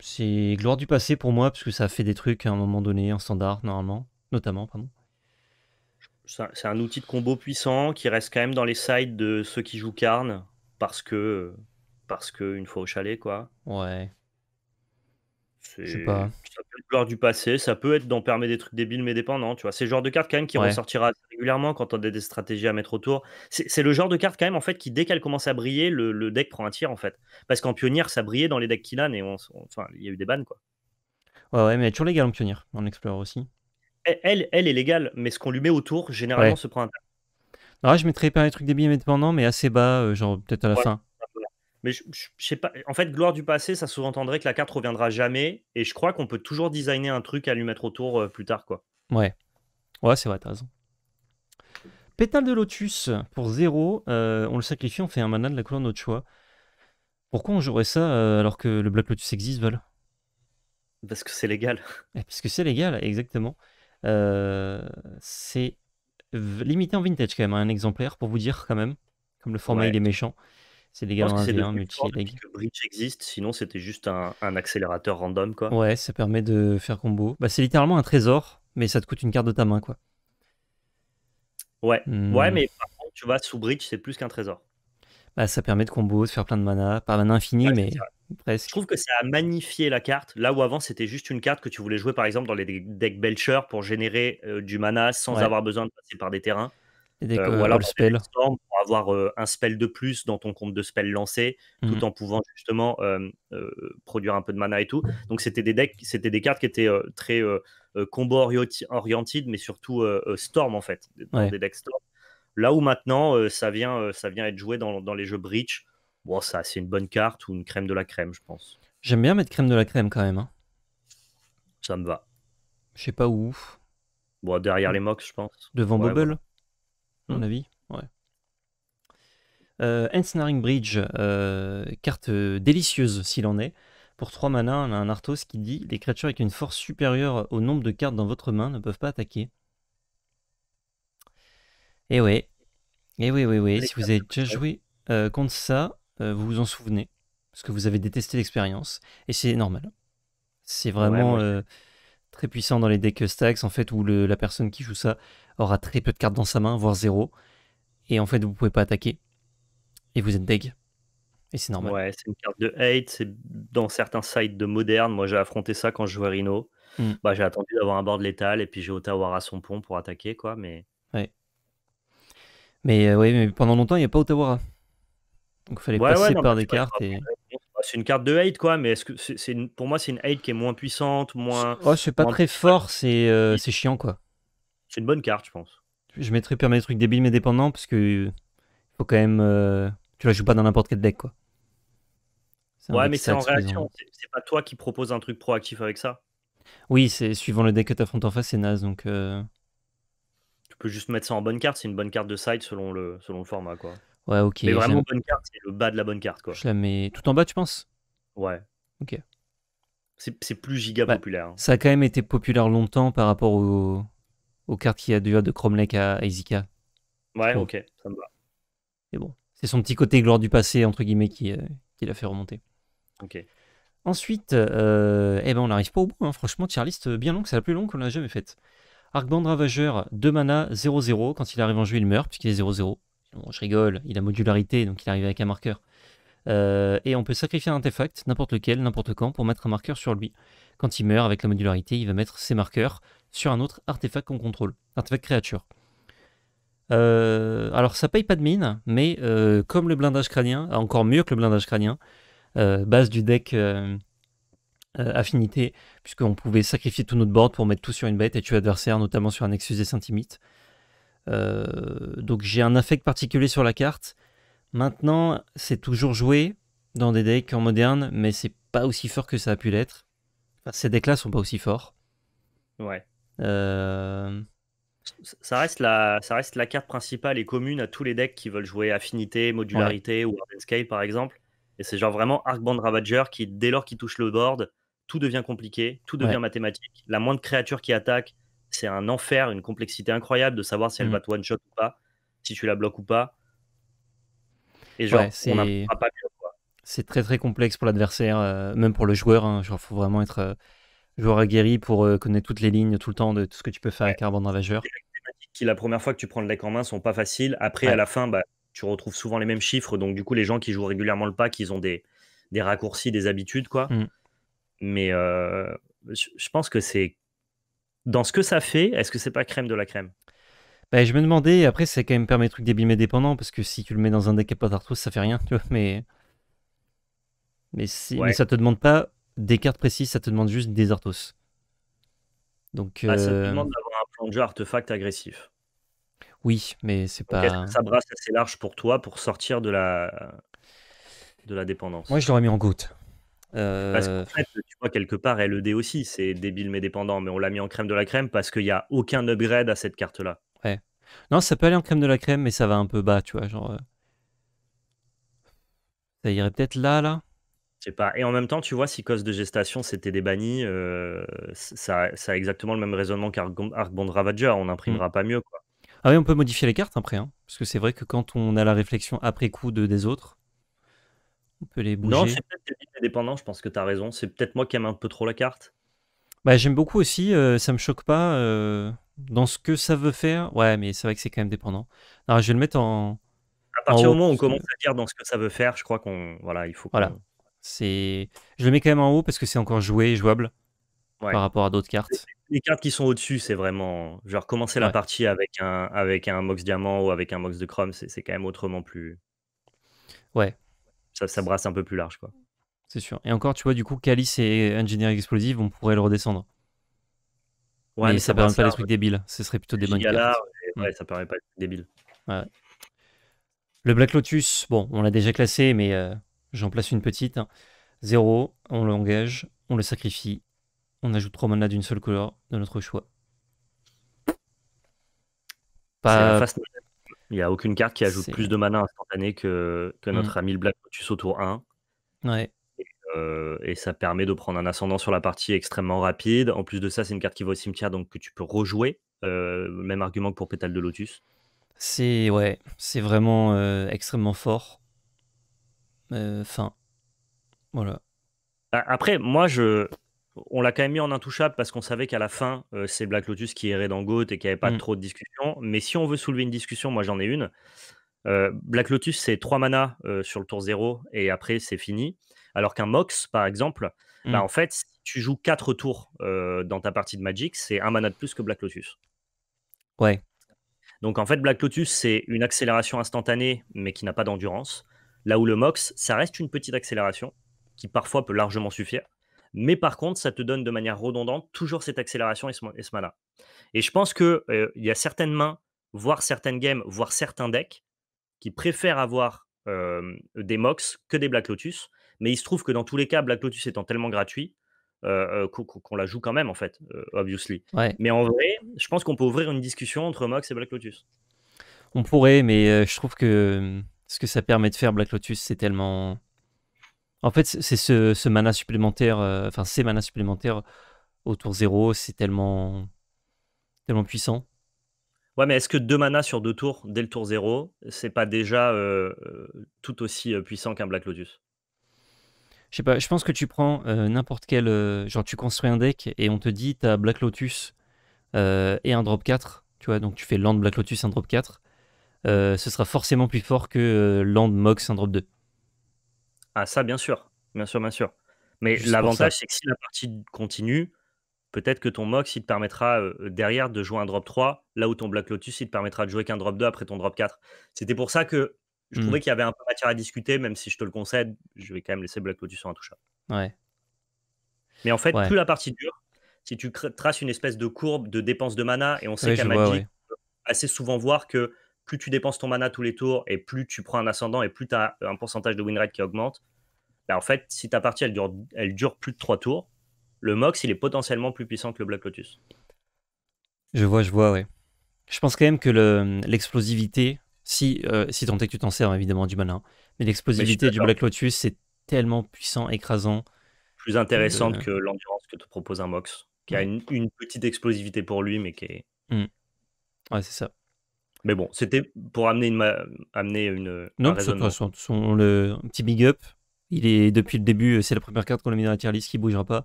C'est gloire du passé pour moi, parce que ça fait des trucs à un moment donné, en standard, normalement, notamment, C'est un outil de combo puissant qui reste quand même dans les sides de ceux qui jouent Karn parce que parce que une fois au chalet quoi. Ouais. Je sais pas. Ça peut être gloire du passé, ça peut être d'en permettre des trucs débiles mais dépendants, tu vois. C'est le genre de carte quand même qui ressortira régulièrement quand on a des stratégies à mettre autour. C'est le genre de carte quand même en fait qui dès qu'elle commence à briller, le, deck prend un tir en fait. Parce qu'en pionnière, ça brillait dans les decks qu'il et on, enfin, il y a eu des bannes quoi. Ouais, ouais, mais elle est toujours légale en pionnière, en explore aussi. Elle, elle, est légale, mais ce qu'on lui met autour, généralement, se prend un tir. Ah, je mettrais pas un truc débile indépendants, mais assez bas, euh, genre peut-être à la fin. Mais je, sais pas. En fait, gloire du passé, ça sous-entendrait que la carte reviendra jamais. Et je crois qu'on peut toujours designer un truc à lui mettre autour euh, plus tard, quoi. Ouais. Ouais, c'est vrai, t'as raison. Pétale de lotus pour 0. Euh, on le sacrifie, on fait un mana de la couleur de notre choix. Pourquoi on jouerait ça alors que le Black Lotus existe, Val Parce que c'est légal. [LAUGHS] Eh, parce que c'est légal, exactement. c'est limité en vintage quand même, hein, un exemplaire pour vous dire quand même, comme le format il est méchant. C'est des gars en c'est multi Bridge existe, sinon c'était juste un, accélérateur random quoi. Ouais, ça permet de faire combo. Bah, c'est littéralement un trésor, mais ça te coûte une carte de ta main quoi. Ouais, hmm. ouais, mais par contre, tu vois, sous Bridge, c'est plus qu'un trésor. Bah, ça permet de combo, de faire plein de mana, pas mana infini, mais je trouve que ça a magnifié la carte, là où avant c'était juste une carte que tu voulais jouer par exemple dans les decks Belcher pour générer euh, du mana sans avoir besoin de passer par des terrains. Euh, ou alors pour, pour avoir euh, un spell de plus dans ton compte de spell lancé, tout mmh. en pouvant justement produire un peu de mana et tout. Donc c'était des decks, c'était des cartes qui étaient très combo oriented, mais surtout Storm en fait, des decks Storm. Là où maintenant ça, vient, ça vient être joué dans, dans les jeux Breach bon, ça, c'est une bonne carte ou une crème de la crème, je pense. J'aime bien mettre crème de la crème quand même. Hein. Ça me va. Je sais pas où. Bon, derrière les mocks, je pense. Devant Bubble, à mon hmm. avis. Ouais. Euh, Ensnaring Bridge, euh, carte délicieuse s'il en est. Pour 3 mana, on a un Arthos qui dit Les créatures avec une force supérieure au nombre de cartes dans votre main ne peuvent pas attaquer. Et eh ouais. Et eh oui, oui, oui. Si vous avez déjà joué euh, contre ça, euh, vous vous en souvenez, parce que vous avez détesté l'expérience, et c'est normal. C'est vraiment euh, très puissant dans les decks euh, stacks, en fait, où la personne qui joue ça aura très peu de cartes dans sa main, voire zéro, et en fait, vous pouvez pas attaquer, et vous êtes deg. Et c'est normal. Ouais, c'est une carte de hate. C'est dans certains sites de moderne. Moi, j'ai affronté ça quand je jouais Rhino. Hmm. Bah, j'ai attendu d'avoir un board létal et puis j'ai Otawara à son pont pour attaquer, quoi. Mais. Ouais. Mais, mais pendant longtemps, il n'y a pas Otawara donc il fallait passer par des cartes. Et... C'est une carte de hate, quoi, mais est-ce que c'est, pour moi, c'est une hate qui est moins puissante, moins. Oh, c'est pas très fort, c'est, euh, c'est chiant, quoi. C'est une bonne carte, je pense. Je mettrais permis des trucs débiles mais dépendants, parce que euh, faut quand même. Euh, tu la joues pas dans n'importe quel deck, quoi. Ouais, mais c'est en réaction. C'est pas toi qui propose un truc proactif avec ça. Oui, c'est suivant le deck que t'affrontes en face, c'est naze, donc. Tu peux juste mettre ça en bonne carte, c'est une bonne carte de side selon le, selon le format, quoi. Ouais, ok. Mais vraiment, bonne carte, c'est le bas de la bonne carte. Quoi. Je la mets tout en bas, tu penses Ouais. Ok. C'est plus giga bah, populaire. Hein. Ça a quand même été populaire longtemps par rapport aux cartes qu'il y a de Chromelec à, Izika. Ouais, ok, ça me va. Mais bon, c'est son petit côté gloire du passé, entre guillemets, qui, euh, l'a fait remonter. Ok. Ensuite, euh, eh ben on n'arrive pas au bout. Hein. Franchement, tier list euh, bien longue, c'est la plus longue qu'on a jamais faite. Arcband Ravageur, 2 mana, 0-0. Quand il arrive en jeu, il meurt, puisqu'il est 0-0. Bon, je rigole, il a modularité, donc il arrive avec un marqueur. Euh, et on peut sacrifier un artefact, n'importe lequel, n'importe quand, pour mettre un marqueur sur lui. Quand il meurt avec la modularité, il va mettre ses marqueurs sur un autre artefact qu'on contrôle, artefact créature. Euh, alors ça paye pas de mine, mais euh, comme le blindage crânien, encore mieux que le blindage crânien, base du deck affinité, puisqu'on pouvait sacrifier tout notre board pour mettre tout sur une bête et tuer adversaire, notamment sur un Exus des saint euh, donc j'ai un affect particulier sur la carte. Maintenant, c'est toujours joué dans des decks en moderne, mais c'est pas aussi fort que ça a pu l'être. ces decks-là sont pas aussi forts. Ouais. Euh, ça reste, la, ça reste la carte principale et commune à tous les decks qui veulent jouer Affinité, Modularité ou sky par exemple. Et c'est genre vraiment band Ravager qui, dès lors qu'il touche le board, tout devient compliqué, tout devient mathématique. La moindre créature qui attaque, c'est un enfer, une complexité incroyable de savoir si elle mmh. va te one shot ou pas, si tu la bloques ou pas. Et genre, on on pas C'est très très complexe pour l'adversaire, euh, même pour le joueur. Il hein. faut vraiment être euh, joueur aguerri pour euh, connaître toutes les lignes tout le temps de tout ce que tu peux faire avec un qui la première fois que tu prends le deck en main sont pas faciles. Après, à la fin, bah, tu retrouves souvent les mêmes chiffres. Donc du coup, les gens qui jouent régulièrement le pack, ils ont des, raccourcis, des habitudes, quoi. Mmh. Mais je pense que c'est dans ce que ça fait, est-ce que c'est pas crème de la crème Ben Je me demandais, après, ça quand même permis truc des mais dépendant, parce que si tu le mets dans un deck à pas ça fait rien, tu mais. Mais, si... ça te demande pas des cartes précises, ça te demande juste des arthos. Donc, bah, ça te euh, demande d'avoir un plan de jeu artefact agressif. Oui, mais c'est pas. ça brasse assez large pour toi pour sortir de la, de la dépendance Moi, je l'aurais mis en goutte. Parce qu'en euh, fait, tu vois, quelque part, LED aussi, c'est débile mais dépendant, mais on l'a mis en crème de la crème parce qu'il n'y a aucun upgrade à cette carte-là. Ouais. Non, ça peut aller en crème de la crème, mais ça va un peu bas, tu vois, genre. Euh, ça irait peut-être là, là Je sais pas. Et en même temps, tu vois, si cause de gestation, c'était des bannis, euh, ça, a exactement le même raisonnement qu'Arkbond Ravager, on n'imprimera mm. pas mieux, Ah oui, on peut modifier les cartes après, hein, parce que c'est vrai que quand on a la réflexion après coup des autres, on peut les bouger. Non, c'est peut-être dépendant, je pense que tu as raison. C'est peut-être moi qui aime un peu trop la carte. Bah, j'aime beaucoup aussi, euh, ça me choque pas. Euh, dans ce que ça veut faire, ouais, mais c'est vrai que c'est quand même dépendant. je vais le mettre en. À partir du moment où on commence à dire dans ce que ça veut faire, je crois qu'on. Voilà, il faut. Voilà. C'est... Je le mets quand même en haut parce que c'est encore joué, jouable par rapport à d'autres cartes. Les cartes qui sont au-dessus, c'est vraiment. Genre, commencer la partie avec un, avec un Mox Diamant ou avec un Mox de Chrome, c'est quand même autrement plus. Ouais, ça, brasse un peu plus large. quoi. C'est sûr. Et encore, tu vois, du coup, Calice et Engineering Explosive, on pourrait le redescendre. Ouais, mais, ça, ne permet pas des trucs débiles. Ce serait plutôt des bonnes cartes. Mm. ouais, ça permet pas d'être débile. Le Black Lotus, bon, on l'a déjà classé, mais euh, j'en place une petite. Hein. Zéro. on l'engage, on le sacrifie, on ajoute trois manas d'une seule couleur de notre choix. Pas... Il n'y a aucune carte qui ajoute plus de mana instantané que, notre mmh. ami le Black Lotus au tour 1. Ouais. Euh, et, ça permet de prendre un ascendant sur la partie extrêmement rapide. En plus de ça, c'est une carte qui va au cimetière, donc que tu peux rejouer. Euh, même argument que pour Pétale de Lotus. C'est ouais, c'est vraiment euh, extrêmement fort. Enfin, voilà. Après, moi, je, on l'a quand même mis en intouchable parce qu'on savait qu'à la fin, euh, c'est Black Lotus qui irait dans Goat et qu'il n'y avait pas mm. trop de discussion. Mais si on veut soulever une discussion, moi j'en ai une. Euh, Black Lotus, c'est 3 mana euh, sur le tour 0 et après c'est fini. Alors qu'un Mox, par exemple, bah, mm. en fait, si tu joues 4 tours dans ta partie de Magic, c'est un mana de plus que Black Lotus. Ouais. Donc en fait, Black Lotus, c'est une accélération instantanée mais qui n'a pas d'endurance. Là où le Mox, ça reste une petite accélération qui parfois peut largement suffire. Mais par contre, ça te donne de manière redondante toujours cette accélération et ce, mana. Et je pense qu'il il y a certaines mains, voire certaines games, voire certains decks qui préfèrent avoir des Mox que des Black Lotus. Mais il se trouve que dans tous les cas, Black Lotus étant tellement gratuit, qu'on la joue quand même, en fait, obviously. Ouais. Mais en vrai, je pense qu'on peut ouvrir une discussion entre Mox et Black Lotus. On pourrait, mais je trouve que ce que ça permet de faire, Black Lotus, c'est tellement en fait, c'est ce, mana supplémentaire, euh, enfin ces manas supplémentaires au tour 0, c'est tellement, tellement puissant. Ouais, mais est-ce que deux manas sur deux tours, dès le tour 0, c'est pas déjà euh, euh, tout aussi puissant qu'un Black Lotus Je sais pas, je pense que tu prends n'importe quel. genre, tu construis un deck et on te dit t'as Black Lotus et un drop 4, tu vois, donc tu fais Land Black Lotus, un drop 4. ce sera forcément plus fort que Land Mox, un drop 2. Ah, ça, bien sûr. Bien sûr, bien sûr. Mais l'avantage, c'est que si la partie continue, peut-être que ton Mox, il te permettra euh, derrière de jouer un drop 3, là où ton Black Lotus, il te permettra de jouer qu'un drop 2 après ton drop 4. C'était pour ça que je hmm. trouvais qu'il y avait un peu matière à discuter, même si je te le concède, je vais quand même laisser Black Lotus en un Ouais. Mais en fait, plus la partie dure, si tu traces une espèce de courbe de dépense de mana, et on sait qu'à Magic, assez souvent voir que plus tu dépenses ton mana tous les tours et plus tu prends un ascendant et plus tu as un pourcentage de win rate qui augmente, bah, en fait, si ta partie elle dure, elle dure plus de 3 tours, le Mox il est potentiellement plus puissant que le Black Lotus. Je vois, je vois, ouais. Je pense quand même que l'explosivité, si, euh, si tant est que tu t'en sers hein, évidemment du malin, mais l'explosivité du Black Lotus c'est tellement puissant, écrasant. Plus intéressante que l'endurance que te propose un Mox, qui a une, petite explosivité pour lui, mais qui est. Mmh. Ouais, c'est ça. Mais bon, c'était pour amener une. Amener une non, c'est de le un petit big up. Il est depuis le début, c'est la première carte qu'on a mis dans la tier list qui bougera pas.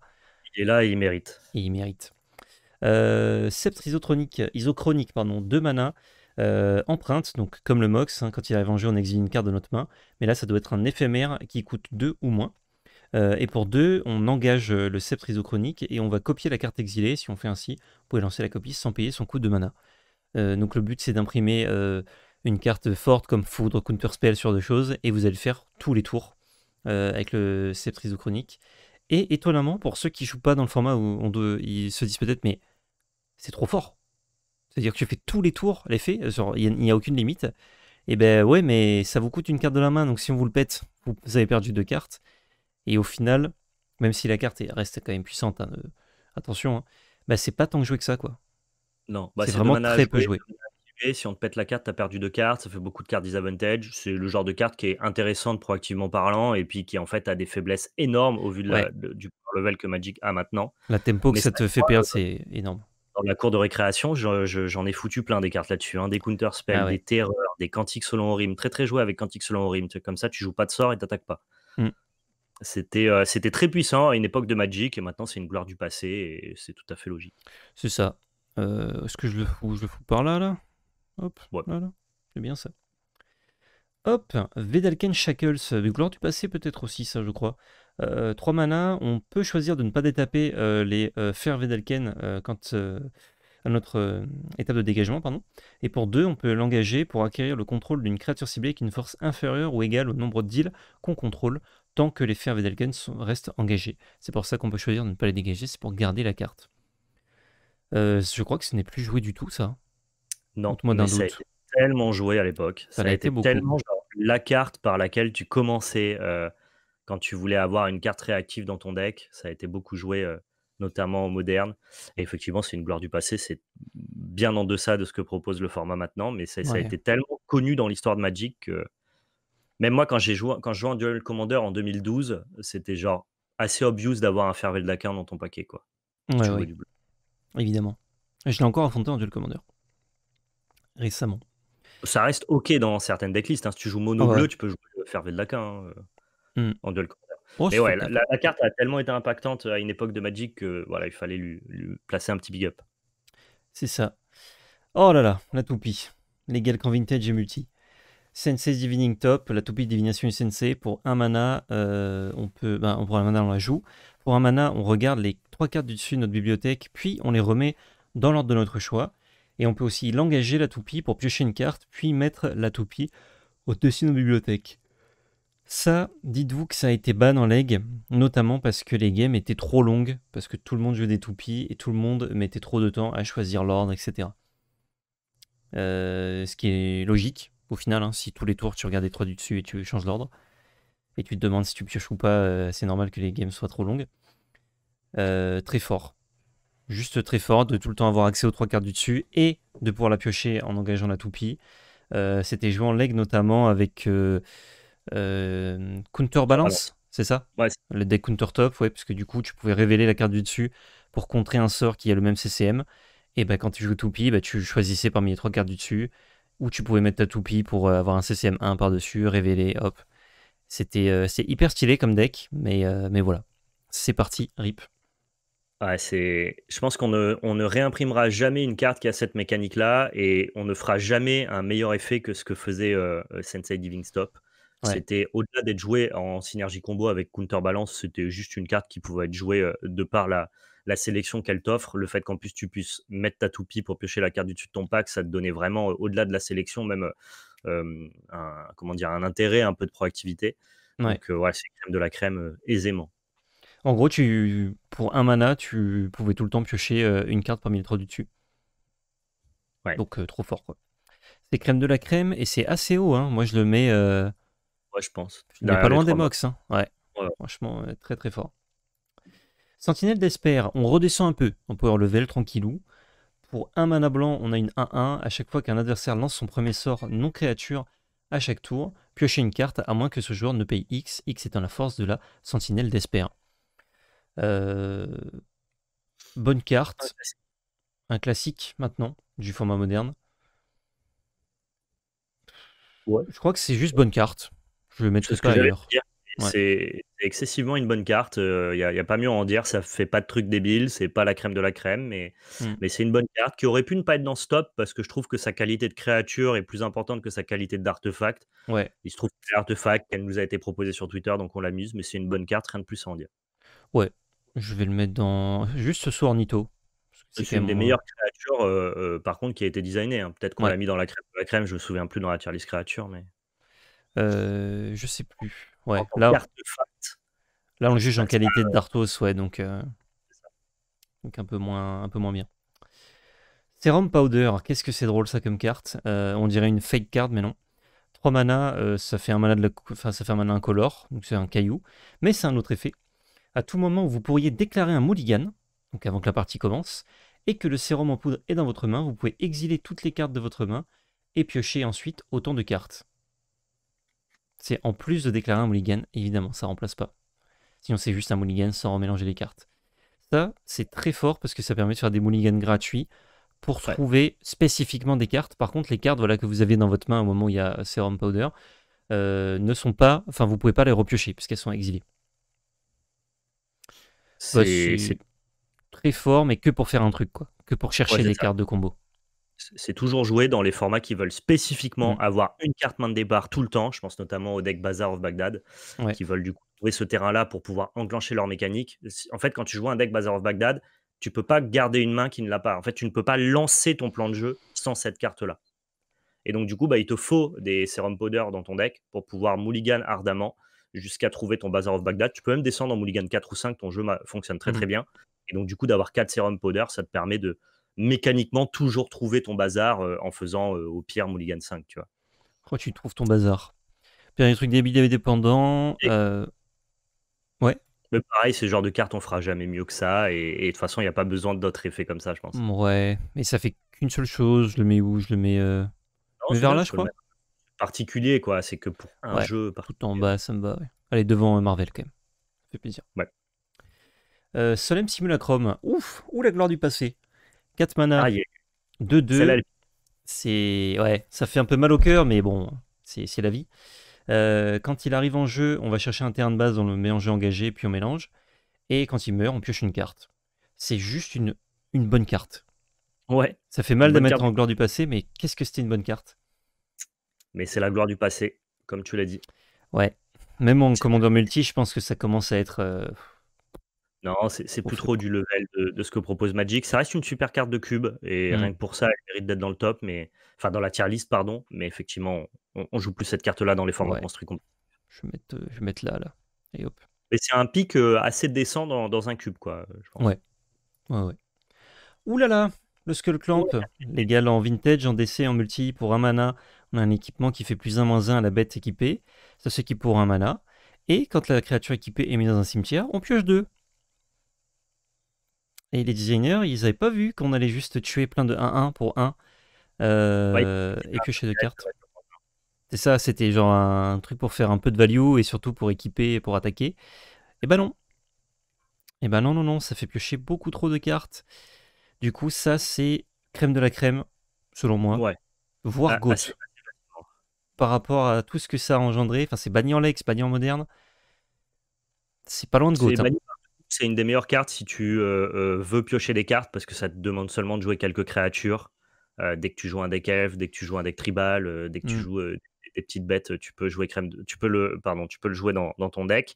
Il est là et il mérite. il mérite. Euh, Sceptre isochronique, isochronique pardon, 2 mana. Euh, empreinte, donc comme le Mox, hein, quand il arrive en jeu, on exile une carte de notre main, mais là ça doit être un éphémère qui coûte 2 ou moins. Euh, et pour 2, on engage le sceptre isochronique et on va copier la carte exilée. Si on fait ainsi, vous pouvez lancer la copie sans payer son coût de mana. Euh, donc le but c'est d'imprimer euh, une carte forte comme Foudre, counter spell sur deux choses, et vous allez faire tous les tours euh, avec le sceptre isochronique Et étonnamment, pour ceux qui jouent pas dans le format où on ils se disent peut-être, mais c'est trop fort. C'est-à-dire que tu fais tous les tours, l'effet, il n'y a, aucune limite. Et eh ben ouais, mais ça vous coûte une carte de la main, donc si on vous le pète, vous, avez perdu deux cartes. Et au final, même si la carte reste quand même puissante, hein, attention, hein, bah, c'est pas tant que jouer que ça, quoi. Non, bah, c'est vraiment très peu joué. Si on te pète la carte, tu as perdu deux cartes, ça fait beaucoup de cartes disadvantage. C'est le genre de carte qui est intéressante proactivement parlant et puis qui en fait a des faiblesses énormes au vu du level que Magic a maintenant. La tempo que ça te fait perdre, c'est énorme dans la cour de récréation, j'en ai foutu plein des cartes là-dessus, hein. des counter ah des terreurs, des cantiques selon rime. très très joué avec cantiques selon rime. comme ça tu joues pas de sort et t'attaques pas. Mm. Euh, c'était très puissant à une époque de Magic et maintenant c'est une gloire du passé et c'est tout à fait logique. C'est ça. Euh, est-ce que je le, fous, je le fous par là, là Hop, voilà, C'est bien ça. Hop, Vedalken Shackles, euh, du gloire du passé peut-être aussi, ça je crois. Euh, 3 mana, on peut choisir de ne pas détaper euh, les fers Vedalken quand, à notre étape de dégagement. pardon. Et pour 2, on peut l'engager pour acquérir le contrôle d'une créature ciblée qui une force inférieure ou égale au nombre d'îles qu'on contrôle tant que les fers Vedalken restent engagés. C'est pour ça qu'on peut choisir de ne pas les dégager, c'est pour garder la carte. Euh, je crois que ce n'est plus joué du tout, ça. Non, moi tellement joué à l'époque. Ça, a, été, tellement la carte par laquelle tu commençais euh, quand tu voulais avoir une carte réactive dans ton deck. Ça a été beaucoup joué, euh, notamment au moderne. Et effectivement, c'est une gloire du passé. C'est bien en deçà de ce que propose le format maintenant, mais ça, a été tellement connu dans l'histoire de Magic que même moi, quand j'ai joué, quand je jouais en Duel Commander en 2012, c'était genre assez obvious d'avoir un Fervel Dakin dans ton paquet, quoi. Ouais, évidemment. Je l'ai encore affronté en duel commandeur. Récemment. Ça reste ok dans certaines decklists. Hein. Si tu joues mono ah bleu, tu peux faire de la hein, euh, hmm. en duel commandeur. Oh, Mais ouais, la, carte a tellement été impactante à une époque de Magic que voilà, il fallait lui, placer un petit big up. C'est ça. Oh là là, la toupie. Les quand Vintage et Multi. Sensei Divining Top, la toupie divination et Sensei pour un mana. Euh, on peut, ben, on prend un mana, on la joue. Pour un mana, on regarde les trois cartes du dessus de notre bibliothèque, puis on les remet dans l'ordre de notre choix. Et on peut aussi l'engager, la toupie, pour piocher une carte, puis mettre la toupie au-dessus de nos bibliothèques. Ça, dites-vous que ça a été ban en leg, notamment parce que les games étaient trop longues, parce que tout le monde jouait des toupies et tout le monde mettait trop de temps à choisir l'ordre, etc. Euh, ce qui est logique, au final, hein. si tous les tours tu regardes les trois du dessus et tu changes l'ordre et tu te demandes si tu pioches ou pas, euh, c'est normal que les games soient trop longues. Euh, très fort. Juste très fort, de tout le temps avoir accès aux trois cartes du dessus et de pouvoir la piocher en engageant la toupie. Euh, c'était joué en leg notamment avec Counter Counterbalance, c'est ça ouais. Le deck Countertop, ouais, parce que du coup tu pouvais révéler la carte du dessus pour contrer un sort qui a le même CCM. Et bah, quand tu joues toupie, bah, tu choisissais parmi les trois cartes du dessus, ou tu pouvais mettre ta toupie pour avoir un CCM 1 par-dessus, révéler, hop. C'était, euh, c'est hyper stylé comme deck, mais, euh, mais voilà. C'est parti, rip. c'est... Je pense qu'on ne, réimprimera jamais une carte qui a cette mécanique-là et on ne fera jamais un meilleur effet que ce que faisait euh, Sensei Diving Stop. C'était au-delà d'être joué en synergie combo avec Counterbalance, c'était juste une carte qui pouvait être jouée de par la, la sélection qu'elle t'offre. Le fait qu'en plus tu puisses mettre ta toupie pour piocher la carte du dessus de ton pack, ça te donnait vraiment au-delà de la sélection, même un, comment dire, un intérêt, un peu de proactivité. Donc ouais, c'est crème de la crème aisément. En gros, tu, pour un mana, tu pouvais tout le temps piocher une carte parmi les trois du dessus. Donc trop fort C'est crème de la crème et c'est assez haut. Hein. Moi je le mets. Ouais, je pense. pas loin des mox. Hein. Ouais. Franchement, très très fort. Sentinelle d'Esper, on redescend un peu on peut power le tranquillou. Pour un mana blanc, on a une 1-1. À chaque fois qu'un adversaire lance son premier sort non créature à chaque tour, Piocher une carte à moins que ce joueur ne paye X. X étant la force de la sentinelle d'espère. Euh, bonne carte. Un classique maintenant du format moderne. Je crois que c'est juste bonne carte. Je vais mettre ce ailleurs. C'est excessivement une bonne carte. Il euh, y n'y a, pas mieux à en dire. Ça fait pas de truc débile. C'est pas la crème de la crème, mais, mmh. mais c'est une bonne carte qui aurait pu ne pas être dans stop parce que je trouve que sa qualité de créature est plus importante que sa qualité d'artefact. Ouais. Il se trouve que l'artefact, elle nous a été proposée sur Twitter, donc on l'amuse, mais c'est une bonne carte. Rien de plus à en dire. Ouais, je vais le mettre dans juste ce soir Nito. Bah, c'est une des meilleures créatures, euh, euh, par contre, qui a été designée. Hein. Peut-être qu'on l'a mis dans la crème, de la crème, je me souviens plus dans la tier list créature, mais. je sais plus. Ouais, là, on le juge en qualité de euh, Dartos, ouais, euh, donc, un, peu moins, un peu moins bien. Serum Powder, qu'est-ce que c'est drôle ça comme carte euh, On dirait une fake carte, mais non. 3 mana, ça fait un mana de enfin, ça fait un mana incolore, donc c'est un caillou, mais c'est un autre effet. À tout moment vous pourriez déclarer un mulligan, donc avant que la partie commence, et que le sérum en poudre est dans votre main, vous pouvez exiler toutes les cartes de votre main et piocher ensuite autant de cartes. C'est en plus de déclarer un mulligan, évidemment, ça remplace pas. Sinon, c'est juste un mulligan sans remélanger les cartes. Ça, c'est très fort parce que ça permet de faire des mulligans gratuits pour trouver spécifiquement des cartes. Par contre, les cartes voilà, que vous avez dans votre main au moment où il y a Serum Powder euh, ne sont pas. Enfin, vous pouvez pas les repiocher puisqu'elles sont exilées. Bah, c'est très fort, mais que pour faire un truc, quoi. Que pour chercher des cartes de combo c'est toujours joué dans les formats qui veulent spécifiquement mmh. avoir une carte main de départ tout le temps. Je pense notamment au deck Bazaar of Baghdad, qui veulent du coup trouver ce terrain-là pour pouvoir enclencher leur mécanique. En fait, quand tu joues un deck Bazaar of Baghdad, tu peux pas garder une main qui ne l'a pas. En fait, tu ne peux pas lancer ton plan de jeu sans cette carte-là. Et donc, du coup, bah, il te faut des Serum powder dans ton deck pour pouvoir mulligan ardemment jusqu'à trouver ton Bazaar of Baghdad. Tu peux même descendre en mulligan 4 ou 5, ton jeu fonctionne très très mmh. bien. Et donc, du coup, d'avoir 4 sérum powder, ça te permet de, mécaniquement toujours trouver ton bazar euh, en faisant euh, au pire Mulligan 5, tu vois. Quand tu trouves ton bazar. Puis un truc débile dépendant. Euh... Ouais. Mais pareil, ce genre de carte, on fera jamais mieux que ça. Et, de toute façon, il n'y a pas besoin d'autres effets comme ça, je pense. Mm, ouais, mais ça fait qu'une seule chose. Je le mets où Je le mets, euh, vers là, je crois. Particulier, quoi. C'est que pour un jeu. Tout en bas, ça me va. Allez, devant Marvel, quand même. Ça fait plaisir. Ouais. Solemn Simulacrum. Ouf, ou la gloire du passé. 4 mana, 2-2. C'est ouais, ça fait un peu mal au cœur, mais bon, c'est la vie. Euh, quand il arrive en jeu, on va chercher un terrain de base dans le mélange engagé, puis on mélange. Et quand il meurt, on pioche une carte. C'est juste une, une bonne carte. Ouais. Ça fait mal de mettre en gloire du passé, mais qu'est-ce que c'était une bonne carte Mais c'est la gloire du passé, comme tu l'as dit. Ouais. Même en commandant multi, je pense que ça commence à être. Euh, non, c'est plus trop du level de, ce que propose Magic. Ça reste une super carte de cube et mmh. rien que pour ça, elle mérite d'être dans le top, mais enfin dans la tier list, pardon. Mais effectivement, on, joue plus cette carte-là dans les formats construits. je vais mettre, je là, là. Et hop. Mais c'est un pic euh, assez décent dans, un cube, quoi, euh, Ouais, ouais, ouais. Ouh là là, le Skullclamp Clamp, l'égal en vintage, en DC, en multi, pour un mana. On a un équipement qui fait plus 1 moins 1 à la bête équipée. Ça s'équipe pour un mana. Et quand la créature équipée est mise dans un cimetière, on pioche deux. Et les designers, ils n'avaient pas vu qu'on allait juste tuer plein de 1-1 pour 1 euh, et piocher deux cartes. C'est ça, c'était genre un truc pour faire un peu de value et surtout pour équiper et pour attaquer. Et ben non. Et ben non, non, non, ça fait piocher beaucoup trop de cartes. Du coup, ça, c'est crème de la crème, selon moi. Ouais. Voire ah, Par rapport à tout ce que ça a engendré, enfin, c'est banni en Lex, banni moderne. C'est pas loin de gosse, c'est une des meilleures cartes si tu euh, euh, veux piocher des cartes parce que ça te demande seulement de jouer quelques créatures. Euh, dès que tu joues un deck elf, dès que tu joues un deck tribal, dès que tu mmh. joues des, petites bêtes, tu peux jouer crème, tu peux le, pardon, tu peux le jouer dans, ton deck.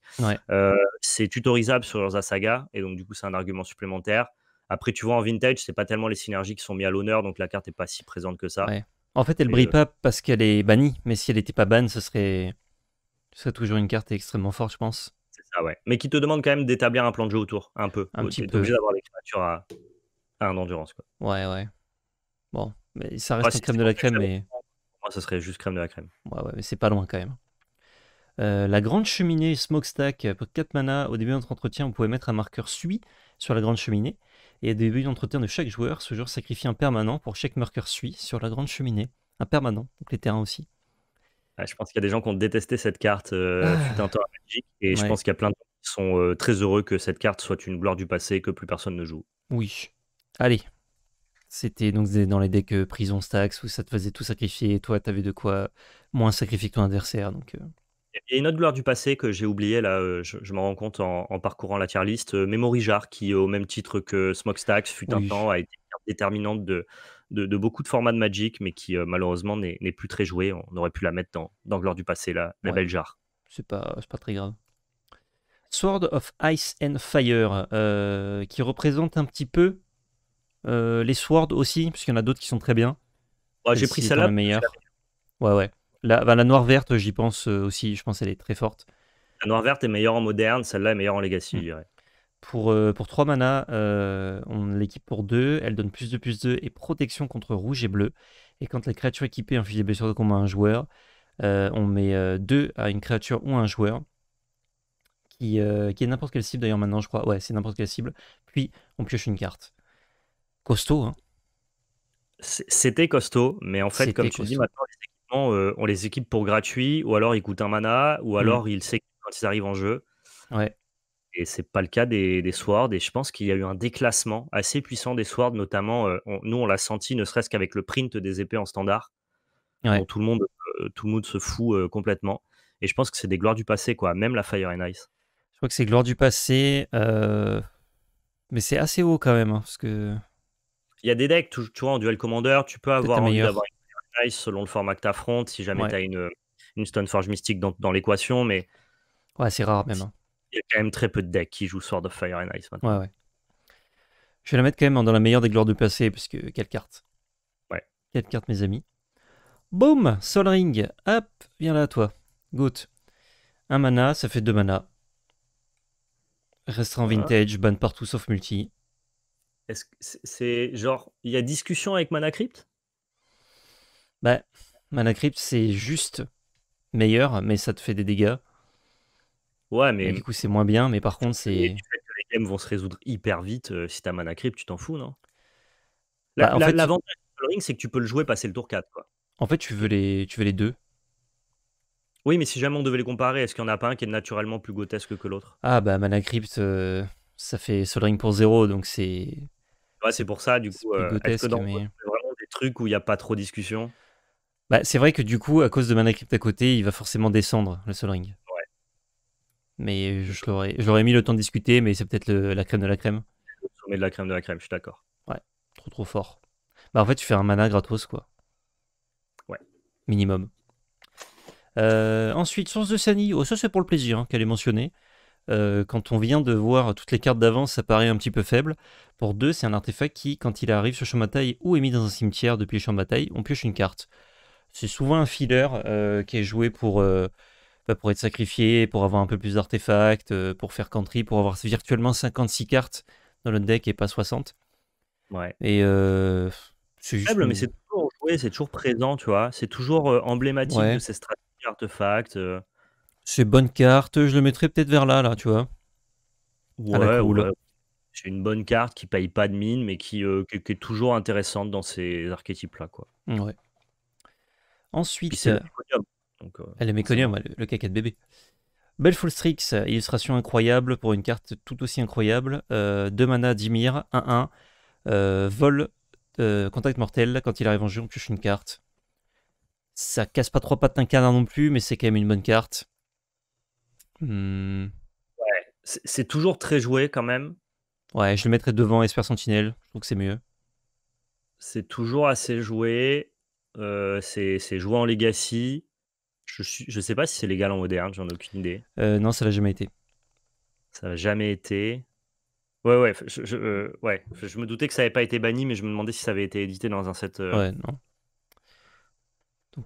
c'est tutorisable sur leurs Asaga et donc du coup c'est un argument supplémentaire. Après tu vois en vintage c'est pas tellement les synergies qui sont mises à l'honneur donc la carte est pas si présente que ça. En fait elle brille pas parce qu'elle est bannie, mais si elle n'était pas banne ce serait toujours une carte extrêmement forte je pense. Ah ouais. Mais qui te demande quand même d'établir un plan de jeu autour, un peu. Un petit peu. obligé d'avoir des créatures à, un endurance. Ouais, ouais. Bon, mais ça reste crème de la crème, Moi, ça serait juste crème de la crème. Ouais, ouais, mais c'est pas loin quand même. Euh, la grande cheminée Smokestack euh, pour 4 mana. Au début de notre entretien, on pouvait mettre un marqueur suit sur la grande cheminée. Et au début de l'entretien de chaque joueur, ce joueur sacrifie un permanent pour chaque marqueur suit sur la grande cheminée. Un permanent, donc les terrains aussi je pense qu'il y a des gens qui ont détesté cette carte euh, ah. un temps et je pense qu'il y a plein de gens qui sont euh, très heureux que cette carte soit une gloire du passé que plus personne ne joue. Oui. Allez. C'était donc dans les decks euh, prison stacks où ça te faisait tout sacrifier et toi t'avais de quoi moins sacrifier que ton adversaire. Donc, a une autre gloire du passé que j'ai oubliée, là, je, m'en rends compte en, parcourant la tier list, Memory Jar, qui, au même titre que Smokestacks, fut un temps, a été déterminante de, de, beaucoup de formats de Magic, mais qui euh, malheureusement n'est plus très joué. On aurait pu la mettre dans, dans du passé, la, la belle jarre. C'est pas, très grave. Sword of Ice and Fire, euh, qui représente un petit peu euh, les Swords aussi, puisqu'il y en a d'autres qui sont très bien. J'ai pris celle-là. meilleure. Ouais, ouais. La, la noire verte, j'y pense aussi. Je pense qu'elle est très forte. La noire verte est meilleure en moderne, celle-là est meilleure en legacy, je mmh. dirais. Pour, 3 euh, mana, euh, on l'équipe pour 2, elle donne plus de plus 2 et protection contre rouge et bleu. Et quand la créature équipée inflige des blessures de combat à un joueur, euh, on met 2 à une créature ou un joueur, qui, qui est n'importe quelle cible d'ailleurs maintenant, je crois. Ouais, c'est n'importe quelle cible. Puis on pioche une carte. Costaud, hein C'était costaud, mais en fait, comme tu dis maintenant, on les équipe pour gratuit, ou alors ils coûtent un mana, ou mm. alors il ils quand ils arrivent en jeu. Ouais. Et c'est pas le cas des, des Swords. Et je pense qu'il y a eu un déclassement assez puissant des Swords, notamment, euh, nous, on l'a senti, ne serait-ce qu'avec le print des épées en standard. Ouais. tout le monde, euh, tout le monde se fout euh, complètement. Et je pense que c'est des gloires du passé, quoi. Même la Fire and Ice. Je crois que c'est gloire du passé, mais c'est assez haut quand même, hein, parce que. Il y a des decks, tu, vois, en duel commander, tu peux avoir une Fire and Ice selon le format que tu affrontes, si jamais tu as une, une Stoneforge mystique dans, l'équation, mais. Ouais, c'est rare même. Hein. Il y a quand même très peu de decks qui jouent Sword of Fire and Ice maintenant. Ouais, ouais. Je vais la mettre quand même dans la meilleure des gloires du passé, parce que quelle carte Ouais. Quelle carte, mes amis Boom Sol Ring Hop Viens là, toi. Goûte. Un mana, ça fait deux mana. Restera vintage, ban partout sauf multi. Est-ce que c'est genre. Il y a discussion avec Mana Crypt Bah, Mana Crypt, c'est juste meilleur, mais ça te fait des dégâts. Ouais, mais. du coup, c'est moins bien, mais par contre, c'est. Les games vont se résoudre hyper vite. Euh, si t'as mana crypt, tu t'en fous, non bah, L'avantage en c'est que tu peux le jouer passer le tour 4. Quoi. En fait, tu veux les, tu veux les deux. Oui, mais si jamais on devait les comparer, est-ce qu'il n'y en a pas un qui est naturellement plus grotesque que l'autre Ah, bah, Mana Crypt, euh, ça fait Soul pour zéro, donc c'est. Ouais, c'est pour ça, du coup. Euh, vraiment des trucs où il n'y a pas trop de discussion bah, C'est vrai que du coup, à cause de Mana Crypt à côté, il va forcément descendre le Soul Ring. Mais je l'aurais, mis le temps de discuter, mais c'est peut-être la crème de la crème. On de la crème de la crème, je suis d'accord. Ouais, trop trop fort. Bah en fait, tu fais un mana gratos, quoi. Ouais. Minimum. Euh, ensuite, source de Sani. Oh, ça c'est pour le plaisir hein, qu'elle est mentionnée. Euh, quand on vient de voir toutes les cartes d'avance, ça paraît un petit peu faible. Pour deux, c'est un artefact qui, quand il arrive sur champ de bataille ou est mis dans un cimetière depuis le champ de bataille, on pioche une carte. C'est souvent un filler euh, qui est joué pour bah, pour être sacrifié, pour avoir un peu plus d'artefacts, euh, pour faire country, pour avoir virtuellement 56 cartes dans le deck et pas 60. Ouais. Et euh, c'est juste... mais c'est toujours joué, c'est toujours présent, tu vois. C'est toujours euh, emblématique de ces stratégies artefacts. C'est bonne carte, je le mettrais peut-être vers là, là, tu vois. Ouais, C'est une bonne carte qui paye pas de mine, mais qui, est toujours intéressante dans ces archétypes-là, quoi. Mmh, ouais. Ensuite. Euh, Elle est méconnue le, le, caca de bébé. Belleful Strix, euh, illustration incroyable pour une carte tout aussi incroyable. 2 euh, mana, Dimir, 1-1. vol, contact mortel. Quand il arrive en jeu, on pioche une carte. Ça casse pas trois pattes d'un canard non plus, mais c'est quand même une bonne carte. Hmm. Ouais, c'est toujours très joué quand même. Ouais, je le mettrai devant Esper Sentinelle. Je trouve que c'est mieux. C'est toujours assez joué. c'est joué en Legacy. Je ne sais pas si c'est légal en moderne, j'en ai aucune idée. Euh, non, ça l'a jamais été. Ça n'a jamais été. Ouais, ouais je, euh, ouais, je me doutais que ça n'avait pas été banni, mais je me demandais si ça avait été édité dans un set. Euh. Ouais, non.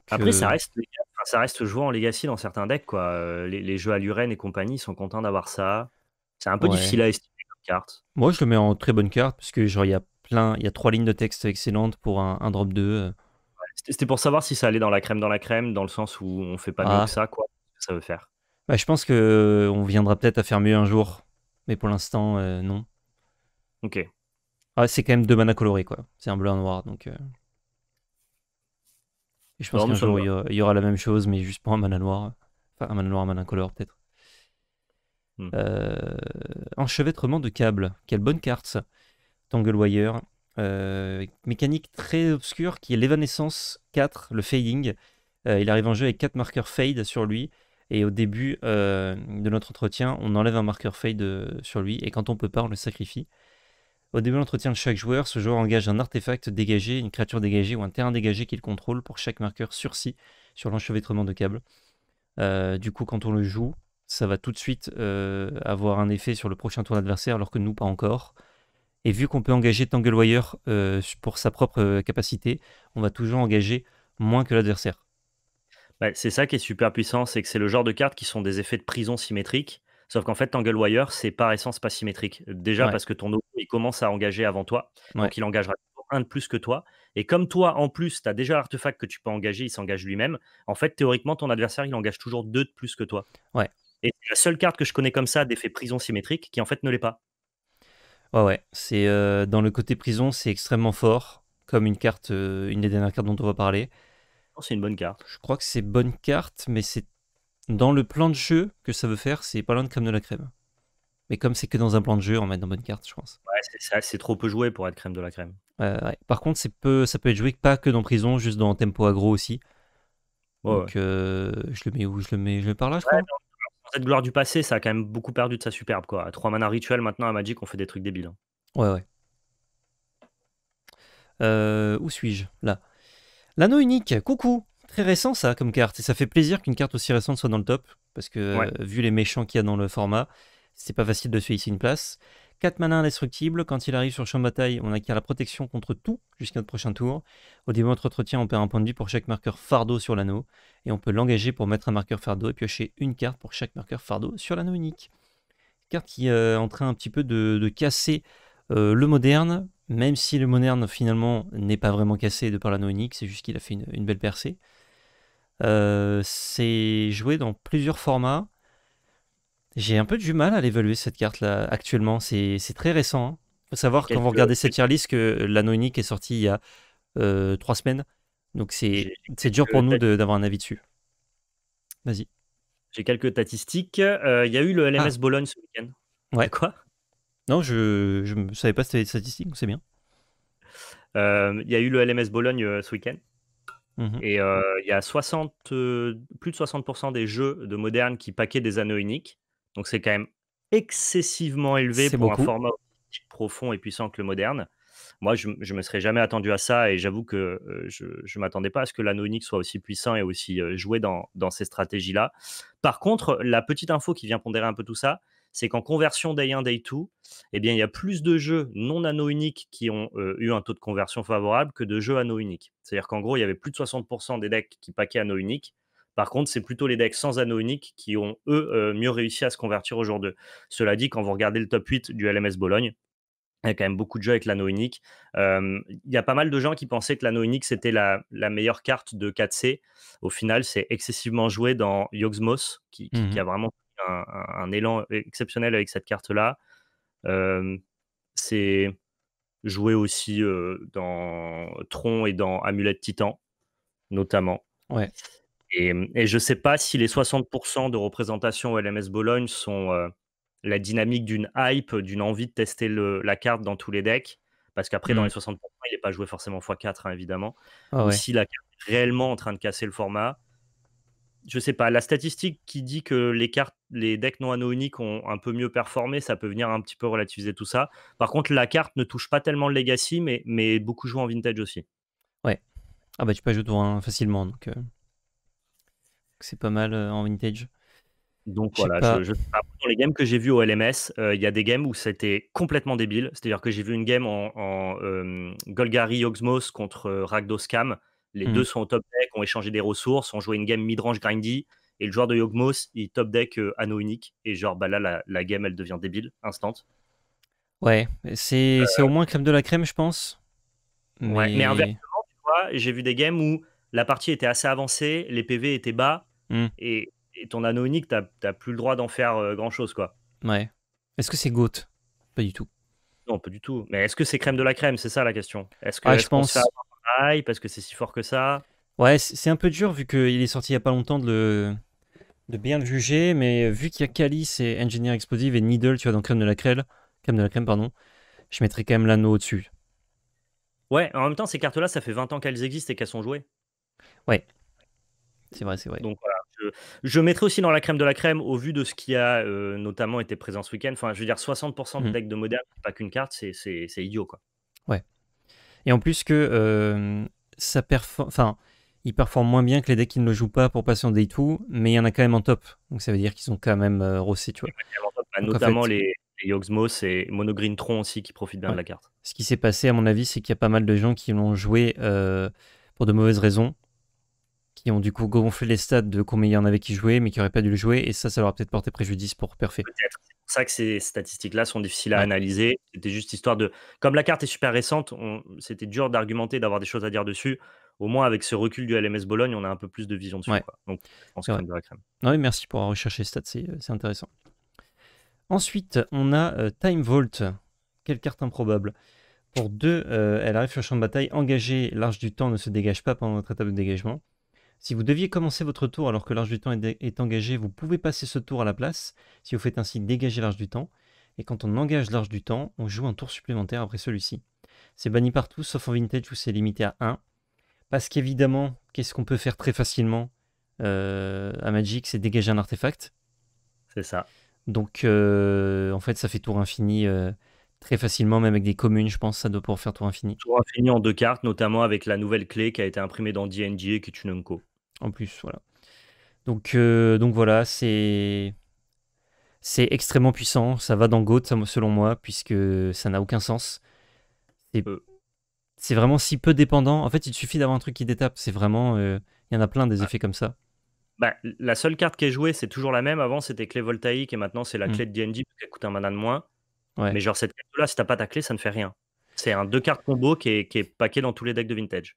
Après, ça, reste, ça reste joué en Legacy dans certains decks. Quoi. Les, jeux à Luren et compagnie sont contents d'avoir ça. C'est un peu difficile à estimer comme carte. Moi, je le mets en très bonne carte, parce que genre, il y a plein, il y a trois lignes de texte excellentes pour un drop 2. C'était pour savoir si ça allait dans la crème dans la crème, dans le sens où on fait pas mieux ah. que ça, quoi. Ça veut faire. Bah, je pense que euh, on viendra peut-être à faire mieux un jour, mais pour l'instant, euh, non. Ok. Ah, c'est quand même deux manas colorés, quoi. C'est un bleu un noir, donc. Euh. je pense qu'un bah, jour, il y, aura, la même chose, mais juste pour un mana noir. Enfin, un mana noir, un mana color, peut-être. Hmm. Enchevêtrement de câbles. Quelle bonne carte, ça. Wire... Euh, mécanique très obscure qui est l'Evanescence 4, le fading. Euh, il arrive en jeu avec 4 marqueurs fade sur lui. Et au début euh, de notre entretien, on enlève un marqueur fade sur lui, et quand on peut pas, on le sacrifie. Au début de l'entretien de chaque joueur, ce joueur engage un artefact dégagé, une créature dégagée ou un terrain dégagé qu'il contrôle pour chaque marqueur sursis sur l'enchevêtrement de câbles du coup, quand on le joue, ça va tout de suite avoir un effet sur le prochain tour d'adversaire, alors que nous, pas encore. Et vu qu'on peut engager Tanglewire euh, pour sa propre euh, capacité, on va toujours engager moins que l'adversaire. Bah, c'est ça qui est super puissant, c'est que c'est le genre de cartes qui sont des effets de prison symétriques. Sauf qu'en fait, Tanglewire, c'est par essence pas symétrique. Déjà parce que ton O il commence à engager avant toi. Donc il engagera un de plus que toi. Et comme toi, en plus, tu as déjà l'artefact que tu peux engager, il s'engage lui-même. En fait, théoriquement, ton adversaire, il engage toujours deux de plus que toi. Ouais. Et c'est la seule carte que je connais comme ça d'effet prison symétrique qui en fait ne l'est pas. Ouais, ouais. C'est, euh, dans le côté prison, c'est extrêmement fort, comme une carte, euh, une des dernières cartes dont on va parler. Oh, c'est une bonne carte. Je crois que c'est bonne carte, mais c'est dans le plan de jeu que ça veut faire, c'est pas loin de crème de la crème. Mais comme c'est que dans un plan de jeu, on met dans bonne carte, je pense. Ouais, c'est trop peu joué pour être crème de la crème. Par contre, c'est peu, ça peut être joué pas que dans prison, juste dans tempo agro aussi. Donc euh, je le mets où Je le mets je le par là, je crois cette gloire du passé, ça a quand même beaucoup perdu de sa superbe. Quoi. À trois manas rituels, maintenant à Magic, on fait des trucs débiles. Hein. Ouais, ouais. Euh, où suis-je Là. L'anneau unique, coucou Très récent ça comme carte, et ça fait plaisir qu'une carte aussi récente soit dans le top, parce que vu les méchants qu'il y a dans le format, c'est pas facile de se ici une place. 4 mana indestructibles. Quand il arrive sur le champ de bataille, on acquiert la protection contre tout jusqu'à notre prochain tour. Au début de notre entretien, on perd un point de vie pour chaque marqueur fardeau sur l'anneau. Et on peut l'engager pour mettre un marqueur fardeau et piocher une carte pour chaque marqueur fardeau sur l'anneau unique. Carte qui euh, est en train un petit peu de, casser euh, le moderne, même si le moderne finalement n'est pas vraiment cassé de par l'anneau unique, c'est juste qu'il a fait une, belle percée. Euh, c'est joué dans plusieurs formats. J'ai un peu du mal à l'évaluer cette carte là actuellement. C'est très récent. Il hein. faut savoir quand vous regardez cette tier list que euh, l'anneau unique est sorti il y a euh, trois semaines. Donc c'est dur pour nous d'avoir un avis dessus. Vas-y. J'ai quelques statistiques. Euh, il y a eu le ah. LMS Bologne ce week-end. Ouais. Quoi Non, je ne savais pas si statistiques, c'est bien. Il y a eu le LMS Bologne ce week-end. Mmh Et il y a 60, plus de 60% des jeux de moderne qui paquaient des anneaux uniques. Donc c'est quand même excessivement élevé pour un format aussi profond et puissant que le moderne. Moi, je ne me serais jamais attendu à ça et j'avoue que euh, je ne m'attendais pas à ce que unique soit aussi puissant et aussi euh, joué dans, ces stratégies-là. Par contre, la petite info qui vient pondérer un peu tout ça, c'est qu'en conversion Day 1, Day 2, eh bien, il y a plus de jeux non ano unique qui ont euh, eu un taux de conversion favorable que de jeux ano unique. C'est-à-dire qu'en gros, il y avait plus de 60% des decks qui paquaient ano unique. Par contre, c'est plutôt les decks sans anneau unique qui ont, eux, euh, mieux réussi à se convertir au jour Cela dit, quand vous regardez le top 8 du LMS Bologne, il y a quand même beaucoup de jeux avec l'anneau unique. il y a pas mal de gens qui pensaient que l'anneau unique, c'était la, meilleure carte de 4C. Au final, c'est excessivement joué dans Yogsmos, qui, mmh a vraiment un, élan exceptionnel avec cette carte-là. c'est joué aussi euh, dans Tron et dans Amulette Titan, notamment. Ouais. Mmh, et, je ne sais pas si les 60% de représentation au LMS Bologne sont euh, la dynamique d'une hype, d'une envie de tester la carte dans tous les decks. Parce qu'après, dans les 60%, mmh. il n'est pas joué forcément x4, hein, évidemment. Oh, Si la carte est réellement en train de casser le format, je ne sais pas, la statistique qui dit que les cartes, les decks non anoniques ont un peu mieux performé, ça peut venir un petit peu relativiser tout ça. Par contre, la carte ne touche pas tellement le legacy, mais, mais beaucoup jouent en vintage aussi. Ouais. Ah bah tu peux jouer devant hein, facilement, donc. Euh c'est pas mal euh, en vintage. Donc voilà, dans les games que j'ai vu au LMS, euh, il y a des games où c'était complètement débile. C'est-à-dire que j'ai vu une game en, euh, Golgari Yogsmos contre Ragdos Cam Les hmm. deux sont au top deck, ont échangé des ressources, ont joué une game midrange grindy. Et le joueur de Yogsmos il top deck anneau unique. Et genre, bah là, la, game, elle devient débile, instant. Ouais, c'est au moins crème de la crème, je pense. Ouais, mais inversement, tu vois, j'ai vu des games où la partie était assez avancée, les PV étaient bas, Mm. Et, ton anneau unique, t'as plus le droit d'en faire euh, grand chose, quoi. Ouais. Est-ce que c'est Goat Pas du tout. Non, pas du tout. Mais est-ce que c'est crème de la crème C'est ça la question. Est-ce que ah, je pense. parce que c'est si fort que ça Ouais, c'est un peu dur vu qu'il est sorti il y a pas longtemps de de bien le juger, mais euh, vu qu'il y a Calice et Engineer Explosive et Needle, tu vois, dans Crème de la Crème, Crème de la Crème, pardon, je mettrais quand même l'anneau au-dessus. Ouais, en même temps, ces cartes-là, ça fait 20 ans qu'elles existent et qu'elles sont jouées. Ouais. C'est vrai, c'est vrai. Donc je, mettrais mettrai aussi dans la crème de la crème au vu de ce qui a euh, notamment été présent ce week-end. Enfin, je veux dire, 60% de mmh. decks de moderne, pas qu'une carte, c'est idiot, quoi. Ouais. Et en plus que ça performe. Enfin, il performent moins bien que les decks qui ne le jouent pas pour passer en day 2, mais il y en a quand même en top. Donc ça veut dire qu'ils sont quand même euh, rossé, tu vois. notamment les, Yogsmos et Monogreen Tron aussi qui profitent bien de la carte. Ce qui s'est passé, à mon avis, c'est qu'il y a pas mal de gens qui l'ont joué euh, pour de mauvaises raisons qui ont du coup gonflé les stats de combien il y en avait qui jouaient, mais qui n'auraient pas dû le jouer, et ça, ça leur a peut-être porté préjudice pour Perfet. C'est pour ça que ces statistiques-là sont difficiles à analyser. C'était juste histoire de. Comme la carte est super récente, c'était dur d'argumenter, d'avoir des choses à dire dessus. Au moins, avec ce recul du LMS Bologne, on a un peu plus de vision dessus. Donc, je pense qu'on la crème. Non, merci pour avoir recherché les stats, c'est euh, intéressant. Ensuite, on a euh, Time Vault. Quelle carte improbable. Pour deux, elle euh, arrive sur le champ de bataille engagée. L'arche du temps ne se dégage pas pendant notre étape de dégagement. Si vous deviez commencer votre tour alors que l'arche du temps est, engagé, vous pouvez passer ce tour à la place, si vous faites ainsi dégager l'arche du temps, et quand on engage l'arche du temps, on joue un tour supplémentaire après celui-ci. C'est banni partout, sauf en vintage où c'est limité à 1. Parce qu'évidemment, qu'est-ce qu'on peut faire très facilement euh, à Magic, c'est dégager un artefact. C'est ça. Donc, euh, en fait, ça fait tour infini. Euh, Très facilement, même avec des communes, je pense, ça doit pouvoir faire tour infini. Tour infini en deux cartes, notamment avec la nouvelle clé qui a été imprimée dans D&D et qui est une En plus, voilà. Donc, euh, donc voilà, c'est. C'est extrêmement puissant, ça va dans Goat selon moi, puisque ça n'a aucun sens. C'est vraiment si peu dépendant. En fait, il suffit d'avoir un truc qui détape. C'est vraiment. Euh, il y en a plein des bah. effets comme ça. Bah, la seule carte qui est jouée, c'est toujours la même. Avant, c'était clé voltaïque et maintenant, c'est la mmh. clé de parce qu'elle coûte un mana de moins. Mais genre, cette carte-là, si t'as pas ta clé, ça ne fait rien. C'est un deux cartes combo qui est, qui paqué dans tous les decks de vintage.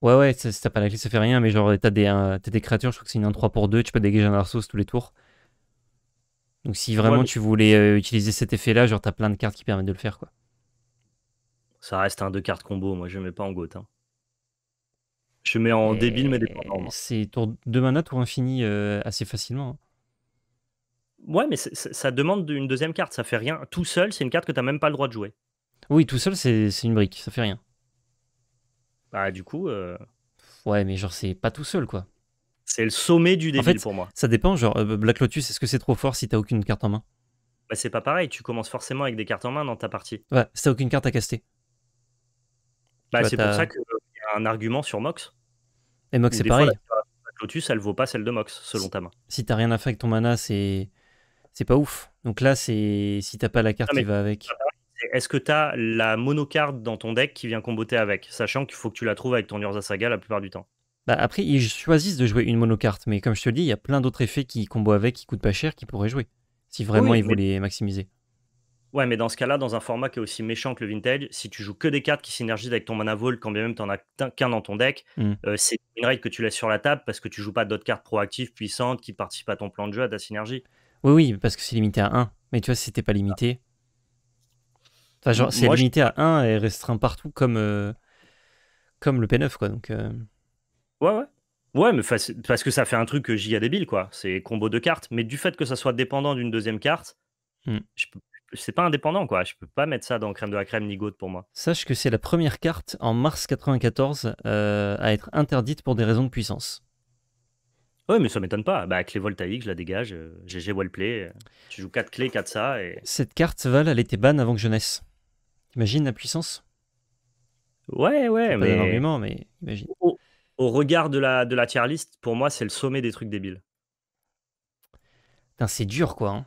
Ouais, ouais, si t'as pas la clé, ça fait rien, mais genre, t'as des, euh, créatures, je crois que c'est une 1 3 pour 2, tu peux dégager un arceau tous les tours. Donc, si vraiment tu voulais euh, utiliser cet effet-là, genre, t'as plein de cartes qui permettent de le faire, quoi. Ça reste un deux cartes combo, moi, je mets pas en goth. Hein. Je Je mets en débile, mais dépendant. C'est tour 2 mana, tour infini euh, assez facilement. Hein. Ouais, mais ça demande une deuxième carte, ça fait rien. Tout seul, c'est une carte que t'as même pas le droit de jouer. Oui, tout seul, c'est une brique, ça fait rien. Bah, du coup. Euh, ouais, mais genre, c'est pas tout seul, quoi. C'est le sommet du moi. pour moi. Ça dépend, genre, euh, Black Lotus, est-ce que c'est trop fort si t'as aucune carte en main Bah, c'est pas pareil, tu commences forcément avec des cartes en main dans ta partie. Ouais, si t'as aucune carte à caster. Bah, c'est pour ça qu'il y a un argument sur Mox. Et Mox, c'est pareil. Black Lotus, elle vaut pas celle de Mox, selon ta main. Si t'as rien à faire avec ton mana, c'est c'est pas ouf. Donc là, c'est si t'as pas la carte qui va avec. Est-ce que tu as la monocarte dans ton deck qui vient comboter avec, sachant qu'il faut que tu la trouves avec ton Urza Saga la plupart du temps bah après, ils choisissent de jouer une monocarte, mais comme je te le dis, il y a plein d'autres effets qui combotent avec, qui coûtent pas cher, qui pourraient jouer, si vraiment ils voulaient maximiser. Ouais, mais dans ce cas-là, dans un format qui est aussi méchant que le vintage, si tu joues que des cartes qui synergisent avec ton mana vault, quand bien même t'en as qu'un dans ton deck, hmm. euh, c'est une règle que tu laisses sur la table parce que tu joues pas d'autres cartes proactives puissantes qui participent à ton plan de jeu, à ta synergie. Oui, oui, parce que c'est limité à 1. Mais tu vois, si c'était pas limité. Enfin, genre, c'est limité à 1 et restreint partout comme, euh, comme le P9, quoi. Donc, euh. Ouais, ouais. Ouais, mais parce que ça fait un truc giga débile, quoi. C'est combo de cartes. Mais du fait que ça soit dépendant d'une deuxième carte, hmm. c'est pas indépendant, quoi. Je peux pas mettre ça dans Crème de la Crème ni Goat pour moi. Sache que c'est la première carte en mars 94 euh, à être interdite pour des raisons de puissance. Ouais, mais ça m'étonne pas. Bah, clé voltaïque, je la dégage. J'ai euh, GG Wellplay. Euh, tu joues 4 clés, 4 ça. Cette carte, Val, elle était ban avant que je naisse. Imagine la puissance. Ouais, ouais, mais énormément, mais imagine. au, regard de la, de la tier list, pour moi, c'est le sommet des trucs débiles. c'est dur, quoi. Hein.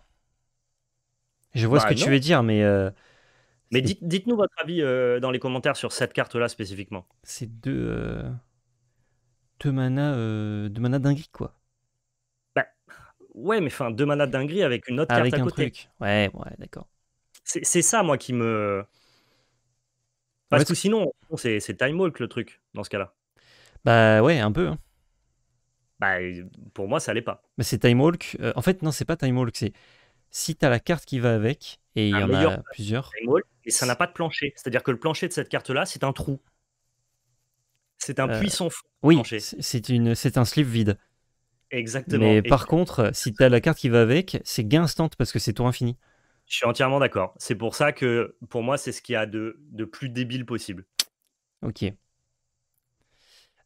Je vois ce bah, que tu veux dire, mais euh, Mais dites, nous votre avis dans les commentaires sur cette carte-là spécifiquement. c'est deux de mana, euh, de mana quoi. Bah, ouais, mais enfin, deux mana dinguerie avec une autre carte à côté. Truc. Ouais, ouais, d'accord. C'est ça, moi, qui me. Parce que sinon, c'est Time Walk le truc, dans ce cas-là. Bah ouais, un peu. Hein. Bah, pour moi, ça allait pas. Mais c'est Time Walk. Euh, en fait, non, c'est pas Time Walk. C'est si t'as la carte qui va avec, et il y en a plusieurs. et ça n'a pas de plancher. C'est-à-dire que le plancher de cette carte-là, c'est un trou. C'est un euh, puissant fond. Oui, c'est un slip vide. Exactement. Mais par contre, si tu as la carte qui va avec, c'est gain instant parce que c'est tour infini. Je suis entièrement d'accord. C'est pour ça que pour moi, c'est ce qu'il y a de, plus débile possible. Ok.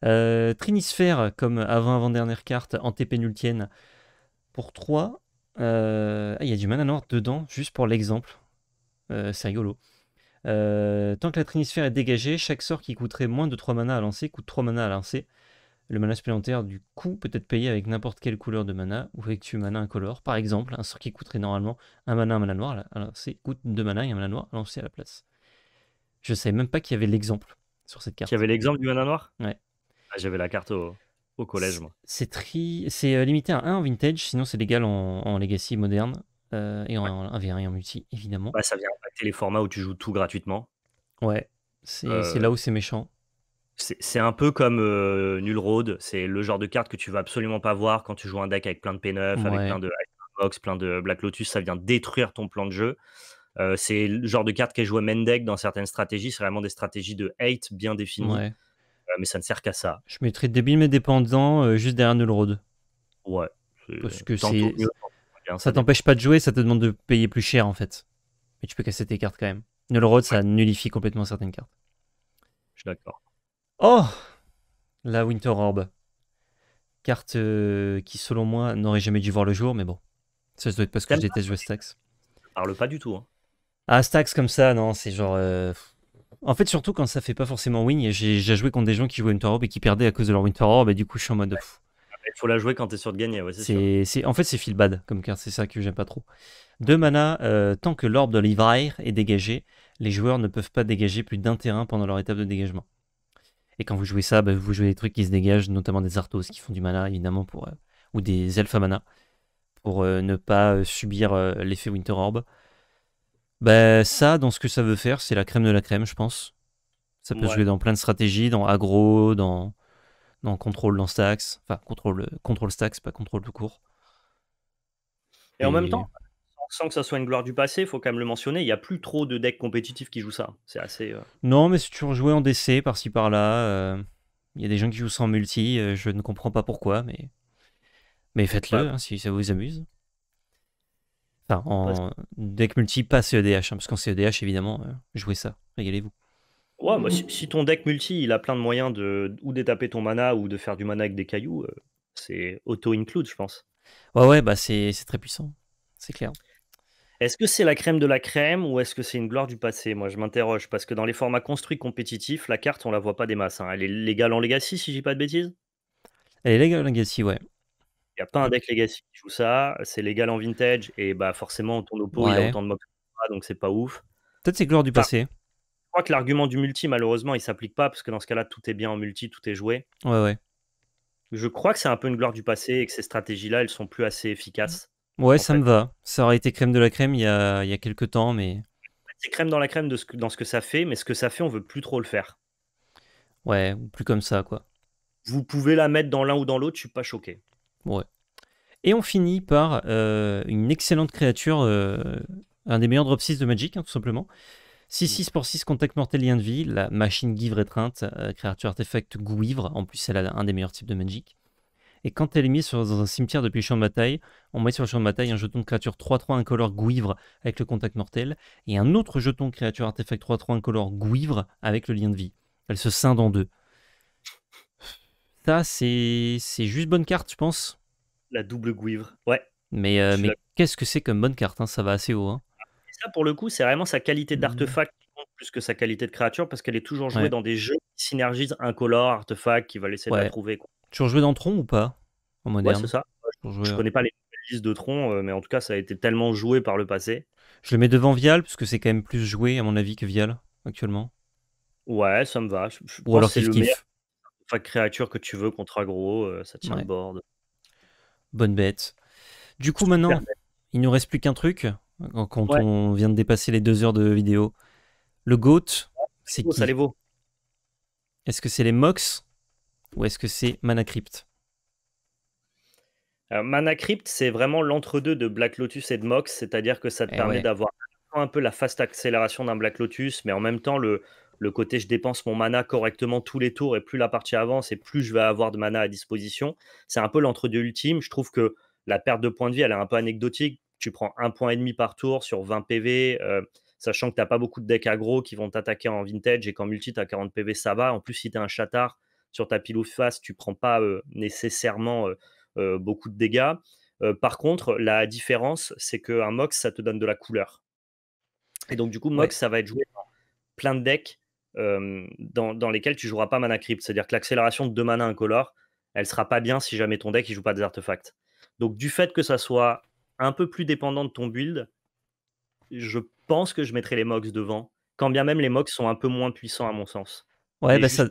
Euh, Trinisphère, comme avant-avant-dernière carte, antépénultienne. Pour 3, euh, ah, il y a du mana noir dedans, juste pour l'exemple. c'est rigolo. Euh, tant que la trinisphère est dégagée, chaque sort qui coûterait moins de 3 mana à lancer coûte 3 mana à lancer. Le mana supplémentaire du coup peut être payé avec n'importe quelle couleur de mana ou avec tu mana incolore. Par exemple, un sort qui coûterait normalement un mana, un mana noir à lancer coûte 2 mana et un mana noir à lancer à la place. Je savais même pas qu'il y avait l'exemple sur cette carte. Il y avait l'exemple du mana noir Ouais. Ah, j'avais la carte au, collège, moi. C'est tri... Euh, limité à 1 en vintage, sinon c'est légal en, en legacy moderne. Euh, et en, VR en et en multi, évidemment. Bah, ça vient impacter les formats où tu joues tout gratuitement. Ouais, c'est euh, là où c'est méchant. C'est un peu comme euh, Null Road, c'est le genre de carte que tu vas absolument pas voir quand tu joues un deck avec plein de P9, avec plein de Box, plein de Black Lotus, ça vient détruire ton plan de jeu. c'est le genre de carte qui joué Mendek dans certaines stratégies, c'est vraiment des stratégies de hate bien définies. Ouais. mais ça ne sert qu'à ça. Je mettrais débile mais dépendants juste derrière Null Road. Ouais. Parce que c'est ça t'empêche pas de jouer, ça te demande de payer plus cher en fait. Mais tu peux casser tes cartes quand même. Road, ça nullifie complètement certaines cartes. Je suis d'accord. Oh La Winter Orb. Carte euh, qui, selon moi, n'aurait jamais dû voir le jour, mais bon. Ça, se doit être parce que j'étais joué jouer Stax. Parle pas du tout. Hein. Ah, Stax comme ça, non, c'est genre. Euh, en fait, surtout quand ça fait pas forcément win, j'ai joué contre des gens qui jouaient Winter Orb et qui perdaient à cause de leur Winter Orb, et du coup, je suis en mode. fou. Il faut la jouer quand tu es sûr de gagner. c'est en fait, c'est feel bad comme carte, c'est ça que j'aime pas trop. Deux mana, euh, tant que l'orbe de l'ivraire est dégagé, les joueurs ne peuvent pas dégager plus d'un terrain pendant leur étape de dégagement. Et quand vous jouez ça, bah, vous jouez des trucs qui se dégagent, notamment des Arthos qui font du mana, évidemment, pour, euh, ou des elfes mana, pour euh, ne pas subir l'effet Winter Orb. Bah, ça, dans ce que ça veut faire, c'est la crème de la crème, je pense. Ça peut jouer dans plein de stratégies, dans aggro, dans dans contrôle dans Stacks, enfin contrôle euh, contrôle Stacks, pas contrôle tout court. Et, en même temps, sans que ça soit une gloire du passé, il faut quand même le mentionner, il n'y a plus trop de decks compétitifs qui jouent ça. C'est assez. Euh, non, mais c'est toujours joué en DC par-ci par-là, euh, il y a des gens qui jouent sans multi, je ne comprends pas pourquoi, mais mais faites-le hein, si ça vous amuse. Enfin, en deck multi, pas CEDH, hein, parce qu'en CEDH évidemment, jouez ça, régalez-vous. Mm-hmm. si, ton deck multi, il a plein de moyens de ou d'étaper ton mana ou de faire du mana avec des cailloux, euh, c'est auto-include, je pense. Ouais, ouais, bah c'est très puissant, c'est clair. Est-ce que c'est la crème de la crème ou est-ce que c'est une gloire du passé Moi, je m'interroge parce que dans les formats construits compétitifs, la carte, on la voit pas des masses. Hein. Elle est légale en Legacy, si je dis pas de bêtises Elle est légale en Legacy, ouais. Il n'y a pas un deck Legacy qui joue ça. C'est légal en Vintage et bah forcément, ton oppo, il a autant de mobs, donc c'est pas ouf. Peut-être c'est gloire du passé crois que l'argument du multi, malheureusement, il s'applique pas parce que dans ce cas-là, tout est bien en multi, tout est joué. Ouais, ouais. Je crois que c'est un peu une gloire du passé et que ces stratégies-là, elles sont plus assez efficaces. Mmh. Ouais, ça me va. Ça aurait été crème de la crème il y a, quelques temps, mais. C'est crème dans la crème de ce dans ce que ça fait, mais ce que ça fait, on veut plus trop le faire. Ouais, ou plus comme ça, quoi. Vous pouvez la mettre dans l'un ou dans l'autre, je suis pas choqué. Ouais. Et on finit par euh, une excellente créature, euh, un des meilleurs drop 6 de Magic, hein, tout simplement. 6-6 pour 6 contact mortel lien de vie, la machine givre étreinte, euh, créature artefact gouivre, en plus elle a un des meilleurs types de magic. Et quand elle est mise sur, dans un cimetière depuis le champ de bataille, on met sur le champ de bataille un jeton de créature 3-3 incolore gouivre avec le contact mortel et un autre jeton de créature artefact 3-3 incolore gouivre avec le lien de vie. Elle se scinde en deux. Ça, c'est juste bonne carte, je pense. La double gouivre, ouais. Mais, euh, mais qu'est-ce que c'est comme bonne carte hein Ça va assez haut. Hein pour le coup, c'est vraiment sa qualité mmh d'artefact plus que sa qualité de créature parce qu'elle est toujours jouée dans des jeux qui synergisent color artefact, qui va laisser la trouver. Quoi. Tu joué dans Tron ou pas En moderne ça. Je connais pas les listes de Tron, euh, mais en tout cas, ça a été tellement joué par le passé. Je le mets devant Vial parce que c'est quand même plus joué, à mon avis, que Vial actuellement. Ouais, ça me va. ou alors c'est le kiff. créature que tu veux contre aggro, euh, ça tient le board. Bonne bête. Du coup, maintenant, il nous reste plus qu'un truc quand on vient de dépasser les deux heures de vidéo. Le GOAT, c'est oh, qui Ça les vaut. Est-ce que c'est les Mox ou est-ce que c'est Manacrypt Mana Manacrypt, c'est vraiment l'entre-deux de Black Lotus et de Mox, c'est-à-dire que ça te eh permet d'avoir un peu la fast accélération d'un Black Lotus, mais en même temps le, le côté je dépense mon mana correctement tous les tours et plus la partie avance et plus je vais avoir de mana à disposition. C'est un peu l'entre-deux ultime. Je trouve que la perte de points de vie, elle est un peu anecdotique tu prends un point et par tour sur 20 PV, euh, sachant que tu n'as pas beaucoup de decks aggro qui vont t'attaquer en vintage et qu'en multi, tu as 40 PV, ça va. En plus, si tu es un chatard sur ta pile ou face, tu prends pas euh, nécessairement euh, beaucoup de dégâts. par contre, la différence, c'est qu'un Mox, ça te donne de la couleur. Et donc, du coup, Mox, ça va être joué dans plein de decks dans, dans, lesquels tu joueras pas mana crypt. C'est-à-dire que l'accélération de 2 mana incolore, elle sera pas bien si jamais ton deck ne joue pas des artefacts. Donc, du fait que ça soit un peu plus dépendant de ton build, je pense que je mettrai les Mox devant, quand bien même les Mox sont un peu moins puissants à mon sens. Ouais, bah, ça,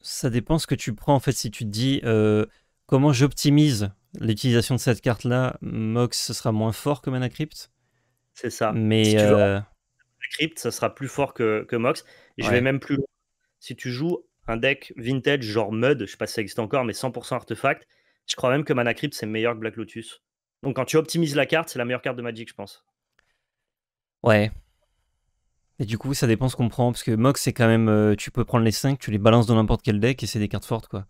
ça dépend ce que tu prends en fait. Si tu te dis euh, comment j'optimise l'utilisation de cette carte là, Mox ce sera moins fort que Mana Crypt. C'est ça. Mais euh, Mana Crypt, ça sera plus fort que, Mox. Et Je vais même plus loin. Si tu joues un deck vintage genre Mud, je sais pas si ça existe encore, mais 100% artefact, je crois même que Mana Crypt c'est meilleur que Black Lotus. Donc quand tu optimises la carte, c'est la meilleure carte de Magic, je pense. Ouais. Et du coup, ça dépend ce qu'on prend. Parce que Mox, c'est quand même. Euh, tu peux prendre les 5, tu les balances dans n'importe quel deck et c'est des cartes fortes, quoi.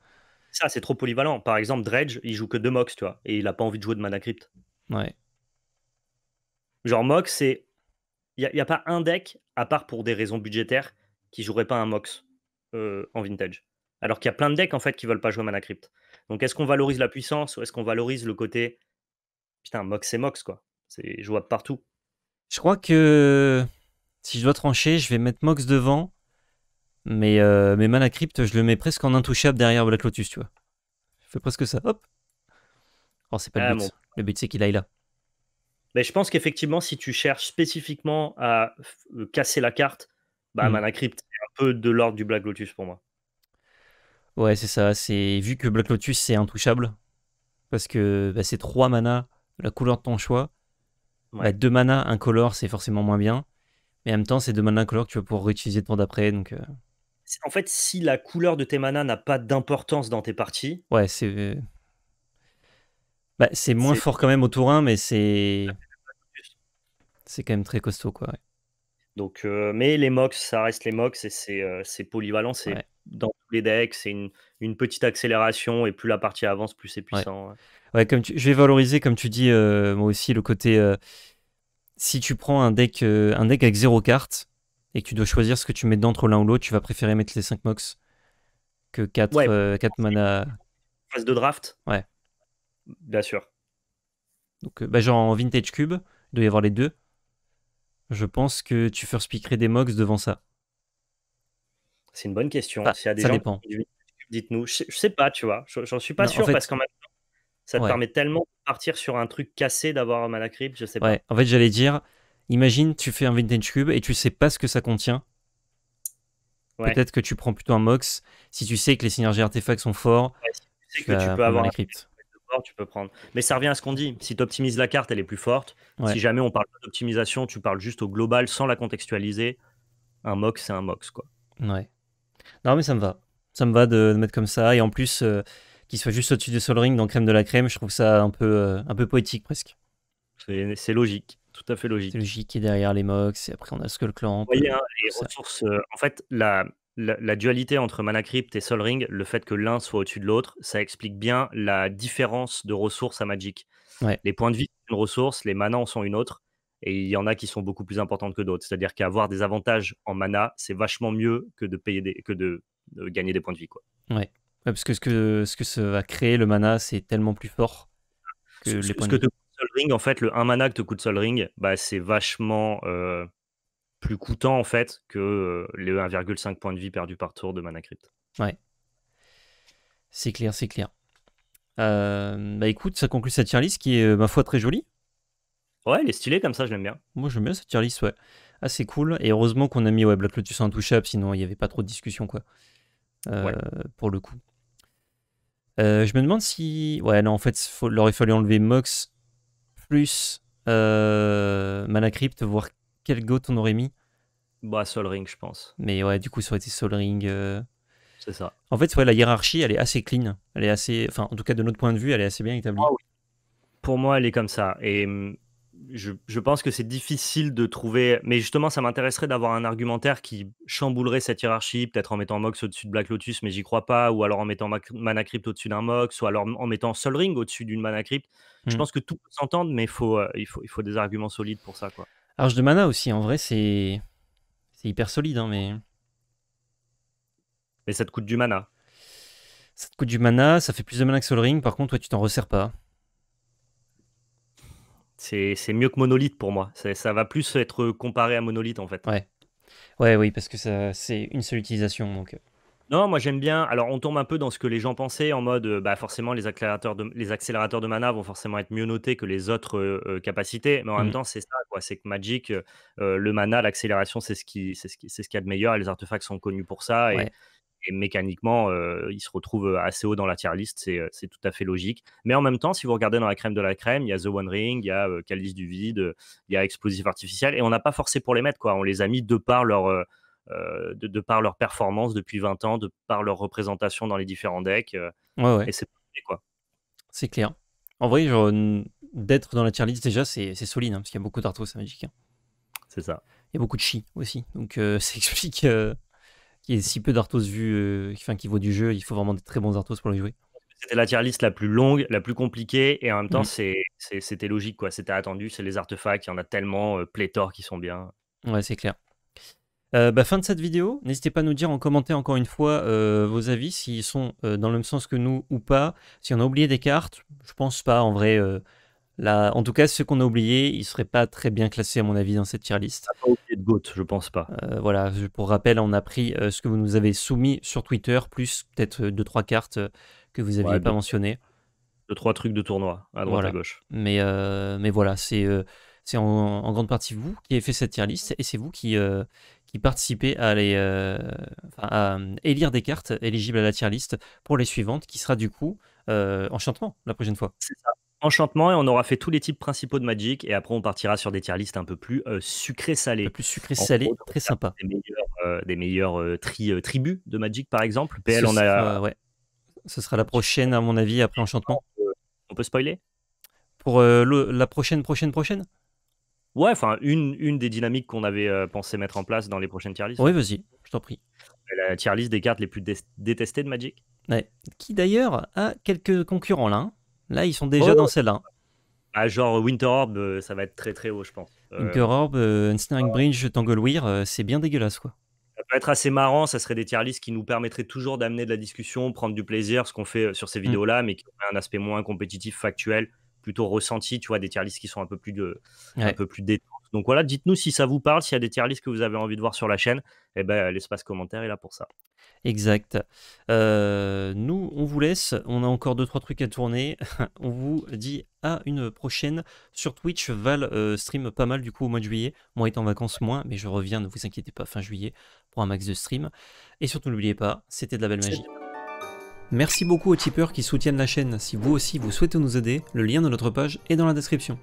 Ça, c'est trop polyvalent. Par exemple, Dredge, il joue que deux Mox, tu vois. Et il a pas envie de jouer de Mana Crypt. Ouais. Genre, Mox, c'est. Il n'y a, pas un deck, à part pour des raisons budgétaires, qui jouerait pas un Mox euh, en vintage. Alors qu'il y a plein de decks, en fait, qui veulent pas jouer Mana Crypt. Donc, est-ce qu'on valorise la puissance ou est-ce qu'on valorise le côté putain, Mox c'est Mox, quoi. C'est jouable partout. Je crois que si je dois trancher, je vais mettre Mox devant. Mais, Mana euh, mais je le mets presque en intouchable derrière Black Lotus, tu vois. Je fais presque ça. Hop. Oh, c'est pas le ah, but. Le but, c'est qu'il aille là. Mais je pense qu'effectivement, si tu cherches spécifiquement à euh, casser la carte, bah, hmm. Crypt est un peu de l'ordre du Black Lotus pour moi. Ouais, c'est ça. C'est Vu que Black Lotus, c'est intouchable, parce que bah, c'est 3 manas la couleur de ton choix. deux manas, un color, c'est forcément moins bien. Mais en même temps, c'est deux manas, un color que tu vas pouvoir réutiliser de temps d'après. Donc, euh. En fait, si la couleur de tes manas n'a pas d'importance dans tes parties. Ouais, c'est. Euh, bah, c'est moins fort quand même au tour 1, mais c'est. C'est quand même très costaud, quoi. Donc, euh, mais les mox, ça reste les mox et c'est polyvalent. C'est dans tous les decks, c'est une, petite accélération et plus la partie avance, plus c'est puissant. Ouais. comme je vais valoriser, comme tu dis, euh, moi aussi, le côté. Euh, si tu prends un deck, euh, un deck avec zéro carte et que tu dois choisir ce que tu mets d'entre l'un ou l'autre, tu vas préférer mettre les 5 mox que 4, 4 mana. Phase de draft Ouais. Bien sûr. Donc, bah, genre en Vintage Cube, il doit y avoir les deux. Je pense que tu first pickerais des mox devant ça. C'est une bonne question. ça dépend. Dites-nous. Je, sais pas, tu vois. J'en suis pas sûr parce qu'en même temps, ça te permet tellement de partir sur un truc cassé d'avoir un à crypte, je sais pas. en fait, j'allais dire, imagine, tu fais un vintage cube et tu sais pas ce que ça contient. Peut-être que tu prends plutôt un mox. Si tu sais que les synergies artefacts sont forts, tu, peux avoir crypte. Tu peux prendre. Mais ça revient à ce qu'on dit. Si tu optimises la carte, elle est plus forte. Si jamais on parle d'optimisation, tu parles juste au global sans la contextualiser. Un mox, c'est un mox, quoi. Ouais. Non, mais ça me va. Ça me va de, mettre comme ça. Et en plus, euh, qu'il soit juste au-dessus du Sol Ring dans Crème de la Crème, je trouve ça un peu, euh, un peu poétique presque. C'est logique, tout à fait logique. C'est logique. Et derrière les Mox, et après on a Skull Clan. Vous voyez, euh, hein, les ressources. en fait, la, dualité entre Mana Crypt et Sol Ring, le fait que l'un soit au-dessus de l'autre, ça explique bien la différence de ressources à Magic. Les points de vie sont une ressource, les manas en sont une autre. Et il y en a qui sont beaucoup plus importantes que d'autres. C'est-à-dire qu'avoir des avantages en mana, c'est vachement mieux que de payer que de, gagner des points de vie. Quoi. Ouais. parce que ce, que ce que ça va créer, le mana, c'est tellement plus fort que les points que en fait, le 1 mana que te coûte Sol Ring, bah, c'est vachement euh, plus coûtant en fait que euh, les 1,5 points de vie perdus par tour de mana crypt. Ouais. C'est clair, c'est clair. Euh, bah écoute, ça conclut cette tier list qui est, ma foi, très jolie. Ouais, elle est stylée comme ça, je l'aime bien. Moi, j'aime bien cette tier list, ouais. Assez ah, cool. Et heureusement qu'on a mis ouais, Black Lotus touch-up, sinon il n'y avait pas trop de discussion, quoi. Euh, pour le coup. Euh, je me demande si. Ouais, non, en fait, il aurait fallu enlever Mox plus euh, Mana Crypt, voir quel goat on aurait mis. Bah, Sol Ring, je pense. Mais ouais, du coup, ça aurait été Sol Ring. C'est ça. En fait, la hiérarchie, elle est assez clean. Elle est assez. Enfin, en tout cas, de notre point de vue, elle est assez bien établie. Ah pour moi, elle est comme ça. Et hum, je, pense que c'est difficile de trouver. Mais justement, ça m'intéresserait d'avoir un argumentaire qui chamboulerait cette hiérarchie, peut-être en mettant Mox au-dessus de Black Lotus, mais j'y crois pas, ou alors en mettant Mana Crypt au-dessus d'un Mox, ou alors en mettant Sol Ring au-dessus d'une Mana Crypt Je hmm. pense que tout peut s'entendre, mais euh, il, faut, des arguments solides pour ça. Quoi. Arche de Mana aussi, en vrai, c'est hyper solide, hein, mais. Mais ça te coûte du mana. Ça te coûte du mana, ça fait plus de mana que Sol Ring, par contre, toi tu t'en resserres pas. C'est mieux que Monolith pour moi. Ça va plus être comparé à Monolith en fait. Ouais. Ouais, oui, parce que c'est une seule utilisation. Donc... Euh. Non, moi j'aime bien. Alors on tombe un peu dans ce que les gens pensaient en mode euh, bah, forcément les accélérateurs, de, les accélérateurs de mana vont forcément être mieux notés que les autres euh, capacités. Mais en même mmh. temps, c'est ça, C'est que Magic, le mana, l'accélération, c'est ce qu'il ce qui, ce qu y a de meilleur et les artefacts sont connus pour ça. Et, et mécaniquement, euh, ils se retrouvent assez haut dans la tier list, euh, c'est tout à fait logique. Mais en même temps, si vous regardez dans la crème de la crème, il y a The One Ring, il y a euh, du Vide, il y a Explosif Artificiel, et on n'a pas forcé pour les mettre, quoi. On les a mis de par leur, de, par leur performance depuis 20 ans, de par leur représentation dans les différents decks. Ouais, ouais. Et c'est quoi. C'est clair. En vrai, d'être dans la tier list, déjà, c'est solide, hein, parce qu'il y a beaucoup d'arthos c'est magique. Hein. C'est ça. Il y a beaucoup de chi aussi, donc [LAUGHS] c'est explique il y si peu d'arthos vu euh, enfin, qui vaut du jeu. Il faut vraiment des très bons artos pour le jouer. C'était la tier liste la plus longue, la plus compliquée, et en même temps, c'était logique, quoi. C'était attendu, c'est les artefacts, il y en a tellement euh, pléthore qui sont bien. Ouais, c'est clair. Euh, bah, fin de cette vidéo. N'hésitez pas à nous dire en commentaire encore une fois vos avis, s'ils sont dans le même sens que nous ou pas. Si on a oublié des cartes, je pense pas en vrai en tout cas, ceux qu'on a oublié ils ne seraient pas très bien classés, à mon avis, dans cette tier list. Pas ah, oublié de Goat, je pense pas. Euh, voilà, pour rappel, on a pris euh, ce que vous nous avez soumis sur Twitter, plus peut-être euh, deux, trois cartes que vous n'aviez pas mentionnées. Deux, trois trucs de tournoi, à droite, et à gauche. Mais, mais voilà, c'est en, en, grande partie vous qui avez fait cette tier list, et c'est vous qui, qui participez à, les, à élire des cartes éligibles à la tier list pour les suivantes, qui sera du coup enchantement la prochaine fois. C'est ça enchantement et on aura fait tous les types principaux de Magic et après on partira sur des tier listes un peu plus euh, sucré-salé. Plus sucré-salé, très sympa. Des meilleurs, euh, euh, tri, tribus de Magic par exemple. PL, on a. Ce sera la prochaine à mon avis après enchantement. On peut spoiler Pour la prochaine, prochaine, prochaine Ouais, enfin une, des dynamiques qu'on avait pensé mettre en place dans les prochaines tier listes. Oui, vas-y, je t'en prie. La tier list des cartes les plus détestées de Magic. Ouais. Qui d'ailleurs a quelques concurrents là. Hein. Là, ils sont déjà oh, dans celle-là. Ah, genre Winter Orb, euh, ça va être très très haut, je pense. Euh, Winter Orb, Unsnaring euh, ah. Bridge, Weir, c'est bien dégueulasse, quoi peut être assez marrant, ça serait des tier lists qui nous permettraient toujours d'amener de la discussion, prendre du plaisir, ce qu'on fait sur ces mm. vidéos-là, mais qui ont un aspect moins compétitif, factuel, plutôt ressenti, tu vois, des tier lists qui sont un peu plus de, plus Donc voilà, dites-nous si ça vous parle, s'il y a des tier lists que vous avez envie de voir sur la chaîne, et eh ben l'espace commentaire est là pour ça. Exact. Euh, nous, on vous laisse. On a encore 2-3 trucs à tourner. [LAUGHS] on vous dit à une prochaine sur Twitch. Val euh, stream pas mal du coup au mois de juillet. Moi, étant en vacances moins, mais je reviens. Ne vous inquiétez pas, fin juillet pour un max de stream. Et surtout, n'oubliez pas, c'était de la belle magie. Merci beaucoup aux tipeurs qui soutiennent la chaîne. Si vous aussi vous souhaitez nous aider, le lien de notre page est dans la description.